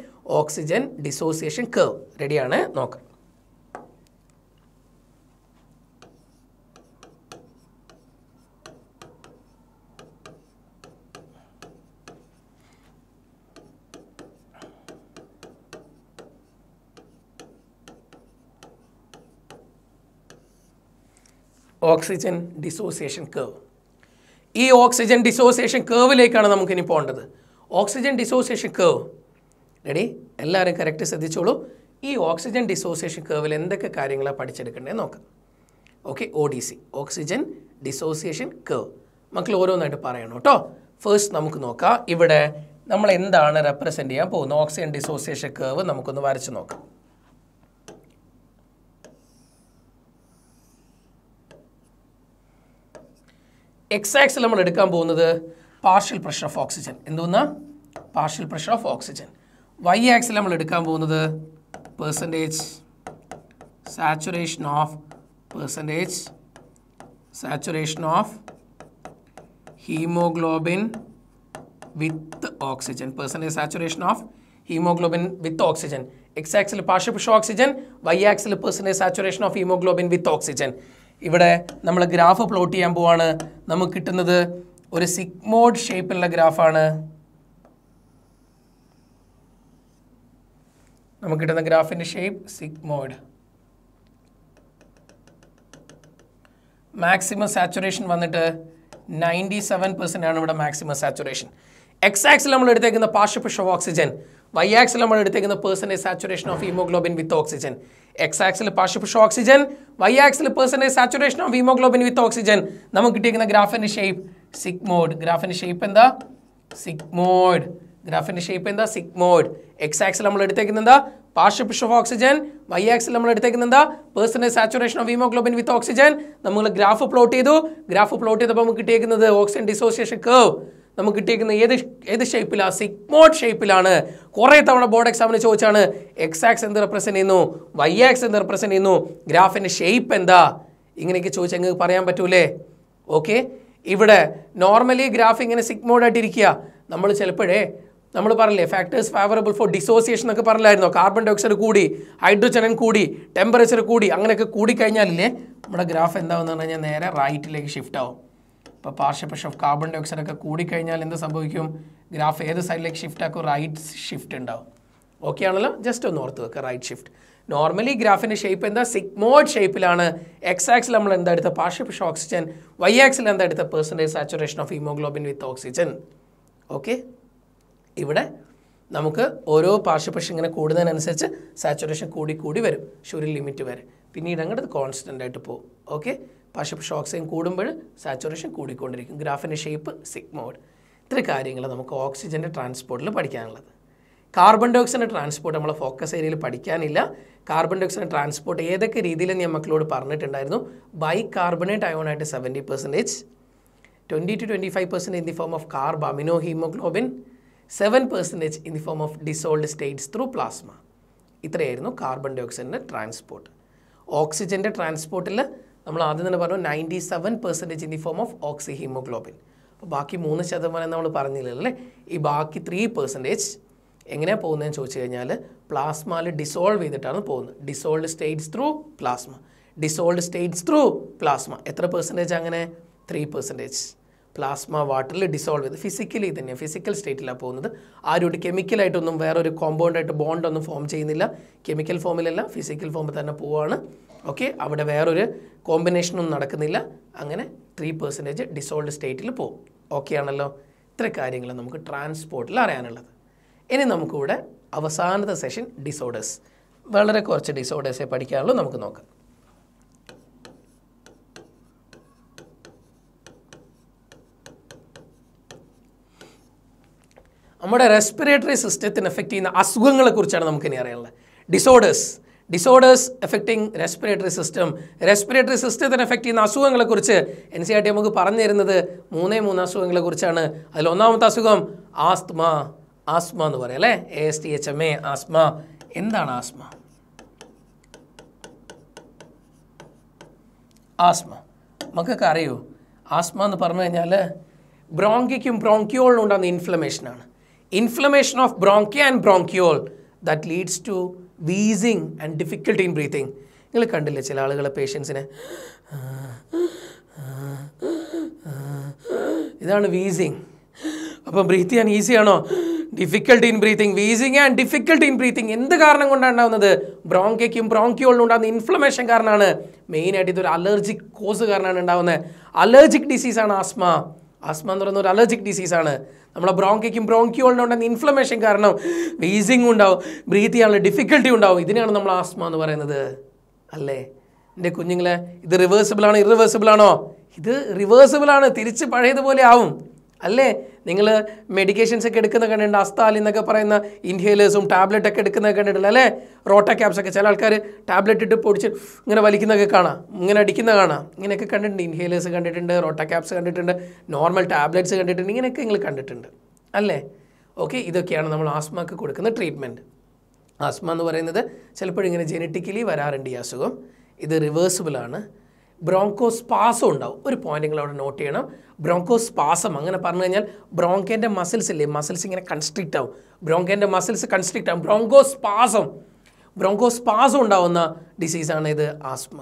ഓക്സിജൻ ഡിസോസിയേഷൻ കർവ് റെഡിയാണ് നോക്ക് ഓക്സിജൻ ഡിസോസിയേഷൻ കേവ് ഈ ഓക്സിജൻ ഡിസോസിയേഷൻ കേവിലേക്കാണ് നമുക്കിനി പോകേണ്ടത് ഓക്സിജൻ ഡിസോസിയേഷൻ കേവ് റെഡി എല്ലാവരും കറക്റ്റ് ശ്രദ്ധിച്ചോളൂ ഈ ഓക്സിജൻ ഡിസോസിയേഷൻ കേവിൽ എന്തൊക്കെ കാര്യങ്ങളാണ് പഠിച്ചെടുക്കേണ്ടത് നോക്കാം okay O D C oxygen dissociation curve മക്കൾ ഓരോന്നായിട്ട് പറയണം കേട്ടോ ഫേസ്റ്റ് നമുക്ക് നോക്കാം ഇവിടെ നമ്മൾ എന്താണ് റെപ്രസെൻ്റ് ചെയ്യാൻ പോകുന്നത് ഓക്സിജൻ ഡിസോസിയേഷൻ കേവ് നമുക്കൊന്ന് വരച്ച് നോക്കാം എക്സ് നമ്മൾ എടുക്കാൻ പോകുന്നത് പാർഷ്യൽ പ്രഷർ ഓഫ് ഓക്സിജൻ എന്തോന്നാ partial pressure of oxygen Y ആക്സിൽ നമ്മൾ എടുക്കാൻ പോകുന്നത് percentage saturation of percentage saturation of haemoglobin with oxygen percentage saturation of haemoglobin with oxygen X ആക്സിൽ പാർഷ്യപുഷ ഓക്സിജൻ വൈ ആക്സിൽ percentage saturation of haemoglobin with oxygen ഇവിടെ നമ്മൾ graph plot ചെയ്യാൻ പോവാണ് നമുക്ക് കിട്ടുന്നത് ഒരു സിഗ്മോഡ് ഷേപ്പിലുള്ള ഗ്രാഫാണ് നമുക്ക് കിട്ടുന്ന ഗ്രാഫിൻ്റെ ഷേപ്പ് സിഗ്മോയിഡ് മാക്സിമം സാച്ചുറേഷൻ വന്നിട്ട് നയൻറ്റി സെവൻ പെർസെൻ്റ് ആണ് ഇവിടെ മാക്സിമം സാച്ചുറേഷൻ എക്സ് ആക്സിൽ നമ്മൾ എടുത്തേക്കുന്ന പാർഷ്യപ്പിഷ് ഓഫ് ഓക്സിജൻ വൈ ആക്സിൽ നമ്മൾ എടുത്തേക്കുന്ന percentage saturation of haemoglobin with oxygen X ആക്സിൽ പാർഷ്യപ്പിഷ് ഓക്സിജൻ വൈ ആക്സിൽ percentage saturation of haemoglobin with oxygen നമുക്ക് കിട്ടിയിരിക്കുന്ന ഗ്രാഫിൻ്റെ ഷേപ്പ് സിഗ്മോഡ് ഗ്രാഫിൻ്റെ ഷേപ്പ് എന്താ സിഗ്മോയിഡ് ഗ്രാഫിന്റെ ഷേപ്പ് എന്താ സിഗ്മോയിഡ് എക്സ് ആക്സിൽ നമ്മൾ എടുത്തേക്കുന്നത് എന്താ partial pressure of oxygen Y ആക്സിൽ നമ്മൾ എടുത്തേക്കുന്നത് എന്താ percentage saturation of haemoglobin with oxygen നമ്മൾ ഗ്രാഫ് പ്ലോട്ട് ചെയ്തു ഗ്രാഫ് പ്ലോട്ട് ചെയ്തപ്പോൾ നമുക്ക് കിട്ടിയേക്കുന്നത് ഓക്സിജൻ ഡിസോസിയേഷൻ കേവ് നമുക്ക് കിട്ടിയേക്കുന്നത് ഏത് ഏത് ഷേപ്പിലാണ് സിഗ്മോഡ് ഷേപ്പിലാണ് കുറേ തവണ ബോർഡ് എക്സാമിന് ചോദിച്ചാണ് എക്സ് ആക്സ് എന്ത് റെപ്രസെൻറ്റ് ചെയ്യുന്നു വൈ ആക്സ് എന്ത് റെപ്രസെൻറ്റ് ചെയ്യുന്നു ഗ്രാഫിൻ്റെ ഷേപ്പ് എന്താ ഇങ്ങനെയൊക്കെ ചോദിച്ചാൽ നിങ്ങൾക്ക് പറയാൻ പറ്റൂലേ ഓക്കെ ഇവിടെ നോർമലി ഗ്രാഫ് ഇങ്ങനെ സിഗ്മോഡായിട്ടിരിക്കുക നമ്മൾ ചിലപ്പോഴേ നമ്മൾ പറഞ്ഞില്ലേ ഫാക്ടേഴ്സ് ഫേവറബിൾ ഫോർ ഡിസോസിയേഷൻ എന്നൊക്കെ പറഞ്ഞില്ലായിരുന്നോ കാർബൺ ഡയോക്സൈഡ് കൂടി ഹൈഡ്രോജൻ കൂടി ടെമ്പറേച്ചർ കൂടി അങ്ങനെയൊക്കെ കൂടിക്കഴിഞ്ഞാലേ നമ്മുടെ ഗ്രാഫ് എന്താവെന്ന് പറഞ്ഞു കഴിഞ്ഞാൽ നേരെ റൈറ്റിലേക്ക് ഷിഫ്റ്റ് ആവും ഇപ്പോൾ partial pressure of carbon dioxide ഒക്കെ കൂടിക്കഴിഞ്ഞാൽ എന്ത് സംഭവിക്കും ഗ്രാഫ് ഏത് സൈഡിലേക്ക് ഷിഫ്റ്റ് ആക്കും റൈറ്റ് ഷിഫ്റ്റ് ഉണ്ടാവും ഓക്കെ ആണല്ലോ ജസ്റ്റ് ഒന്ന് ഓർത്ത് വെക്കുക റൈറ്റ് ഷിഫ്റ്റ് നോർമലി ഗ്രാഫിൻ്റെ ഷേപ്പ് എന്താ സിഗ്മോഡ് ഷേപ്പിലാണ് എക്സ് ആക്സിൽ നമ്മൾ എന്താ എടുത്ത പാർഷ്യ പ്രഷർ ഓക്സിജൻ വൈ ആക്സിൽ എന്താ എടുത്ത percentage saturation of haemoglobin with oxygen okay ഇവിടെ നമുക്ക് ഓരോ പാർശ്വപക്ഷം ഇങ്ങനെ കൂടുന്നതിനനുസരിച്ച് സാച്ചുറേഷൻ കൂടി കൂടി വരും ഷുരിൽ ലിമിറ്റ് വരെ പിന്നീട് അങ്ങോട്ട് കോൺസ്റ്റൻ്റ് ആയിട്ട് പോകും ഓക്കെ പാർശ്വപക്ഷ ഓക്സിജൻ കൂടുമ്പോൾ സാച്ചുറേഷൻ കൂടിക്കൊണ്ടിരിക്കും ഗ്രാഫിൻ്റെ ഷേപ്പ് സിഗ്മോഡ് ഇത്ര കാര്യങ്ങൾ നമുക്ക് ഓക്സിജൻ്റെ ട്രാൻസ്പോർട്ടിൽ പഠിക്കാനുള്ളത് കാർബൺ ഡൈ ഓക്സൈഡ് ട്രാൻസ്പോർട്ട് നമ്മൾ ഫോക്കസ് ഏരിയയിൽ പഠിക്കാനില്ല കാർബൺ ഡൈ ഓക്സൈഡ് ട്രാൻസ്പോർട്ട് ഏതൊക്കെ രീതിയിൽ ഞാൻ മക്കളോട് പറഞ്ഞിട്ടുണ്ടായിരുന്നു ബൈ കാർബണേറ്റ് അയോണായിട്ട് seventy percentage twenty to twenty five percent in the form of carbaminohaemoglobin seven percentage in the form of dissolved states through plasma ഇത്രയായിരുന്നു carbon ഡൈ ഓക്സൈഡിൻ്റെ transport ഓക്സിജൻ്റെ ട്രാൻസ്പോർട്ടിൽ നമ്മൾ ആദ്യം തന്നെ പറഞ്ഞു ninety seven percentage in the form of oxyhaemoglobin അപ്പോൾ ബാക്കി മൂന്ന് ശതമാനം നമ്മൾ പറഞ്ഞില്ലല്ലേ ഈ ബാക്കി ത്രീ പെർസെൻറ്റേജ് എങ്ങനെയാണ് പോകുന്നതെന്ന് ചോദിച്ചു കഴിഞ്ഞാൽ പ്ലാസ്മയിൽ ഡിസോൾവ് ചെയ്തിട്ടാണ് പോകുന്നത് dissolved states through plasma dissolved states through plasma എത്ര പെർസെൻറ്റേജ് അങ്ങനെ ത്രീ പെർസെൻറ്റേജ് പ്ലാസ്മ വാട്ടറിൽ ഡിസോൾവ് ചെയ്ത് ഫിസിക്കലി തന്നെയാണ് ഫിസിക്കൽ സ്റ്റേറ്റിലാണ് പോകുന്നത് ആരും ഒരു കെമിക്കലായിട്ടൊന്നും വേറൊരു കോമ്പൗണ്ടായിട്ട് ബോണ്ടൊന്നും ഫോം ചെയ്യുന്നില്ല കെമിക്കൽ ഫോമിലല്ല ഫിസിക്കൽ ഫോമിൽ തന്നെ പോവുകയാണ് ഓക്കെ അവിടെ വേറൊരു കോമ്പിനേഷനൊന്നും നടക്കുന്നില്ല അങ്ങനെ ത്രീ പെർസെൻറ്റേജ് ഡിസോൾഡ് സ്റ്റേറ്റിൽ പോകും ഓക്കെ ആണല്ലോ ഇത്ര കാര്യങ്ങൾ നമുക്ക് ട്രാൻസ്പോർട്ടിൽ അറിയാനുള്ളത് ഇനി നമുക്കിവിടെ അവസാനത്തെ സെഷൻ ഡിസോർഡേഴ്സ് വളരെ കുറച്ച് ഡിസോർഡേഴ്സേ പഠിക്കാനുള്ളൂ നമുക്ക് നോക്കാം നമ്മുടെ റെസ്പിറേറ്ററി സിസ്റ്റത്തിന് എഫക്റ്റ് ചെയ്യുന്ന അസുഖങ്ങളെക്കുറിച്ചാണ് നമുക്കിനി അറിയാനുള്ളത് disorders disorders affecting respiratory system respiratory സിസ്റ്റത്തിന് എഫക്റ്റ് ചെയ്യുന്ന അസുഖങ്ങളെക്കുറിച്ച് എൻ സി ആർ ടി നമുക്ക് പറഞ്ഞു തരുന്നത് മൂന്നേ മൂന്ന് അസുഖങ്ങളെക്കുറിച്ചാണ് അതിൽ ഒന്നാമത്തെ അസുഖം ആസ്മ ആസ്മ എന്ന് പറയാം അല്ലേ A S T H M A asthma എന്താണ് ആസ്മ ആസ്മ നമുക്കൊക്കെ അറിയൂ ആസ്മ എന്ന് പറഞ്ഞു കഴിഞ്ഞാൽ ബ്രോങ്കിക്കും ബ്രോങ്കിയോളിനും ഉണ്ടാകുന്ന ഇൻഫ്ലമേഷനാണ് inflammation of bronchi and bronchiole that leads to wheezing and difficulty in breathing നിങ്ങൾ കണ്ടില്ലേ ചില ആളുകളെ പേഷ്യൻസിനെ ഇതാണ് വീസിങ് അപ്പം ബ്രീത്ത് ചെയ്യാൻ ആണോ difficulty in breathing wheezing and difficulty in breathing എന്ത് കാരണം കൊണ്ടാണ് ഉണ്ടാകുന്നത് ബ്രോങ്കയ്ക്കും ബ്രോങ്കിയോളിനും ഉണ്ടാകുന്ന ഇൻഫ്ലമേഷൻ കാരണമാണ് മെയിനായിട്ട് ഇതൊരു അലർജിക് കോസ് കാരണമാണ് ഉണ്ടാവുന്നത് അലർജിക് ഡിസീസാണ് ആസ്മ ആസ്മ എന്ന് പറയുന്ന ഒരു അലർജിക് ഡിസീസാണ് നമ്മളെ ബ്രോങ്കയ്ക്കും ബ്രോങ്കിയോളിനുണ്ടാകുന്ന ഇൻഫ്ലമേഷൻ കാരണം വീസിങ് ഉണ്ടാവും ബ്രീത്ത് ചെയ്യാനുള്ള ഡിഫിക്കൽട്ടി ഉണ്ടാവും ഇതിനെയാണ് നമ്മൾ ആസ്മ എന്ന് പറയുന്നത് അല്ലേ എൻ്റെ കുഞ്ഞുങ്ങളെ ഇത് റിവേഴ്സിബിൾ ആണോ ഇറിവേഴ്സിബിൾ ആണോ ഇത് റിവേഴ്സിബിൾ ആണ് തിരിച്ച് പഴയതുപോലെ ആവും അല്ലേ നിങ്ങൾ മെഡിക്കേഷൻസ് ഒക്കെ എടുക്കുന്ന കണ്ടിട്ടുണ്ട് അസ്താൽ എന്നൊക്കെ പറയുന്ന ഇൻഹേലേഴ്സും ടാബ്ലറ്റ് ഒക്കെ എടുക്കുന്നത് കണ്ടിട്ടില്ല അല്ലേ റോട്ട ക്യാപ്സ് ഒക്കെ ചില ആൾക്കാർ ടാബ്ലറ്റ് ഇട്ട് പൊടിച്ച് ഇങ്ങനെ വലിക്കുന്നൊക്കെ കാണാം ഇങ്ങനെ അടിക്കുന്ന കാണാം ഇങ്ങനെയൊക്കെ കണ്ടിട്ടുണ്ട് ഇൻഹേലേഴ്സ് കണ്ടിട്ടുണ്ട് റോട്ട ക്യാപ്സ് കണ്ടിട്ടുണ്ട് നോർമൽ ടാബ്ലറ്റ്സ് കണ്ടിട്ടുണ്ട് ഇങ്ങനെയൊക്കെ നിങ്ങൾ കണ്ടിട്ടുണ്ട് അല്ലേ ഓക്കെ ഇതൊക്കെയാണ് നമ്മൾ ആസ്മാക്ക് കൊടുക്കുന്ന ട്രീറ്റ്മെൻറ്റ് ആസ്മ എന്ന് പറയുന്നത് ചിലപ്പോഴിങ്ങനെ ജനറ്റിക്കലി വരാറുണ്ട് ഈ അസുഖം ഇത് റിവേഴ്സിബിളാണ് ബ്രോങ്കോസ് പാസും ഉണ്ടാവും ഒരു പോയിന്റ് നിങ്ങൾ അവിടെ നോട്ട് ചെയ്യണം ബ്രോങ്കോസ് പാസം അങ്ങനെ പറഞ്ഞു കഴിഞ്ഞാൽ ബ്രോങ്കേൻ്റെ മസിൽസ് ഇല്ലേ മസിൽസ് ഇങ്ങനെ കൺസ്ട്രിക്റ്റ് ആവും ബ്രോങ്കേൻ്റെ മസിൽസ് കൺസ്ട്രിക്റ്റ് ആവും ബ്രോങ്കോസ് പാസം ബ്രോങ്കോസ് പാസം ഉണ്ടാവുന്ന ഡിസീസാണ് ഇത് ആസ്മ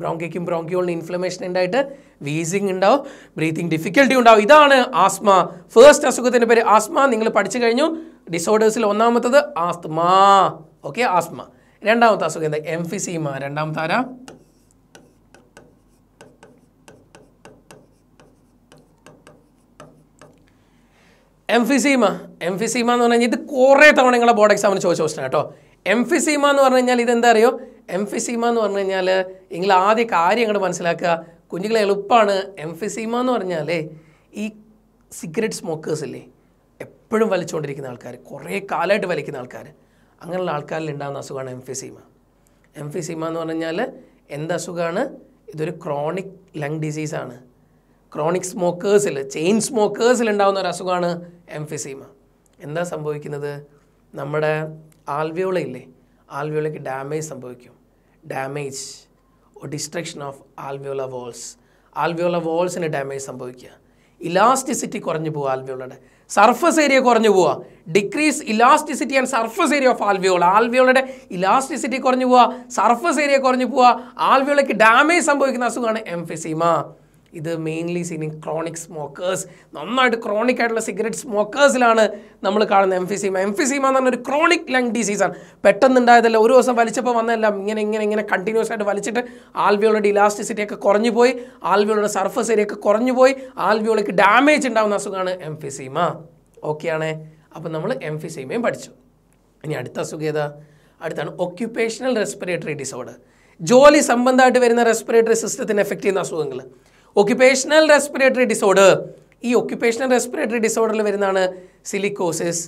ബ്രോങ്കയ്ക്കും ബ്രോങ്കിയോളിന് ഇൻഫ്ലമേഷൻ ഉണ്ടായിട്ട് വീസിങ് ഉണ്ടാവും ബ്രീത്തിങ് ഡിഫിക്കൽട്ടി ഉണ്ടാവും ഇതാണ് ആസ്മ ഫേസ്റ്റ് അസുഖത്തിൻ്റെ പേര് ആസ്മ നിങ്ങൾ പഠിച്ചു കഴിഞ്ഞു ഡിസോർഡേഴ്സിൽ ഒന്നാമത്തത് ആസ്മ ഓക്കെ ആസ്മ രണ്ടാമത്തെ അസുഖം എന്താ എംഫിസീമ രണ്ടാമത്തെ ആരാ എംഫിസീമ എംഫിസീമ എന്ന് പറഞ്ഞു കഴിഞ്ഞാൽ ഇത് കുറേ തവണ നിങ്ങളെ ബോർഡ് എക്സാമിന് ചോദിച്ച ക്വസ്റ്റൻ കേട്ടോ എംഫിസീമ എന്ന് പറഞ്ഞു കഴിഞ്ഞാൽ ഇതെന്താ അറിയോ എംഫിസീമ എന്ന് പറഞ്ഞു കഴിഞ്ഞാൽ നിങ്ങൾ ആദ്യ കാര്യങ്ങൾ മനസ്സിലാക്കുക കുഞ്ഞുങ്ങളെ എളുപ്പമാണ് എംഫിസീമ എന്ന് പറഞ്ഞാൽ ഈ സിഗരറ്റ് സ്മോക്കേഴ്സ് ഇല്ലേ എപ്പോഴും വലിച്ചുകൊണ്ടിരിക്കുന്ന ആൾക്കാർ കുറേ കാലമായിട്ട് വലിക്കുന്ന ആൾക്കാർ അങ്ങനെയുള്ള ആൾക്കാരിൽ ഉണ്ടാകുന്ന അസുഖമാണ് എംഫിസീമ എംഫിസീമ എന്ന് പറഞ്ഞാൽ എന്ത് അസുഖമാണ് ഇതൊരു ക്രോണിക് ലങ് ഡിസീസാണ് ക്രോണിക് സ്മോക്കേഴ്സിൽ ചെയിൻ സ്മോക്കേഴ്സിൽ ഉണ്ടാകുന്ന ഒരു അസുഖമാണ് എംഫിസീമ എന്താ സംഭവിക്കുന്നത് നമ്മുടെ ആൽവ്യോളയില്ലേ ആൽവ്യോളയ്ക്ക് ഡാമേജ് സംഭവിക്കും damage destruction of alveolar walls alveolar വോൾസിന് ഡാമേജ് സംഭവിക്കുക ഇലാസ്റ്റിസിറ്റി കുറഞ്ഞു പോവുക ആൽവ്യോളയുടെ സർഫസ് ഏരിയ കുറഞ്ഞു പോവുക decrease elasticity and surface area of alveoli ആൽവിയോളയുടെ ഇലാസ്റ്റിസിറ്റി കുറഞ്ഞു പോവുക സർഫസ് ഏരിയ കുറഞ്ഞു പോവുക ആൽവിയോളയ്ക്ക് ഡാമേജ് സംഭവിക്കുന്ന അസുഖമാണ് എംഫിസീമ ഇത് മെയിൻലി സീനിങ് ക്രോണിക് സ്മോക്കേഴ്സ് നന്നായിട്ട് ക്രോണിക് ആയിട്ടുള്ള സിഗരറ്റ് സ്മോക്കേഴ്സിലാണ് നമ്മൾ കാണുന്നത് എംഫിസീമ എംഫിസീമ എന്ന് പറഞ്ഞൊരു ക്രോണിക് ലങ് ഡിസീസാണ് ഉണ്ടായതല്ല ഒരു ദിവസം വലിച്ചപ്പോൾ വന്നതല്ല ഇങ്ങനെ ഇങ്ങനെ ഇങ്ങനെ കണ്ടിന്യൂസ് ആയിട്ട് വലിച്ചിട്ട് ആൽവിയോളുടെ ഒക്കെ കുറഞ്ഞു പോയി ആൽവിയോളുടെ സർഫസ് ഏരിയൊക്കെ കുറഞ്ഞു പോയി ആൽവിയോളയ്ക്ക് ഡാമേജ് ഉണ്ടാകുന്ന അസുഖമാണ് എംഫിസീമ ഓക്കെയാണ് അപ്പം നമ്മൾ എംഫിസീമയും പഠിച്ചു ഇനി അടുത്ത അസുഖം ഏതാ അടുത്താണ് ഒക്യുപ്പേഷണൽ റെസ്പിറേറ്ററി ഡിസോർഡർ ജോലി സംബന്ധമായിട്ട് വരുന്ന റെസ്പിറേറ്ററി സിസ്റ്റത്തിനെ എഫക്റ്റ് ചെയ്യുന്ന അസുഖങ്ങൾ ഒക്യുപ്പേഷണൽ റെസ്പിറേറ്ററി ഡിസോർഡർ ഈ ഒക്യുപ്പേഷണൽ റെസ്പിറേറ്ററി ഡിസോർഡറിൽ വരുന്നതാണ് സിലിക്കോസിസ്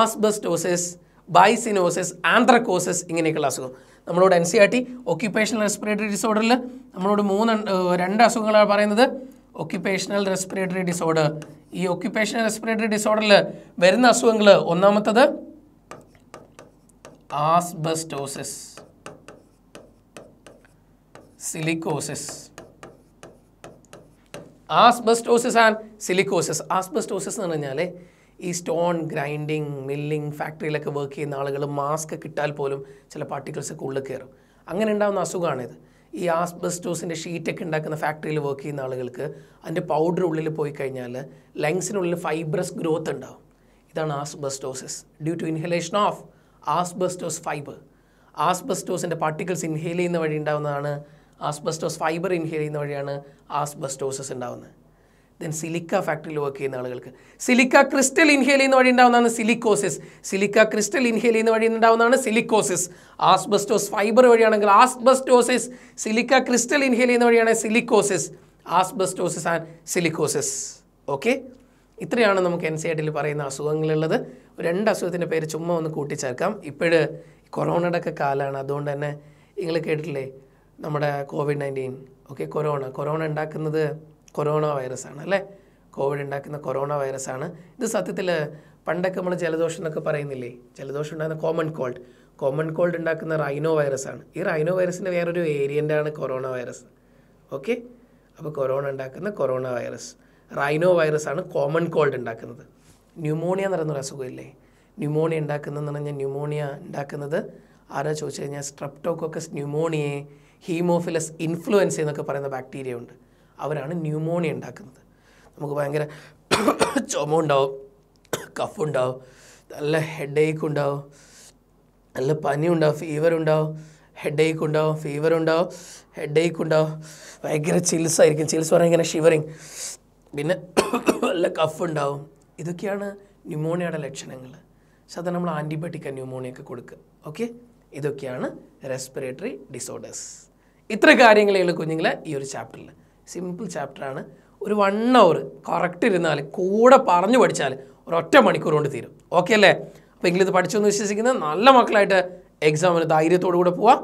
ആസ്ബസ്റ്റോസിസ് ബൈസിനോസിസ് ആന്ത്രക്കോസിസ് ഇങ്ങനെയൊക്കെയുള്ള അസുഖം നമ്മളോട് N C R T occupational respiratory ഡിസോർഡറിൽ നമ്മളോട് മൂന്ന് രണ്ട് അസുഖങ്ങളാണ് പറയുന്നത് ഒക്യുപ്പേഷണൽ റെസ്പിറേറ്ററി ഡിസോർഡർ ഈ ഒക്യുപ്പേഷണൽ റെസ്പിറേറ്ററി ഡിസോർഡറിൽ വരുന്ന അസുഖങ്ങൾ ഒന്നാമത്തത് asbestosis silicosis asbestosis and silicosis asbestosis എന്ന് പറഞ്ഞാൽ ഈ സ്റ്റോൺ ഗ്രൈൻഡിങ് മില്ലിങ് ഫാക്ടറിയിലൊക്കെ വർക്ക് ചെയ്യുന്ന ആളുകൾ മാസ്ക് കിട്ടാൽ പോലും ചില ഒക്കെ ഉള്ളിൽ കയറും അങ്ങനെ ഉണ്ടാകുന്ന അസുഖമാണിത് ഈ ആസ്ബസ്റ്റോസിൻ്റെ ഷീറ്റൊക്കെ ഉണ്ടാക്കുന്ന ഫാക്ടറിയിൽ വർക്ക് ചെയ്യുന്ന ആളുകൾക്ക് അതിൻ്റെ പൗഡർ ഉള്ളിൽ പോയി കഴിഞ്ഞാൽ ലങ്സിനുള്ളിൽ ഫൈബ്രസ് ഗ്രോത്ത് ഉണ്ടാവും ഇതാണ് asbestosis due to inhalation of asbestos fibre ആസ്ബസ്റ്റോസിൻ്റെ പാർട്ടിക്കിൾസ് ഇൻഹേൽ ചെയ്യുന്ന വഴി ഉണ്ടാകുന്നതാണ് ആസ്ബസ്റ്റോസ് ഫൈബർ ഇൻഹെയിൽ ചെയ്യുന്ന വഴിയാണ് ആസ്ബസ്റ്റോസസ് ഉണ്ടാകുന്നത് ദെൻ സിലിക്ക ഫാക്ടറിയിൽ വർക്ക് ചെയ്യുന്ന ആളുകൾക്ക് സിലിക്ക ക്രിസ്റ്റൽ ഇൻഹെയിൽ ചെയ്യുന്ന വഴി ഉണ്ടാവുന്നതാണ് സിലിക്കോസിസ് സിലിക്ക ക്രിസ്റ്റൽ ഇൻഹെയിൽ ചെയ്യുന്ന വഴി ഉണ്ടാവുന്നതാണ് സിലിക്കോസിസ് ആസ്ബസ്റ്റോസ് ഫൈബർ വഴിയാണെങ്കിൽ ആസ്ബസ്റ്റോസിസ് സിലിക്ക ക്രിസ്റ്റൽ ഇൻഹെയിൽ ചെയ്യുന്ന വഴിയാണ് silicosis asbestosis and silicosis okay ഇത്രയാണ് നമുക്ക് എൻ സി ഐ ടിയിൽ പറയുന്ന അസുഖങ്ങളുള്ളത് രണ്ട് അസുഖത്തിൻ്റെ പേര് ചുമ്മാ ഒന്ന് കൂട്ടിച്ചേർക്കാം ഇപ്പോഴ് കൊറോണയുടെ ഒക്കെ കാലമാണ് അതുകൊണ്ട് തന്നെ നിങ്ങൾ കേട്ടിട്ടില്ലേ നമ്മുടെ COVID nineteen okay corona corona ഉണ്ടാക്കുന്നത് കൊറോണ വൈറസ് ആണ് അല്ലേ കോവിഡ് ഉണ്ടാക്കുന്ന കൊറോണ വൈറസ് ആണ് ഇത് സത്യത്തിൽ പണ്ടൊക്കെ നമ്മൾ ജലദോഷം എന്നൊക്കെ പറയുന്നില്ലേ ജലദോഷം ഉണ്ടാകുന്ന കോമൺ കോൾഡ് കോമൺ കോൾഡ് ഉണ്ടാക്കുന്ന റൈനോ വൈറസ് ആണ് ഈ റൈനോ വൈറസിൻ്റെ വേറൊരു ആണ് കൊറോണ വൈറസ് ഓക്കെ അപ്പോൾ കൊറോണ ഉണ്ടാക്കുന്ന കൊറോണ വൈറസ് റൈനോ വൈറസ് ആണ് കോമൺ കോൾഡ് ഉണ്ടാക്കുന്നത് ന്യൂമോണിയ എന്ന് പറയുന്നൊരു അസുഖമില്ലേ ന്യൂമോണിയ ഉണ്ടാക്കുന്നതെന്ന് പറഞ്ഞാൽ ന്യൂമോണിയ ഉണ്ടാക്കുന്നത് ആരാ ചോദിച്ചു കഴിഞ്ഞാൽ സ്ട്രെപ്റ്റോക്കോക്കസ് ന്യൂമോണിയെ ഹീമോഫിലസ് ഇൻഫ്ലുവൻസി എന്നൊക്കെ പറയുന്ന ബാക്ടീരിയ ഉണ്ട് അവരാണ് ന്യൂമോണിയ ഉണ്ടാക്കുന്നത് നമുക്ക് ഭയങ്കര ചുമ ഉണ്ടാവും കഫ് ഉണ്ടാവും നല്ല ഹെഡേക്ക് ഉണ്ടാവും നല്ല പനി ഉണ്ടാവും ഫീവർ ഉണ്ടാവും ഹെഡേക്ക് ഉണ്ടാവും ഫീവർ ഉണ്ടാവും ഹെഡേക്ക് ഉണ്ടാവും ഭയങ്കര ചിൽസ് ആയിരിക്കും ചിൽസ് പറയാൻ ഇങ്ങനെ ഷിവറിങ് പിന്നെ നല്ല കഫ് ഉണ്ടാവും ഇതൊക്കെയാണ് ന്യൂമോണിയയുടെ ലക്ഷണങ്ങൾ സാധാരണ നമ്മൾ ആൻറ്റിബയോട്ടിക്ക ന്യൂമോണിയൊക്കെ കൊടുക്കുക ഓക്കെ ഇതൊക്കെയാണ് റെസ്പിറേറ്ററി ഡിസോർഡേഴ്സ് ഇത്ര കാര്യങ്ങളെയുള്ള കുഞ്ഞുങ്ങളെ ഈ ഒരു ചാപ്റ്ററിൽ സിമ്പിൾ ചാപ്റ്ററാണ് ഒരു വൺ അവർ കറക്റ്റ് ഇരുന്നാൽ കൂടെ പറഞ്ഞു പഠിച്ചാൽ ഒരൊറ്റ മണിക്കൂർ കൊണ്ട് തീരും ഓക്കെ അല്ലേ അപ്പോൾ എങ്കിലും ഇത് പഠിച്ചെന്ന് വിശ്വസിക്കുന്നത് നല്ല മക്കളായിട്ട് എക്സാമിന് ധൈര്യത്തോടു കൂടെ പോവാം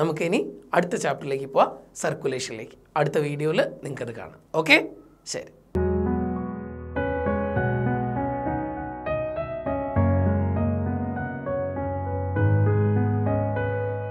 നമുക്കിനി അടുത്ത ചാപ്റ്ററിലേക്ക് പോവാം സർക്കുലേഷനിലേക്ക് അടുത്ത വീഡിയോയിൽ നിങ്ങൾക്കത് കാണാം ഓക്കെ ശരി